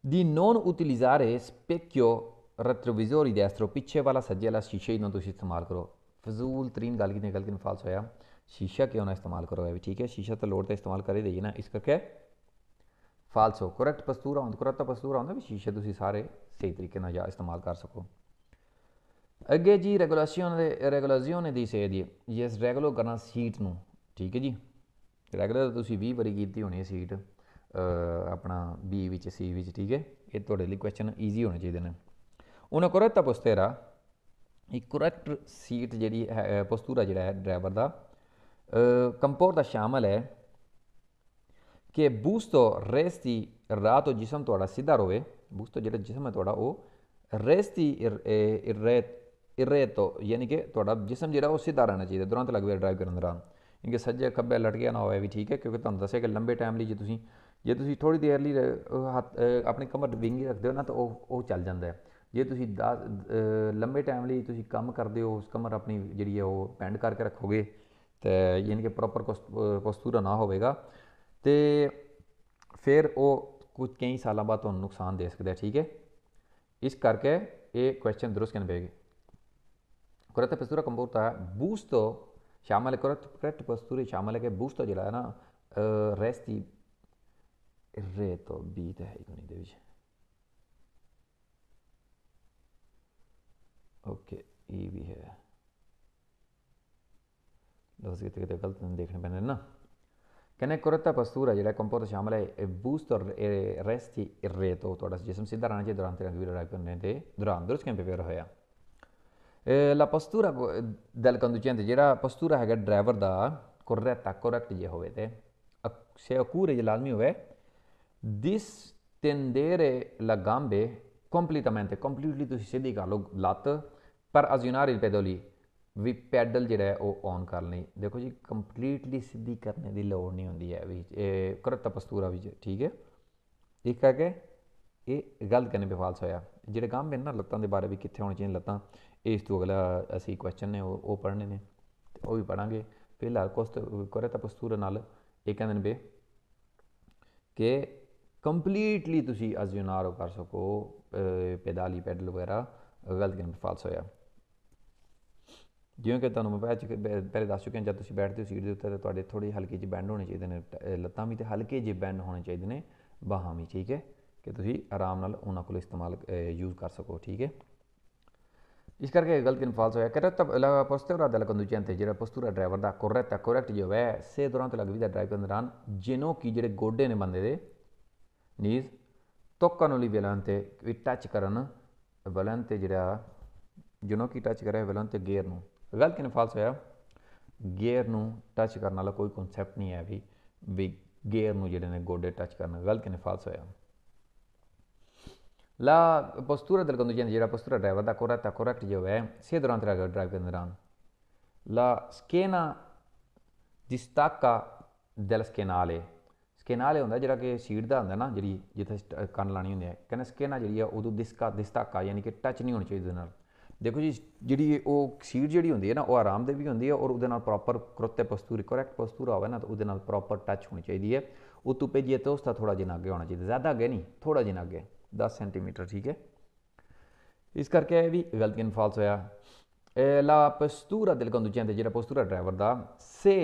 di non utilizzare specchio retrovisori destro पीछे वाला सज्जे वाला शीशे ही ना तुम इस्तेमाल करो फजूल तरीन गल की निकल के नफाल होया शीशा क्यों ना इस्तेमाल करो है भी ठीक है शीशा तो लोड तो इस्तेमाल कर ही देइए ना इस करके ਫਾਲਸੋ ਕਰੈਕਟ ਪਸਤੂਰਾ ਹੁੰਦਾ ਕਰਤਾ ਪਸਤੂਰਾ ਹੁੰਦਾ ਵੀ ਸ਼ੀਸ਼ੇ ਤੁਸੀਂ ਸਾਰੇ ਸਹੀ ਤਰੀਕੇ ਨਾਲ ਜਾਂ ਇਸਤੇਮਾਲ ਕਰ ਸਕੋ ਅੱਗੇ ਜੀ ਰੈਗੂਲੇਸ਼ਨ ਦੇ ਰੈਗੂਲੇਸ਼ਨ ਦੀ ਸੇ ਦੀ ਯਸ ਰੈਗੂਲੋ ਕਰਨਾ ਸੀਟ ਨੂੰ ਠੀਕ ਹੈ ਜੀ ਰੈਗੂਲਰ ਤੁਸੀਂ 20 ਵਾਰੀ ਕੀਤੀ ਹੋਣੀ ਸੀਟ ਆਪਣਾ ਬੀ ਵਿੱਚ ਸੀ ਵਿੱਚ ਠੀਕ ਹੈ ਇਹ ਤੁਹਾਡੇ ਲਈ ਕੁਐਸਚਨ ਈਜ਼ੀ ਹੋਣੇ ਚਾਹੀਦੇ ਨੇ ਉਹਨਾਂ ਤਾਂ ਪੋਸਤੇਰਾ ਇੱਕ ਕਰੈਕਟ ਸੀਟ ਜਿਹੜੀ ਹੈ ਪੋਸਤੂਰਾ ਜਿਹੜਾ ਹੈ ਡਰਾਈਵਰ ਦਾ ਕੰਪੋਰ ਦਾ ਸ਼ਾਮਲ ਹੈ ਕਿ ਬੂਸਟੋ ਰੇਸ ਰਾਤੋ ਜਿਸਮ ਤੁਹਾਡਾ ਸਿੱਧਾ ਰੋਵੇ ਬੂਸਟੋ ਜਿਹੜਾ ਜਿਸਮ ਹੈ ਤੁਹਾਡਾ ਉਹ ਰੇਸ ਦੀ ਇਰੇਤ ਇਰੇਤੋ ਯਾਨੀ ਕਿ ਤੁਹਾਡਾ ਜਿਸਮ ਜਿਹੜਾ ਉਹ ਸਿੱਧਾ ਰਹਿਣਾ ਚਾਹੀਦਾ ਤੁਰੰਤ ਲੱਗਵੇ ਡਰਾਈਵ ਕਰਨ ਦੌਰਾਨ ਕਿ ਸੱਜੇ ਖੱਬੇ ਲਟਕਿਆ ਨਾ ਹੋਵੇ ਵੀ ਠੀਕ ਹੈ ਕਿਉਂਕਿ ਤੁਹਾਨੂੰ ਦੱਸਿਆ ਕਿ ਲੰਬੇ ਟਾਈਮ ਲਈ ਜੇ ਤੁਸੀਂ ਜੇ ਤੁਸੀਂ ਥੋੜੀ ਦੇਰ ਲਈ ਆਪਣੀ ਕਮਰ ਵਿੰਗੀ ਰੱਖਦੇ ਹੋ ਨਾ ਤਾਂ ਉਹ ਉਹ ਚੱਲ ਜਾਂਦਾ ਹੈ ਜੇ ਤੁਸੀਂ 10 ਲੰਬੇ ਟਾਈਮ ਲਈ ਤੁਸੀਂ ਕੰਮ ਕਰਦੇ ਹੋ ਉਸ ਕਮਰ ਆਪਣੀ ਜਿਹੜੀ ਹੈ ਉਹ ਪੈਂਡ ਕਰਕੇ ਰੱਖੋਗੇ ਤੇ ਯਾਨੀ ਕਿ ਪ੍ਰੋਪਰ ਪੋਸਟੂਰਾ ਨਾ ਹੋਵੇਗਾ ਤੇ ਫਿਰ ਉਹ ਕੁਝ ਕਈ ਸਾਲਾਂ ਬਾਅਦ ਤੁਹਾਨੂੰ ਨੁਕਸਾਨ ਦੇ ਸਕਦਾ ਹੈ ਠੀਕ ਹੈ ਇਸ ਕਰਕੇ ਇਹ ਕੁਐਸਚਨ ਦਰਸ करना ਬੇਗੇ ਕਰਤ पस्तूरा ਕੰਬੋਤਾ था ਸ਼ਾਮਲ ਕਰਤ ਕਰਤ करत करत ਕੇ शामिल ਜਿਹੜਾ ਨਾ boost reto biteikon'i demiş. Okay ई भी है दोस्त कितने कितने गलत देखने पैने ना कहने कुरता पस्तूरा जेड़ा कंपोज शामिल है ए बूस्ट और रेस्ट ही रे तो थोड़ा जिसम सीधा रहना चाहिए दौरान तेरा वीडियो लाइव करने दे दौरान दुरुस्त कैंप पेपर होया la postura del conducente ਜਿਹੜਾ postura ਹੈਗਾ ਡਰਾਈਵਰ ਦਾ corretta correct ਜੇ ਹੋਵੇ ਤੇ ਸੇ ਅਕੂਰੇ ਜੇ ਲਾਜ਼ਮੀ ਹੋਵੇ distendere la gambe completamente, completely ਤੁਸੀਂ ਸਿੱਧੀ ਕਰ ਲਓ ਲੱਤ ਪਰ ਅਜ਼ਿਨਾਰੀ ਪੈਡਲ ਹੀ ਵੀ ਪੈਡਲ ਜਿਹੜਾ ਉਹ ਆਨ ਕਰ ਲਈ ਦੇਖੋ ਜੀ ਕੰਪਲੀਟਲੀ ਸਿੱਧੀ ਕਰਨ ਦੀ ਲੋੜ ਨਹੀਂ ਹੁੰਦੀ ਹੈ ਵੀ ਕਰਤ ਪਸਤੂਰਾ ਵਿੱਚ ਠੀਕ ਹੈ ਠੀਕ ਕੇ ਇਹ ਗਲਤ ਕਰਨੇ ਪੇ ਫਾਲਸ ਹੋਇਆ ਜਿਹੜੇ ਕੰਮ ਇਹਨਾਂ ਲੱਤਾਂ ਦੇ ਬਾਰੇ ਵੀ ਕਿੱਥੇ ਹੋਣੇ ਚਾਹੀਦੇ ਲੱਤਾਂ ਇਸ ਤੋਂ ਅਗਲਾ ਅਸੀਂ ਕੁਐਸਚਨ ਨੇ ਉਹ ਉਹ ਪੜ੍ਹਨੇ ਨੇ ਤੇ ਉਹ ਵੀ ਪੜਾਂਗੇ ਪਹਿਲਾ ਕੋਸਤ ਕਰਤ ਪਸਤੂਰਾ ਨਾਲ ਇਹ ਕਹਿੰਦੇ ਨੇ ਕਿ ਕੰਪਲੀਟਲੀ ਤੁਸੀਂ ਅਜ਼ਯਨਾਰੋ ਕਰ ਸਕੋ ਪੈਦਾਲੀ ਪੈਡਲ ਵਗੈਰਾ ਗਲਤ ਗਿਣਤ ਫਾਲਸ ਹੋਇਆ ਜਿਵੇਂ ਕਿ ਤੁਹਾਨੂੰ ਮੈਂ ਪਹਿਲੇ ਪਹਿਲੇ ਦੱਸ ਚੁੱਕਿਆ ਜਦ ਤੁਸੀਂ ਬੈਠਦੇ ਹੋ ਸੀਟ ਦੇ ਉੱਤੇ ਤੇ ਤੁਹਾਡੇ ਥੋੜੀ ਹਲਕੀ ਜਿਹੀ ਬੈਂਡ ਹੋਣੀ ਚਾਹੀਦੀ ਨੇ ਲੱਤਾਂ ਵੀ ਤੇ ਹਲਕੇ ਜਿਹੇ ਬੈਂਡ ਹੋਣੇ ਚਾਹੀਦੇ ਨੇ ਬਾਹਾਂ ਵੀ ਠੀਕ ਹੈ ਕਿ ਤੁਸੀਂ ਆਰਾਮ ਨਾਲ ਉਹਨਾਂ ਕੋਲ ਇਸਤੇਮਾਲ ਯੂਜ਼ ਕਰ ਸਕੋ ਠੀਕ ਹੈ ਇਸ ਕਰਕੇ ਗਲਤ ਇਨਫਾਲਸ ਹੋਇਆ ਕਰਤਾ ਲਾ ਪੋਸਟੂਰਾ ਦਾ ਕੰਡੂਜੈਂਟ ਜਿਹੜਾ ਪੋਸਟੂਰਾ ਡਰਾਈਵਰ ਦਾ ਕੋਰੈਕਟ ਕੋਰੈਕਟ ਜੋ ਹੈ ਸੇ ਦੌਰਾਨ ਤੇ ਲਗਵੀ ਦਾ ਡਰਾਈਵ ਦੇ ਦੌਰਾਨ ਜਿਨੋ ਕੀ ਜਿਹੜੇ ਗੋਡੇ ਨੇ ਬੰਦੇ ਦੇ نیز توکن علی ولن ਤੇ ਵੀ ਟੱਚ ਕਰਨ ਵਲਨ ਤੇ ਜਿਹੜਾ ਜਿਹਨੋਂ ਕੀ ਟੱਚ ਕਰਿਆ ਵਲਨ ਤੇ ਗੇਅਰ ਨੂੰ ਗਲਤ ਕਿਨ ਫਾਲਸ ਹੋਇਆ ਗੇਅਰ ਨੂੰ ਟੱਚ ਕਰਨ ਵਾਲਾ ਕੋਈ ਕਨਸੈਪਟ ਨਹੀਂ ਹੈ ਵੀ ਵੀ ਗੇਅਰ ਨੂੰ ਜਿਹੜੇ ਨੇ ਗੋਡੇ ਟੱਚ ਕਰਨਾ ਗਲਤ ਕਿਨ ਫਾਲਸ ਹੋਇਆ la postura del conducente, la postura del driver, la corretta, corretta yo è, sia durante la drive che durante. La schiena distacca dalla schienale, ਕੇਨਾਲ ਹੁੰਦਾ ਜਿਹੜਾ ਕਿ ਸੀਟ ਦਾ ਹੁੰਦਾ ਨਾ ਜਿਹੜੀ ਜਿੱਥੇ ਕੰਨ ਲਾਣੀ ਹੁੰਦੀ ਹੈ ਕਹਿੰਦੇ ਸਕੇਨਾ ਜਿਹੜੀ ਆ ਉਦੋਂ ਦਿਸਕਾ ਦਿਸਤਾਕਾ ਯਾਨੀ ਕਿ ਟੱਚ ਨਹੀਂ ਹੋਣੀ ਚਾਹੀਦੀ ਦੇ ਨਾਲ ਦੇਖੋ ਜੀ ਜਿਹੜੀ ਉਹ ਸੀਟ ਜਿਹੜੀ ਹੁੰਦੀ ਹੈ ਨਾ ਉਹ ਆਰਾਮ ਦੇ ਵੀ ਹੁੰਦੀ ਹੈ ਔਰ ਉਹਦੇ ਨਾਲ ਪ੍ਰੋਪਰ ਪਸਤੂ ਰਿਕਰੈਕਟ ਕਰੈਕਟ ਪਸਤੂਰਾ ਹੋਵੇ ਨਾ ਤਾਂ ਉਹਦੇ ਨਾਲ ਪ੍ਰੋਪਰ ਟੱਚ ਹੋਣੀ ਚਾਹੀਦੀ ਹੈ ਉਹ ਤੋਂ ਜੇ ਤਾਂ ਉਸ ਤੋਂ ਥੋੜਾ ਜਿਹਾ ਅੱਗੇ ਹੋਣਾ ਚਾਹੀਦਾ ਜ਼ਿਆਦਾ ਅੱਗੇ ਨਹੀਂ ਥੋੜਾ ਜਿਹਾ ਅੱਗੇ 10 ਸੈਂਟੀਮੀਟਰ ਠੀਕ ਹੈ ਇਸ ਕਰਕੇ ਇਹ ਵੀ ਗਲਤੀਨ ਫਾਲਸ ਹੋਇਆ ਲਾ ਪਸਤੂਰਾ ਦਿਲ ਕੰਦੂਚਿਆਂ ਜਾਂਦੇ ਜਿਹੜਾ ਪਸਤੂਰਾ ਡਰਾਈਵਰ ਦਾ ਸੇ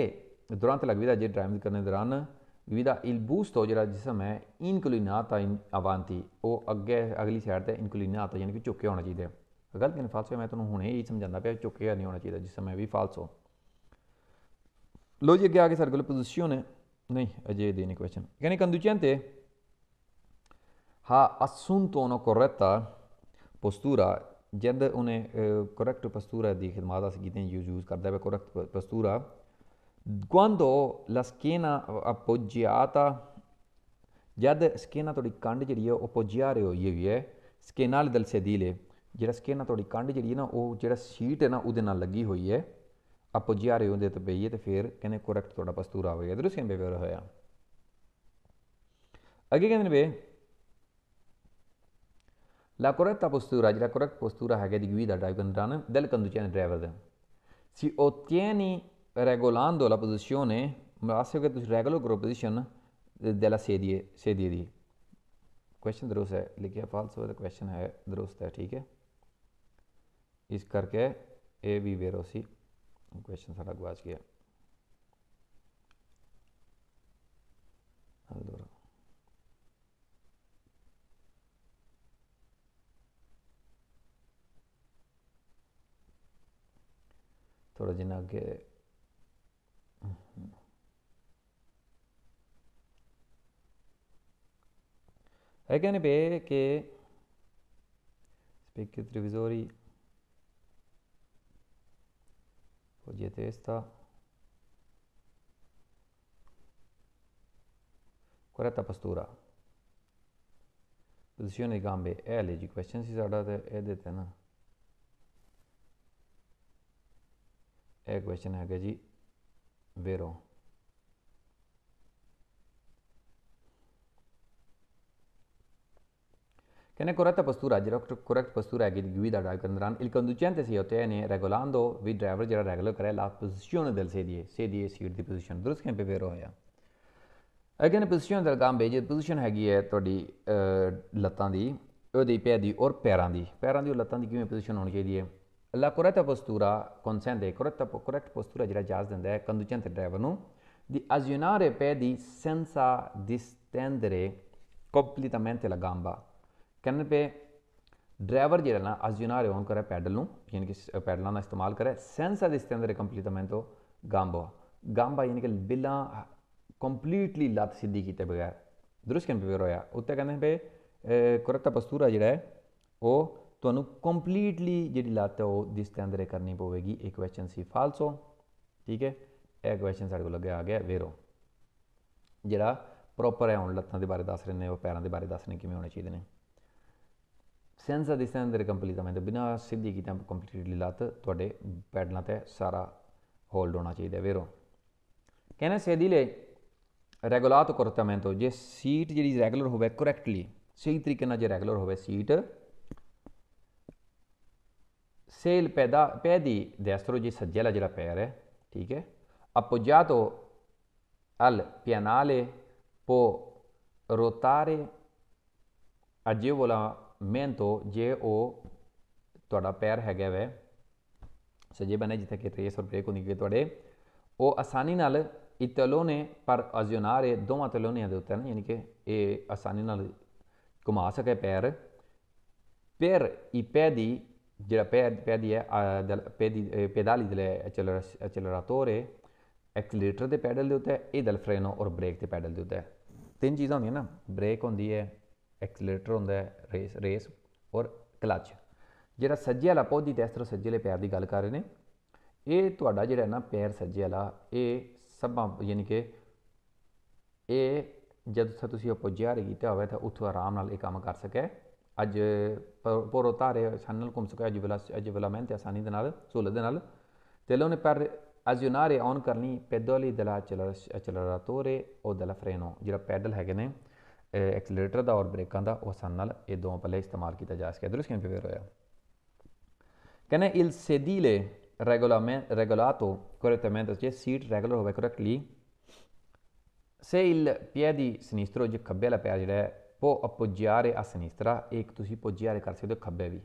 ਦੌਰਾਨ ਤੇ ਵੀਦਾ ਜੇ ਡਰਾਈਵਿੰਗ ਕਰਨ ਦੇ ਦੌਰਾਨ ਵਿਦਾ ਇਲ ਹੋ ਜਿਹੜਾ ਜਿਸਮ ਹੈ ਇਨ ਆਵਾਂਤੀ ਉਹ ਅੱਗੇ ਅਗਲੀ ਸਾਈਡ ਤੇ ਇਨਕਲੀਨਾਤਾ ਯਾਨੀ ਕਿ ਝੁਕਿਆ ਹੋਣਾ ਚਾਹੀਦਾ ਗਲਤ ਇਨ ਫਾਲਸੋ ਮੈਂ ਤੁਹਾਨੂੰ ਹੁਣੇ ਹੀ ਸਮਝਾਉਂਦਾ ਪਿਆ ਝੁਕਿਆ ਨਹੀਂ ਹੋਣਾ ਚਾਹੀਦਾ ਜਿਸਮ ਹੈ ਵੀ ਫਾਲਸੋ ਲੋ ਜੀ ਅੱਗੇ ਆ ਕੇ ਸਰਕੂਲਰ ਪੋਜੀਸ਼ਨ ਹੈ ਨਹੀਂ ਅਜੇ ਦੇ ਨਹੀਂ ਕੁਐਸਚਨ ਕਹਿੰਦੇ ਤੇ ਹਾ assunto ਨੋ corretta ਪੋਸਟੂਰਾ ਜਦ ਉਹਨੇ ਕਰੈਕਟ ਪੋਸਟੂਰਾ ਦੀ ਖਿਦਮਤ ਅਸੀਂ ਕੀਤੇ ਯੂਜ਼ ਯੂਜ਼ ਕਰਦਾ ਹੈ ਕਰੈਕਟ ਪੋਸਟੂਰਾ Quando la schiena appoggiata, jad schiena ਤੁਹਾਡੀ ਕੰਡ ਜਿਹੜੀ ਹੈ ਉਹ ਪੋਜਿਆ ਰਹੀ ਹੋਈ ਹੋਈ ਹੈ ਸਕੇਨਾ ਵਾਲੇ ਦਲ ਸਦੀਲੇ ਜਿਹੜਾ ਸਕੇਨਾ ਤੁਹਾਡੀ ਕੰਡ ਜਿਹੜੀ ਹੈ ਨਾ ਉਹ ਜਿਹੜਾ ਸੀਟ ਹੈ ਨਾ ਉਹਦੇ ਨਾਲ ਲੱਗੀ ਹੋਈ ਹੈ ਅਪੋਜਿਆ ਰਹੀ ਹੁੰਦੇ ਤੇ ਪਈਏ ਤੇ ਫਿਰ ਕਹਿੰਦੇ ਕਰੈਕਟ ਤੁਹਾਡਾ ਪਸਤੂਰਾ ਹੋ ਗਿਆ ਇਧਰੋਂ ਸੇਮ ਬੇਵਰ ਹੋਇਆ ਅੱਗੇ ਕਹਿੰਦੇ ਨੇ ਬੇ ਲਾ ਕਰੈਕਟ ਪਸਤੂਰਾ ਜਿਹੜਾ ਕਰੈਕਟ ਪਸਤੂਰਾ ਹੈਗਾ ਦੀ ਗੁਈ ਦਾ ਡਰਾਈਵਰ ਦਾ ਦਲ ਕੰਦੂਚਿਆਂ ਡਰਾਈਵਰ ਦਾ ਸੀ ਉਹ ਤੇਨੀ regolando la posizione, la regular group position della sedie, sedie di question दुरुस्त है लिखिए फॉल्स हो तो क्वेश्चन है दुरुस्त है ठीक है इस करके ए बी वेरो सी क्वेश्चन सारा गवाच गया थोड़ा जिन्ना अगे Agganebe che specchio televisori, foglie di testa, 40 postura, posizione di gambe, è leggi, question si sarà detta na. e question ਹੈਗਾ ਜੀ ਵੇਰੋ Che corretta postura, correct postura che guida drive conduranno, il conducente si ottiene regolando il driver ਜਿਹੜਾ regolo ਕਰੇ la posizione del sedile, sedile seat ਦੀ position ਦਰਸ ਕੇ paper ਹੋਇਆ ਅਗਰ position del gambe ਜੇ position ਹੈਗੀ ਹੈ ਤੁਹਾਡੀ ਲੱਤਾਂ ਦੀ ਉਹਦੀ ਪੈਰ ਦੀ ਔਰ ਪੈਰਾਂ ਦੀ ਪੈਰਾਂ ਦੀ ਔਰ ਲੱਤਾਂ ਦੀ ਕਿਵੇਂ position la corretta postura consente corretta, corretta postura ਜਿਹੜਾ ਇਜਾਜ਼ਤ il conducente driver ਨੂੰ di azionare i piedi senza distendere completamente la gamba ਕਹਿੰਦੇ ਪਏ ਡਰਾਈਵਰ ਜਿਹੜਾ ਨਾ ਅਸ ਜੁਨਾ ਰਿਓਨ ਕਰੇ ਪੈਡਲ ਨੂੰ ਯਾਨੀ ਕਿ ਪੈਡਲਾਂ ਦਾ ਇਸਤੇਮਾਲ ਕਰੇ ਸੈਂਸ ਇਸ ਤੇ ਅੰਦਰ ਕੰਪਲੀਟਮੈਂਟੋ ਗਾਂਬਾ ਗਾਂਬਾ ਯਾਨੀ ਕਿ ਬਿਲਾ ਕੰਪਲੀਟਲੀ ਲੱਤ ਸਿੱਧੀ ਕੀਤੇ ਬਗੈਰ ਦਰਸ਼ਕਨ ਪੇ ਰੋਇਆ ਉੱਤੇ ਕਹਿੰਦੇ ਪਏ ਕੁਰਤਾ ਪਸਤੂਰਾ ਜਿਹੜਾ ਉਹ ਤੁਹਾਨੂੰ ਕੰਪਲੀਟਲੀ ਜਿਹੜੀ ਲੱਤ ਉਹ ਦਿਸ ਤੇ ਅੰਦਰ ਕਰਨੀ ਪਵੇਗੀ ਇੱਕ ਕੁਐਸਚਨ ਸੀ ਫਾਲਸੋ ਠੀਕ ਹੈ ਇਹ ਕੁਐਸਚਨ ਸਾਡੇ ਕੋਲ ਲੱਗਿਆ ਆ ਗਿਆ ਵੇਰੋ ਜਿਹੜਾ ਪ੍ਰੋਪਰ ਹੈ ਹੁਣ ਲੱਤਾਂ ਦੇ ਬਾਰੇ ਦੱਸ ਰਹੇ ਨੇ ਉਹ ਪੈਰਾਂ ਦੇ ਬਾਰੇ ਦੱਸ ਕਿਵੇਂ ਹੋਣੇ ਚਾਹੀਦੇ ਨੇ ਸੈਂਸ ਦੇ ਸੈਂਸ ਦੇ ਕੰਪਲੀਟ ਦਾ ਮਤਲਬ ਬਿਨਾ ਸਿੱਧੀ ਕੀਤਾ ਕੰਪਲੀਟਲੀ ਲੱਤ ਤੁਹਾਡੇ ਪੈਡਲਾਂ ਤੇ ਸਾਰਾ ਹੋਲਡ ਹੋਣਾ ਚਾਹੀਦਾ ਵੇਰੋ ਕਹਿੰਦੇ ਸੇਦੀ ਲਈ ਰੈਗੂਲਾਤ ਕਰਤਾਮੈਂਟੋ ਜੇ ਸੀਟ ਜਿਹੜੀ ਰੈਗੂਲਰ ਹੋਵੇ ਕਰੈਕਟਲੀ ਸਹੀ ਤਰੀਕੇ ਨਾਲ ਜੇ ਰੈਗੂਲਰ ਹੋਵੇ ਸੀਟ ਸੇਲ ਪੈਦਾ ਪੈ ਦੀ ਦੇਸਤਰੋ ਜੀ ਸੱਜੇ ਵਾਲਾ ਜਿਹੜਾ ਪੈਰ ਹੈ ਠੀਕ ਹੈ appoggiato al pianale può ruotare agevola ਮੇਨ ਤੋਂ ਜੇ ਉਹ ਤੁਹਾਡਾ ਪੈਰ ਹੈਗਾ ਵੈ ਸਜੇ ਬਣੇ ਜਿੱਥੇ ਕਿ ਰੇਸ ਔਰ ਬ੍ਰੇਕ ਹੁੰਦੀ ਕਿ ਤੁਹਾਡੇ ਉਹ ਆਸਾਨੀ ਨਾਲ ਇਤਲੋ ਨੇ ਪਰ ਅਜ਼ਿਓਨਾਰੇ ਦੋਵਾਂ ਨੇ ਦੇ ਉੱਤੇ ਨਾ ਯਾਨੀ ਕਿ ਇਹ ਆਸਾਨੀ ਨਾਲ ਘੁਮਾ ਸਕੇ ਪੈਰ ਪੈਰ ਇ ਪੈਦੀ ਜਿਹੜਾ ਪੈਰ ਪੈਦੀ ਹੈ ਪੈਦੀ ਪੈਦਾਲੀ ਦੇ ਐਕਸਲਰੇਟਰ ਐਕਸਲੇਟਰ ਦੇ ਪੈਡਲ ਦੇ ਉੱਤੇ ਇਹ ਦਲ ਫਰੇਨੋ ਔਰ ਬ੍ਰੇਕ ਦੇ ਪੈਡਲ ਦੇ ਉੱਤੇ ਤਿੰਨ ਚੀਜ਼ਾਂ ਹੁੰਦੀਆਂ ਨਾ ਬ੍ਰੇਕ ਹੁੰਦੀ ਹੈ ਐਕਸਲੇਟਰ ਹੁੰਦਾ ਹੈ ਰੇਸ ਰੇਸ ਔਰ ਕਲਚ ਜਿਹੜਾ ਸੱਜੇ ਵਾਲਾ ਪੌਦੀ ਤੇ ਇਸ ਤਰ੍ਹਾਂ ਸੱਜੇ ਵਾਲੇ ਪੈਰ ਦੀ ਗੱਲ ਕਰ ਰਹੇ ਨੇ ਇਹ ਤੁਹਾਡਾ ਜਿਹੜਾ ਨਾ ਪੈਰ ਸੱਜੇ ਵਾਲਾ ਇਹ ਸਭਾਂ ਯਾਨੀ ਕਿ ਇਹ ਜਦ ਤੱਕ ਤੁਸੀਂ ਪੁੱਜਿਆ ਰਹੀ ਕੀਤਾ ਹੋਵੇ ਤਾਂ ਉੱਥੋਂ ਆਰਾਮ ਨਾਲ ਇਹ ਕੰਮ ਕਰ ਸਕੇ ਅੱਜ ਪੋਰੋ ਤਾਰੇ ਸੰਨਲ ਘੁੰਮ ਸਕਿਆ ਅੱਜ ਬਲਾ ਅੱਜ ਬਲਾ ਮੈਂ ਤੇ ਆਸਾਨੀ ਦੇ ਨਾਲ ਸਹੂਲਤ ਦੇ ਨਾਲ ਤੇ ਲੋਨੇ ਪਰ ਅਜੁਨਾਰੇ ਔਨ ਕਰਨੀ ਹੀ ਦਲਾ ਚਲਾ ਰਾ ਤੋਰੇ ਉਹ ਦਲਾ ਫਰੇਨੋ ਜਿਹੜਾ ਪੈਡਲ ਹੈਗੇ ਨੇ ਐਕਸਲਰੇਟਰ ਦਾ ਔਰ ਬ੍ਰੇਕਾਂ ਦਾ ਉਹ ਸਨ ਨਾਲ ਇਹ ਦੋਵਾਂ ਪੱਲੇ ਇਸਤੇਮਾਲ ਕੀਤਾ ਜਾ ਸਕਿਆ ਦਰਸ ਕਿਵੇਂ ਫੇਰ ਹੋਇਆ ਕਹਿੰਦੇ ਇਲ ਸੇਦੀਲੇ regolament ਰੈਗੂਲਾਟੋ ਕੋਰੇਟਮੈਂਟ ਜੇ ਸੀਟ ਰੈਗੂਲਰ ਹੋਵੇ ਕਰੈਕਟਲੀ ਸੇ ਇਲ piede sinistro, ਜੇ ਖੱਬੇ ਵਾਲਾ ਪੈਰ ਜਿਹੜਾ ਹੈ ਉਹ appoggiare ਆ sinistra ਇੱਕ ਤੁਸੀਂ ਪੋਜਿਆਰੇ ਕਰ ਸਕਦੇ ਹੋ ਖੱਬੇ ਵੀ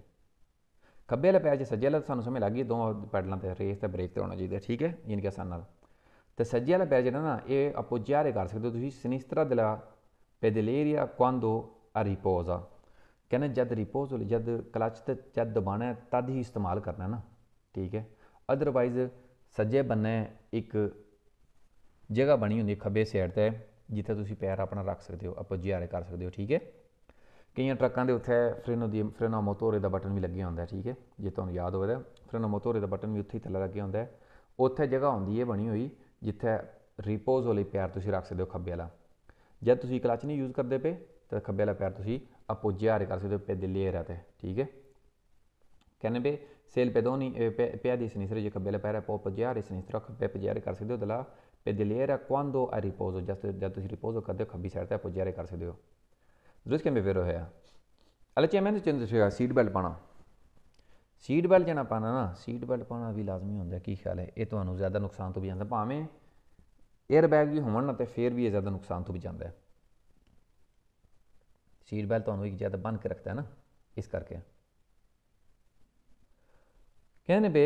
ਖੱਬੇ ਵਾਲਾ ਪੈਰ ਜੇ ਸੱਜੇ ਵਾਲਾ ਸਾਨੂੰ ਸਮਝ ਲੱਗੀ ਦੋ ਦੋਵਾਂ ਪੈਡਲਾਂ ਤੇ ਰੇਸ ਤੇ ਬ੍ਰੇਕ ਤੇ ਹੋਣਾ ਚਾਹੀਦਾ ਠੀਕ ਹੈ ਯਾਨੀ ਕਿ ਆਸਾਨ ਨਾਲ ਤੇ ਸੱਜੇ ਵਾਲਾ ਪੈਰ ਜਿਹੜਾ ਨਾ ਇਹ ਅਪੋਜਿਆਰੇ ਕਰ ਸਕਦੇ ਹੋ ਤੁਸੀਂ ਸਿਨਿਸਟਰਾ ਦਿਲਾ पेडलेरिया क्वांदो अ रिपोज़ा कहना जब रिपोज हो जब क्लच तो जब दबाना है तद ही इस्तेमाल करना ना ठीक है अदरवाइज ਸੱਜੇ ਬੰਨੇ ਇੱਕ ਜਗ੍ਹਾ ਬਣੀ ਹੁੰਦੀ ਖੱਬੇ ਸਾਈਡ ਤੇ ਜਿੱਥੇ ਤੁਸੀਂ ਪੈਰ ਆਪਣਾ ਰੱਖ ਸਕਦੇ ਹੋ ਅਪੋਜੀਆਰੇ ਕਰ ਸਕਦੇ ਹੋ ਠੀਕ ਹੈ ਕਈਆਂ ਟਰੱਕਾਂ ਦੇ ਉੱਥੇ ਫ੍ਰੇਨੋ ਦੀ ਫ੍ਰੇਨੋ ਮੋਟੋਰੇ ਦਾ ਬਟਨ ਵੀ ਲੱਗਿਆ ਹੁੰਦਾ ਠੀਕ ਹੈ ਜੇ ਤੁਹਾਨੂੰ ਯਾਦ ਹੋਵੇ ਤਾਂ ਫ੍ਰੇਨੋ ਮੋਟੋਰੇ ਦਾ ਬਟਨ ਵੀ ਉੱਥੇ ਹੀ ਥੱਲੇ ਲੱਗਿਆ ਹੁੰਦਾ ਉੱਥੇ ਜਗ੍ਹਾ ਹੁੰਦੀ ਹੈ ਬਣੀ ਹੋਈ ਜਿੱਥੇ ਰਿਪੋਜ਼ ਲਈ ਪੈਰ ਤੁਸੀਂ ਰੱਖ ਸਕਦੇ ਹੋ ਖੱਬੇ ਵਾਲਾ ਜਦ ਤੁਸੀਂ ਕਲਚ ਨਹੀਂ ਯੂਜ਼ ਕਰਦੇ ਪਏ ਤਾਂ ਖੱਬੇ ਵਾਲਾ ਪੈਰ ਤੁਸੀਂ ਅਪੋਜੇ ਆਰੇ ਕਰ ਸਕਦੇ ਪੈ ਦਿੱਲੀ ਏਰਾ ਤੇ ਠੀਕ ਹੈ ਕਹਿੰਦੇ ਬੇ ਸੇਲ ਪੈ ਦੋ ਨਹੀਂ ਪਿਆ ਦੀ ਸਨੀਸਰ ਜੇ ਖੱਬੇ ਵਾਲਾ ਪੈਰ ਅਪੋਜੇ ਆਰੇ ਸਨੀਸਰ ਖੱਬੇ ਪੈ ਜਾਰੇ ਕਰ ਸਕਦੇ ਹੋ ਦਲਾ ਪੈ ਦਿੱਲੀ ਏਰਾ ਕਵਾਂਦੋ ਆ ਰਿਪੋਜ਼ੋ ਜਸਟ ਜਦ ਤੁਸੀਂ ਰਿਪੋਜ਼ੋ ਕਰਦੇ ਖੱਬੀ ਸਾਈਡ ਤੇ ਅਪੋਜੇ ਆਰੇ ਕਰ ਸਕਦੇ ਹੋ ਦਰਸ ਕੇ ਮੇ ਵੇਰੋ ਹੈ ਅਲੇ ਚੇ ਮੈਂ ਚੰਦ ਸੀਗਾ ਸੀਟ ਬੈਲ ਪਾਣਾ ਸੀਟ ਬੈਲ ਜਣਾ ਪਾਣਾ ਨਾ ਸੀਟ ਬੈਲ ਪਾਣਾ ਵੀ ਲਾਜ਼ਮੀ ਹੁੰਦਾ ਕੀ ਖਿਆਲ ਹੈ ਇਹ ਤੁਹਾਨੂੰ ਜ਼ਿਆਦਾ ਨੁਕਸਾਨ ਤੋਂ ਵੀ ਜਾਂਦਾ ਭਾਵੇਂ 에ਅਰ ਬੈਗ ਵੀ ਹੋਣ ਨਾ ਤੇ ਫੇਰ ਵੀ ਇਹ ਜ਼ਿਆਦਾ ਨੁਕਸਾਨ ਤੋਂ ਬਚਾਉਂਦਾ ਹੈ ਸੀਟ ਬੈਲ ਤੁਹਾਨੂੰ ਇੱਕ ਜ਼ਿਆਦਾ ਬੰਨ ਕੇ ਰੱਖਦਾ ਹੈ ਨਾ ਇਸ ਕਰਕੇ ਕਹਿੰਦੇ ਬੇ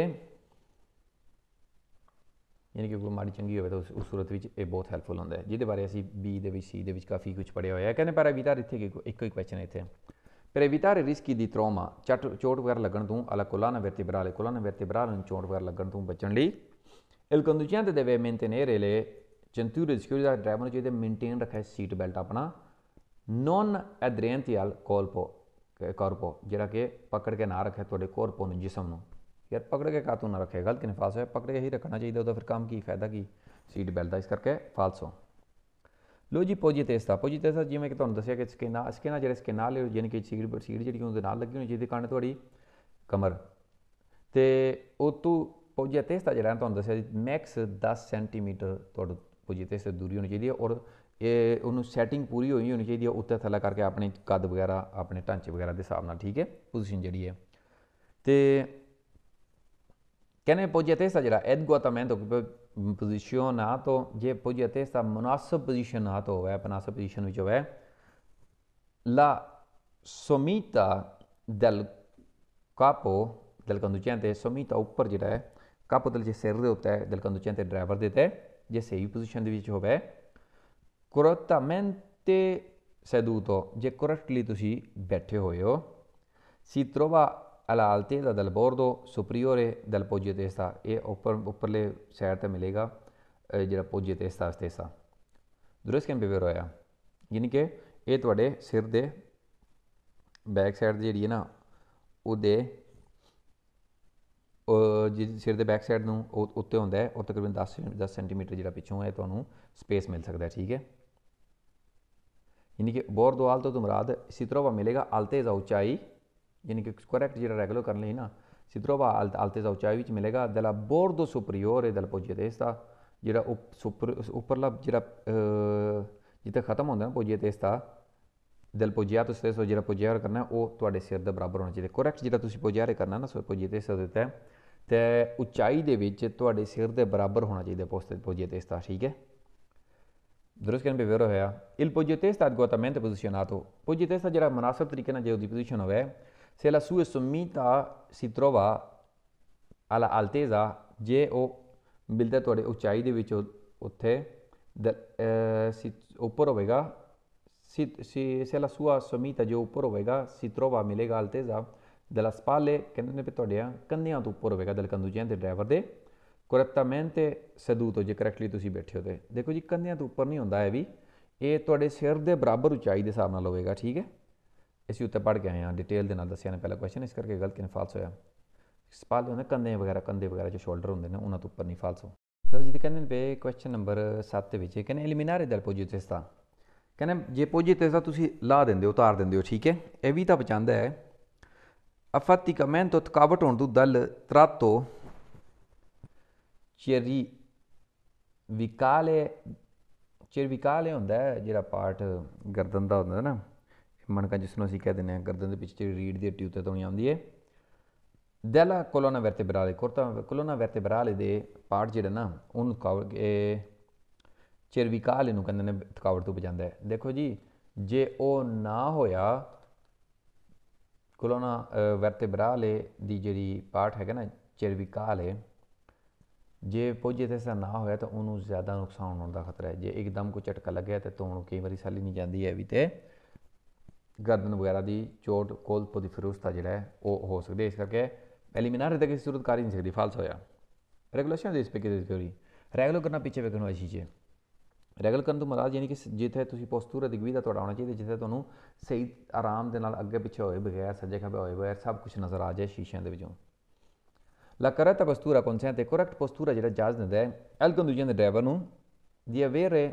ਯਾਨੀ ਕਿ ਕੋਈ ਮਾੜੀ ਚੰਗੀ ਹੋਵੇ ਤਾਂ ਉਸ ਸੂਰਤ ਵਿੱਚ ਇਹ ਬਹੁਤ ਹੈਲਪਫੁਲ ਹੁੰਦਾ ਹੈ ਜਿਹਦੇ ਬਾਰੇ ਅਸੀਂ ਬੀ ਦੇ ਵਿੱਚ ਸੀ ਦੇ ਵਿੱਚ ਕਾਫੀ ਕੁਝ ਪੜਿਆ ਹੋਇਆ ਹੈ ਕਹਿੰਦੇ ਪਰ ਅਵਿਤਾਰ ਇੱਥੇ ਕੋਈ ਇੱਕੋ ਇੱਕ ਕੁਐਸਚਨ ਇੱਥੇ ਪਰ ਪ੍ਰੇਵਿਤਾਰ ਰਿਸਕੀ ਦੀ ਟਰੋਮਾ ਚਟ ਚੋਟ ਵਗੈਰਾ ਲੱਗਣ ਤੋਂ ਅਲਾ ਕੋਲਾਨਾ ਵਰਤੀਬਰਾਲ ਕੋਲਾਨਾ ਵਰਤੀਬਰਾਲ ਨੂੰ ਚੋਟ ਵਗੈਰਾ ਲੱਗਣ ਤੋਂ ਬਚਣ ਲਈ ਇਲ ਕੰਦੂਚੀਆਂ ਦੇ ਦੇਵੇ ਮੇਨਟੇਨੇਰੇ ਲਈ ਜੰਤੂ ਸਿਕਿਉਰਿਟੀ ਦਾ ਡਰਾਈਵਰ ਨੂੰ ਚਾਹੀਦਾ ਮੇਨਟੇਨ ਰੱਖੇ ਸੀਟ ਬੈਲਟ ਆਪਣਾ ਨੋਨ ਐਡਰੇਂਟੀਅਲ ਕੋਲਪੋ ਕੋਰਪੋ ਜਿਹੜਾ ਕਿ ਪਕੜ ਕੇ ਨਾ ਰੱਖੇ ਤੁਹਾਡੇ ਕੋਰਪੋ ਨੂੰ ਜਿਸਮ ਨੂੰ ਯਾਰ ਪਕੜ ਕੇ ਕਾਤੂ ਨਾ ਰੱਖੇ ਗਲਤ ਨਿਫਾਸ ਹੈ ਪਕੜ ਕੇ ਹੀ ਰੱਖਣਾ ਚਾਹੀਦਾ ਉਹਦਾ ਫਿਰ ਕੰਮ ਕੀ ਫਾਇਦਾ ਕੀ ਸੀਟ ਬੈਲਟ ਦਾ ਇਸ ਕਰਕੇ ਫਾਲਸੋ ਲੋ ਜੀ ਪੋਜੀ ਪੋਜੀ ਤੇਸਤਾ ਜਿਵੇਂ ਕਿ ਤੁਹਾਨੂੰ ਦੱਸਿਆ ਕਿ ਸਕਿਨਾ ਨਾ ਜਿਹੜੇ ਸਕਿਨਾ ਲੈ ਜਿਨ ਕਿ ਸੀਟ ਬੈਲਟ ਸੀਟ ਜਿਹੜੀ ਉਹਦੇ ਨਾਲ ਲੱਗੀ ਹੋਣੀ ਜਿਹਦੇ ਕਾਰਨ ਤੁਹਾਡੀ ਕਮਰ ਤੇ ਉਹ ਤੋਂ ਤੇਸਤਾ ਜਿਹੜਾ ਤੁਹਾਨੂੰ ਦੱਸਿਆ ਮੈਕਸ 10 ਸੈਂਟੀਮੀਟਰ ਤੁਹਾਡਾ ਉਹ ਜਿੱਥੇ ਸੇ ਦੂਰੀ ਹੋਣੀ ਚਾਹੀਦੀ ਹੈ ਔਰ ਇਹ ਉਹਨੂੰ ਸੈਟਿੰਗ ਪੂਰੀ ਹੋਈ ਹੋਣੀ ਚਾਹੀਦੀ ਹੈ ਉੱਤੇ ਥੱਲੇ ਕਰਕੇ ਆਪਣੇ ਕੱਦ ਵਗੈਰਾ ਆਪਣੇ ਢਾਂਚੇ ਵਗੈਰਾ ਦੇ ਹਿਸਾਬ ਨਾਲ ਠੀਕ ਹੈ ਪੋਜੀਸ਼ਨ ਜਿਹੜੀ ਹੈ ਤੇ ਕਹਨੇ ਪੋਜੀਤੇ ਸਜਰਾ ਮੈਂ ਉਹ ਪੋਜੀਸ਼ਨ ਆ ਤੋ ਜੇ ਪੋਜੀਤੇ ਸਾ ਮناسب ਪੋਜੀਸ਼ਨ ਆ ਤੋ ਹੋਵੇ ਆਪਣਾ ਸਾ ਪੋਜੀਸ਼ਨ ਵਿੱਚ ਹੋਵੇ ਲਾ ਸੋਮੀਤਾ ਦਲ ਕਾਪੋ ਦਲ ਕੰਦੂਚੇ ਤੇ ਸੋਮੀਤਾ ਉੱਪਰ ਜਿਹੜਾ ਹੈ ਕਾਪੋ ਦਲ ਜੇ ਸਿਰ ਦੇ ਉੱਤੇ ਦਲ ਕੰਦੂਚੇ ਤੇ ਡਰਾਈਵਰ ਦੇ ਤੇ Jesse U-position ਦੇ ਵਿੱਚ ਹੋਵੇ correttamente seduto ਜੇ correctly ਤੁਸੀਂ ਬੈਠੇ ਹੋਏ ਹੋ si trova alla altezza del bordo superiore del poggia testa ਇਹ ਉੱਪਰ ਉੱਪਰਲੇ ਸਾਈਡ ਤੇ ਮਿਲੇਗਾ ਜਿਹੜਾ ਪੋਜੇ ਤੇ ਸਤਾ ਸਤੇਸਾ ਦੁਰਸਕਮ ਬਿਵੇਰ ਹੋਇਆ ਯਾਨੀ ਕਿ ਇਹ ਤੁਹਾਡੇ ਸਿਰ ਦੇ ਬੈਕ ਸਾਈਡ ਜਿਹੜੀ ਹੈ ਨਾ ਉਹਦੇ ਜਿਸ ਸਿਰ ਦੇ ਬੈਕ ਸਾਈਡ ਨੂੰ ਉੱਤੇ ਹੁੰਦਾ ਹੈ ਉਹ ਤਕਰੀਬਨ 10 10 ਸੈਂਟੀਮੀਟਰ ਜਿਹੜਾ ਪਿੱਛੋਂ ਹੈ ਤੁਹਾਨੂੰ ਸਪੇਸ ਮਿਲ ਸਕਦਾ ਹੈ ਠੀਕ ਹੈ ਯਾਨੀ ਕਿ ਬੋਰ ਦੁਆਲ ਤੋਂ ਤੁਮਰਾਦ ਸਿਤਰੋਵਾ ਮਿਲੇਗਾ ਅਲਤੇਜ਼ ਉਚਾਈ ਯਾਨੀ ਕਿ ਕਰੈਕਟ ਜਿਹੜਾ ਰੈਗੂਲਰ ਕਰਨ ਲਈ ਨਾ ਸਿਤਰੋਵਾ ਅਲਤੇਜ਼ ਉਚਾਈ ਵਿੱਚ ਮਿਲੇਗਾ ਦਲਾ ਬੋਰ ਦੋ ਸੁਪਰੀਅਰ ਦੇ ਦਲ ਪੁੱਜੇ ਤੇ ਇਸਦਾ ਜਿਹੜਾ ਉੱਪਰ ਉੱਪਰਲਾ ਜਿਹੜਾ ਜਿੱਥੇ ਖਤਮ ਹੁੰਦਾ ਨਾ ਪੁੱਜੇ ਤੇ ਇਸਦਾ ਦਲ ਪੁੱਜਿਆ ਤੋਂ ਸਿਰ ਤੋਂ ਜਿਹੜਾ ਪੁੱਜਿਆ ਕਰਨਾ ਉਹ ਤੁਹਾਡੇ ਸਿਰ ਦੇ ਬਰਾਬਰ ਹੋਣਾ ਚਾਹੀਦਾ ਕਰੈਕਟ ਜਿਹੜਾ ਤੁਸੀਂ ਪੁੱਜਿਆ ਰੇ ਕਰਨਾ ਨਾ ਸੋ ਪੁੱਜੇ ਤੇ ਇਸਦਾ ਹੈ ਤੇ ਉਚਾਈ ਦੇ ਵਿੱਚ ਤੁਹਾਡੇ ਸਿਰ ਦੇ ਬਰਾਬਰ ਹੋਣਾ ਚਾਹੀਦਾ posto del ਠੀਕ ਹੈ ਦਰਸ ਕਰਨ ਬੇਵਰ ਹੋਇਆ il poggio testa adeguatamente posizionato poggio testa ਜਿਹੜਾ ਮناسب ਤਰੀਕੇ ਨਾਲ ਜੇ ਉਹਦੀ ਪੋਜੀਸ਼ਨ ਹੋਵੇ se la sua sommità si trova alla altezza ਜੇ ਉਹ ਮਿਲਦਾ ਤੁਹਾਡੇ ਉਚਾਈ ਦੇ ਵਿੱਚ ਉੱਥੇ ਉੱਪਰ ਹੋਵੇਗਾ se la sua sommità ਜੋ ਉੱਪਰ ਹੋਵੇਗਾ si trova ਮਿਲੇਗਾ altezza ਦਲਾ ਸਪਾਲੇ che non è pettorea ਕੰਨਿਆਂ ਤੋਂ ਉੱਪਰ ਹੋਵੇਗਾ ਕੰਦੂਜਿਆਂ ਦੇ ਡਰਾਈਵਰ ਦੇ ਕੁਰਤਮੈਨ ਤੇ ਸਦੂਤ ਜੇ ਕਰੈਕਟਲੀ ਤੁਸੀਂ ਬੈਠੇ ਹੋ ਤੇ ਦੇਖੋ ਜੀ ਕੰਨਿਆਂ ਤੋਂ ਉੱਪਰ ਨਹੀਂ ਹੁੰਦਾ ਇਹ ਵੀ ਇਹ ਤੁਹਾਡੇ ਸਿਰ ਦੇ ਬਰਾਬਰ ਉਚਾਈ ਦੇ ਹਿਸਾਬ ਨਾਲ ਹੋਵੇਗਾ ਠੀਕ ਹੈ ਅਸੀਂ ਉੱਤੇ ਪੜ ਕੇ ਆਏ ਡਿਟੇਲ ਦੇ ਨਾਲ ਦੱਸਿਆ ਨੇ ਪਹਿਲਾ ਕੁਐਸਚਨ ਇਸ ਕਰਕੇ ਗਲਤ ਕਿਨ ਫਾਲਸ ਹੋਇਆ ਸਪਾਲੇ ਹੁੰਦੇ ਕੰਨੇ ਵਗੈਰਾ ਕੰਦੇ ਵਗੈਰਾ ਜੋ ਸ਼ੋਲਡਰ ਹੁੰਦੇ ਨੇ ਉਹਨਾਂ ਤੋਂ ਉੱਪਰ ਨਹੀਂ ਫਾਲਸ ਹੋ ਜੀ ਜੀ ਕਹਿੰਦੇ ਨੇ ਕੁਐਸਚਨ ਨੰਬਰ 7 ਦੇ ਵਿੱਚ ਕਹਿੰਦੇ ਐਲੀਮੀਨਾਰੇ ਦਲ ਪੋਜੀਟ ਹਿੱਸਾ ਕਹਿੰਦੇ ਜੇ ਪੋਜੀਟ ਹਿੱਸਾ ਤੁਸੀਂ ਲਾ ਦਿੰਦੇ ਹੋ ਉਤਾਰ ਦਿੰਦੇ ਹੋ ਠੀਕ ਹੈ ਇਹ ਵੀ ਤਾਂ ਬਚਾਉਂਦਾ ਹੈ afaticamiento tkabatondu dal tratto cervicale cervicale ਹੁੰਦਾ ਹੈ ਜਿਹੜਾ ਪਾਰਟ ਗਰਦਨ ਦਾ ਹੁੰਦਾ ਨਾ ਮਣਕਾ ਜਿਸ ਨੂੰ ਅਸੀਂ ਕਹਿ ਦਿੰਦੇ ਹਾਂ ਗਰਦਨ ਦੇ ਪਿੱਛੇ ਰੀੜ ਦੀ ਹੱਡੀ ਉੱਤੇ ਤੋਂ ਆਉਂਦੀ ਹੈ ਡੈਲਾ ਕੋਲੋਨਾ ਵਰਟੇਬਰਾਲੇ ਕੋਰਤਾ ਕੋਲੋਨਾ ਵਰਟੇਬਰਾਲੇ ਦੇ ਪਾਰਟ ਜਿਹੜਾ ਨਾ ਉਹਨੂੰ ਕਵਰ ਚਰਵਿਕਾਲ ਨੂੰ ਕਹਿੰਦੇ ਨੇ ਥਕਾਵਟ ਤੋਂ ਬਚਾਉਂਦਾ ਹੈ ਦੇਖੋ ਜੀ ਜੇ ਉਹ ਨਾ ਹੋਇਆ ਕੋਲੋਨਾ ਵਰਤੇਬਰਾਲੇ ਦੀ ਜਿਹੜੀ ਪਾਰਟ ਹੈਗਾ ਨਾ ਚਰਵਿਕਾਲ ਹੈ ਜੇ ਪੋਜੇ ਤੇ ਸਾ ਨਾ ਹੋਇਆ ਤਾਂ ਉਹਨੂੰ ਜ਼ਿਆਦਾ ਨੁਕਸਾਨ ਹੋਣ ਦਾ ਖਤਰਾ ਹੈ ਜੇ ਇੱਕਦਮ ਕੋ ਝਟਕਾ ਲੱਗਿਆ ਤੇ ਤੋਂ ਕਈ ਵਾਰੀ ਸਾਲੀ ਨਹੀਂ ਜਾਂਦੀ ਹੈ ਵੀ ਤੇ ਗਰਦਨ ਵਗੈਰਾ ਦੀ ਚੋਟ ਕੋਲਪੋ ਦੀ ਫਿਰੋਸਤਾ ਜਿਹੜਾ ਹੈ ਉਹ ਹੋ ਸਕਦੀ ਹੈ ਇਸ ਕਰਕੇ ਐਲੀਮੀਨਾਰ ਤੱਕ ਇਸ ਸੂਰਤ ਕਾਰੀ ਨਹੀਂ ਸਕਦੀ ਫਾਲਸ ਹੋਇਆ ਰੈਗੂਲੇਸ਼ਨ ਦੇ ਇਸ ਪੇ ਦੇ ਥਿਉਰੀ ਰੈਗੂਲਰ ਕਰਨਾ ਪਿੱਛੇ ਵੇਖਣ ਵਾਲੀ ਚੀਜ਼ ਹੈ ਰੈਗਲ ਕਰਨ ਤੋਂ ਮਰਾਦ ਯਾਨੀ ਕਿ ਜਿੱਥੇ ਤੁਸੀਂ ਪੋਸਟੂਰ ਦੀ ਦਾ ਤੁਹਾਡਾ ਹੋਣਾ ਚਾਹੀਦਾ ਜਿੱਥੇ ਤੁਹਾਨੂੰ ਸਹੀ ਆਰਾਮ ਦੇ ਨਾਲ ਅੱਗੇ ਪਿੱਛੇ ਹੋਏ ਬਗੈਰ ਸੱਜੇ ਖੱਬੇ ਹੋਏ ਬਗੈਰ ਸਭ ਕੁਝ ਨਜ਼ਰ ਆ ਜਾਏ ਸ਼ੀਸ਼ਿਆਂ ਦੇ ਵਿੱਚੋਂ ਲਾ ਕਰਤ ਪੋਸਟੂਰਾ ਕੌਨਸੈਂਟ ਤੇ ਕਰੈਕਟ ਪੋਸਟੂਰਾ ਜਿਹੜਾ ਜਾਜ ਦਿੰਦਾ ਹੈ ਐਲ ਕੰਡੂਜਨ ਦੇ ਡਰਾਈਵਰ ਨੂੰ ਦੀ ਅਵੇਅਰ ਹੈ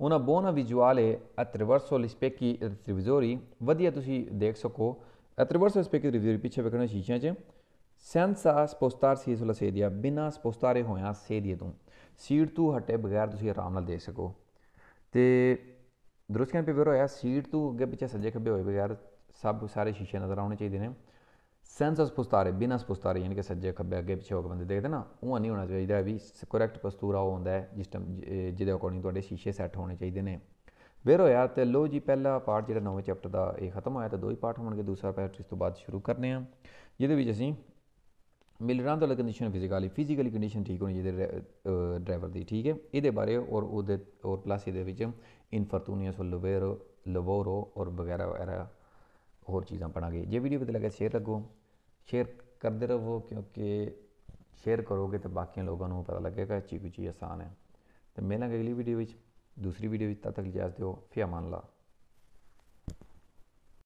ਉਹਨਾਂ ਬੋਨਾ ਵਿਜੂਆਲੇ ਅਟਰਵਰਸਲ ਸਪੈਕੀ ਰਿਵਿਜ਼ੋਰੀ ਵਧੀਆ ਤੁਸੀਂ ਦੇਖ ਸਕੋ ਅਟਰਵਰਸਲ ਸਪੈਕੀ ਰਿਵਿਜ਼ੋਰੀ ਪਿੱਛੇ ਵੇਖਣਾ ਸ਼ੀਸ਼ਿਆਂ 'ਚ ਸੈਂਸਾ ਸਪੋਸਟਾਰ ਸੀ ਸੁਲਾ ਸੇ ਦਿਆ ਬਿਨਾ ਸਪੋਸਟਾਰੇ ਹੋਇਆ ਸੇ ਦਿਏ ਤੂੰ ਸੀਟ ਤੋਂ ਹਟੇ ਬਗੈਰ ਤੁਸੀਂ ਆਰਾਮ ਨਾਲ ਦੇਖ ਸਕੋ ਤੇ ਦਰੁਸਤੀਆਂ ਪੇਪਰ ਹੋਇਆ ਸੀਟ ਤੋਂ ਅੱਗੇ ਪਿੱਛੇ ਸੱਜੇ ਖੱਬੇ ਹੋਏ ਬਗੈਰ ਸਭ ਸਾਰੇ ਸ਼ੀਸ਼ੇ ਨਜ਼ਰ ਆਉਣੇ ਚਾਹੀਦੇ ਨੇ ਸੈਂਸਸ ਪੁਸਤਾਰੇ ਬਿਨਾਂ ਪੁਸਤਾਰੇ ਯਾਨੀ ਕਿ ਸੱਜੇ ਖੱਬੇ ਅੱਗੇ ਪਿੱਛੇ ਹੋ ਬੰਦੇ ਦੇਖਦੇ ਨਾ ਉਹ ਨਹੀਂ ਹੋਣਾ ਚਾਹੀਦਾ ਵੀ ਕਰੈਕਟ ਪਸਤੂਰਾ ਉਹ ਹੁੰਦਾ ਹੈ ਜਿਸ ਟਾਈਮ ਜਿਹਦੇ ਅਕੋਰਡਿੰਗ ਤੁਹਾਡੇ ਸ਼ੀਸ਼ੇ ਸੈੱਟ ਹੋਣੇ ਚਾਹੀਦੇ ਨੇ ਫਿਰ ਹੋਇਆ ਤੇ ਲੋ ਜੀ ਪਹਿਲਾ ਪਾਰਟ ਜਿਹੜਾ ਨਵੇਂ ਚੈਪਟਰ ਦਾ ਇਹ ਖਤਮ ਹੋਇਆ ਤਾਂ ਦੋ ਹੀ ਪਾਰਟ ਹੋਣਗੇ ਦੂਸਰਾ ਪਾਰਟ ਇਸ ਤੋਂ ਬਾਅਦ ਸ਼ੁਰੂ ਕਰਨੇ ਆ ਜਿਹਦੇ ਵਿੱਚ ਅਸੀਂ ਮਿਲ ਰਾਂ ਤਾਂ ਕੰਡੀਸ਼ਨ ਫਿਜ਼ੀਕਲੀ ਫਿਜ਼ੀਕਲੀ ਕੰਡੀਸ਼ਨ ਠੀਕ ਹੋਣੀ ਜਿਹਦੇ ਡਰਾਈਵਰ ਦੀ ਠੀਕ ਹੈ ਇਹਦੇ ਬਾਰੇ ਔਰ ਉਹਦੇ ਔਰ ਪਲੱਸ ਇਹਦੇ ਵਿੱਚ ਇਨਫਰਟੂਨੀਅਸ ਲਵੇਰੋ ਲਵੋਰੋ ਔਰ ਵਗੈਰਾ ਵਗੈਰਾ ਹੋਰ ਚੀਜ਼ਾਂ ਪੜਾਂਗੇ ਜੇ ਵੀਡੀਓ ਵਧੀਆ ਲੱਗੇ ਸ਼ੇਅਰ ਲੱਗੋ ਸ਼ੇਅਰ ਕਰਦੇ ਰਹੋ ਕਿਉਂਕਿ ਸ਼ੇਅਰ ਕਰੋਗੇ ਤਾਂ ਬਾਕੀਆਂ ਲੋਕਾਂ ਨੂੰ ਪਤਾ ਲੱਗੇਗਾ ਚੀਜ਼ ਕੁਝ ਆਸਾਨ ਹੈ ਤੇ ਮਿਲਾਂਗੇ ਅਗਲੀ ਵੀਡੀਓ ਵਿੱਚ ਦੂਸਰੀ ਵੀਡੀਓ ਵਿੱਚ ਤਦ ਤੱਕ ਇਜਾਜ਼ਤ ਦਿਓ ਮੰਨ ਲਾ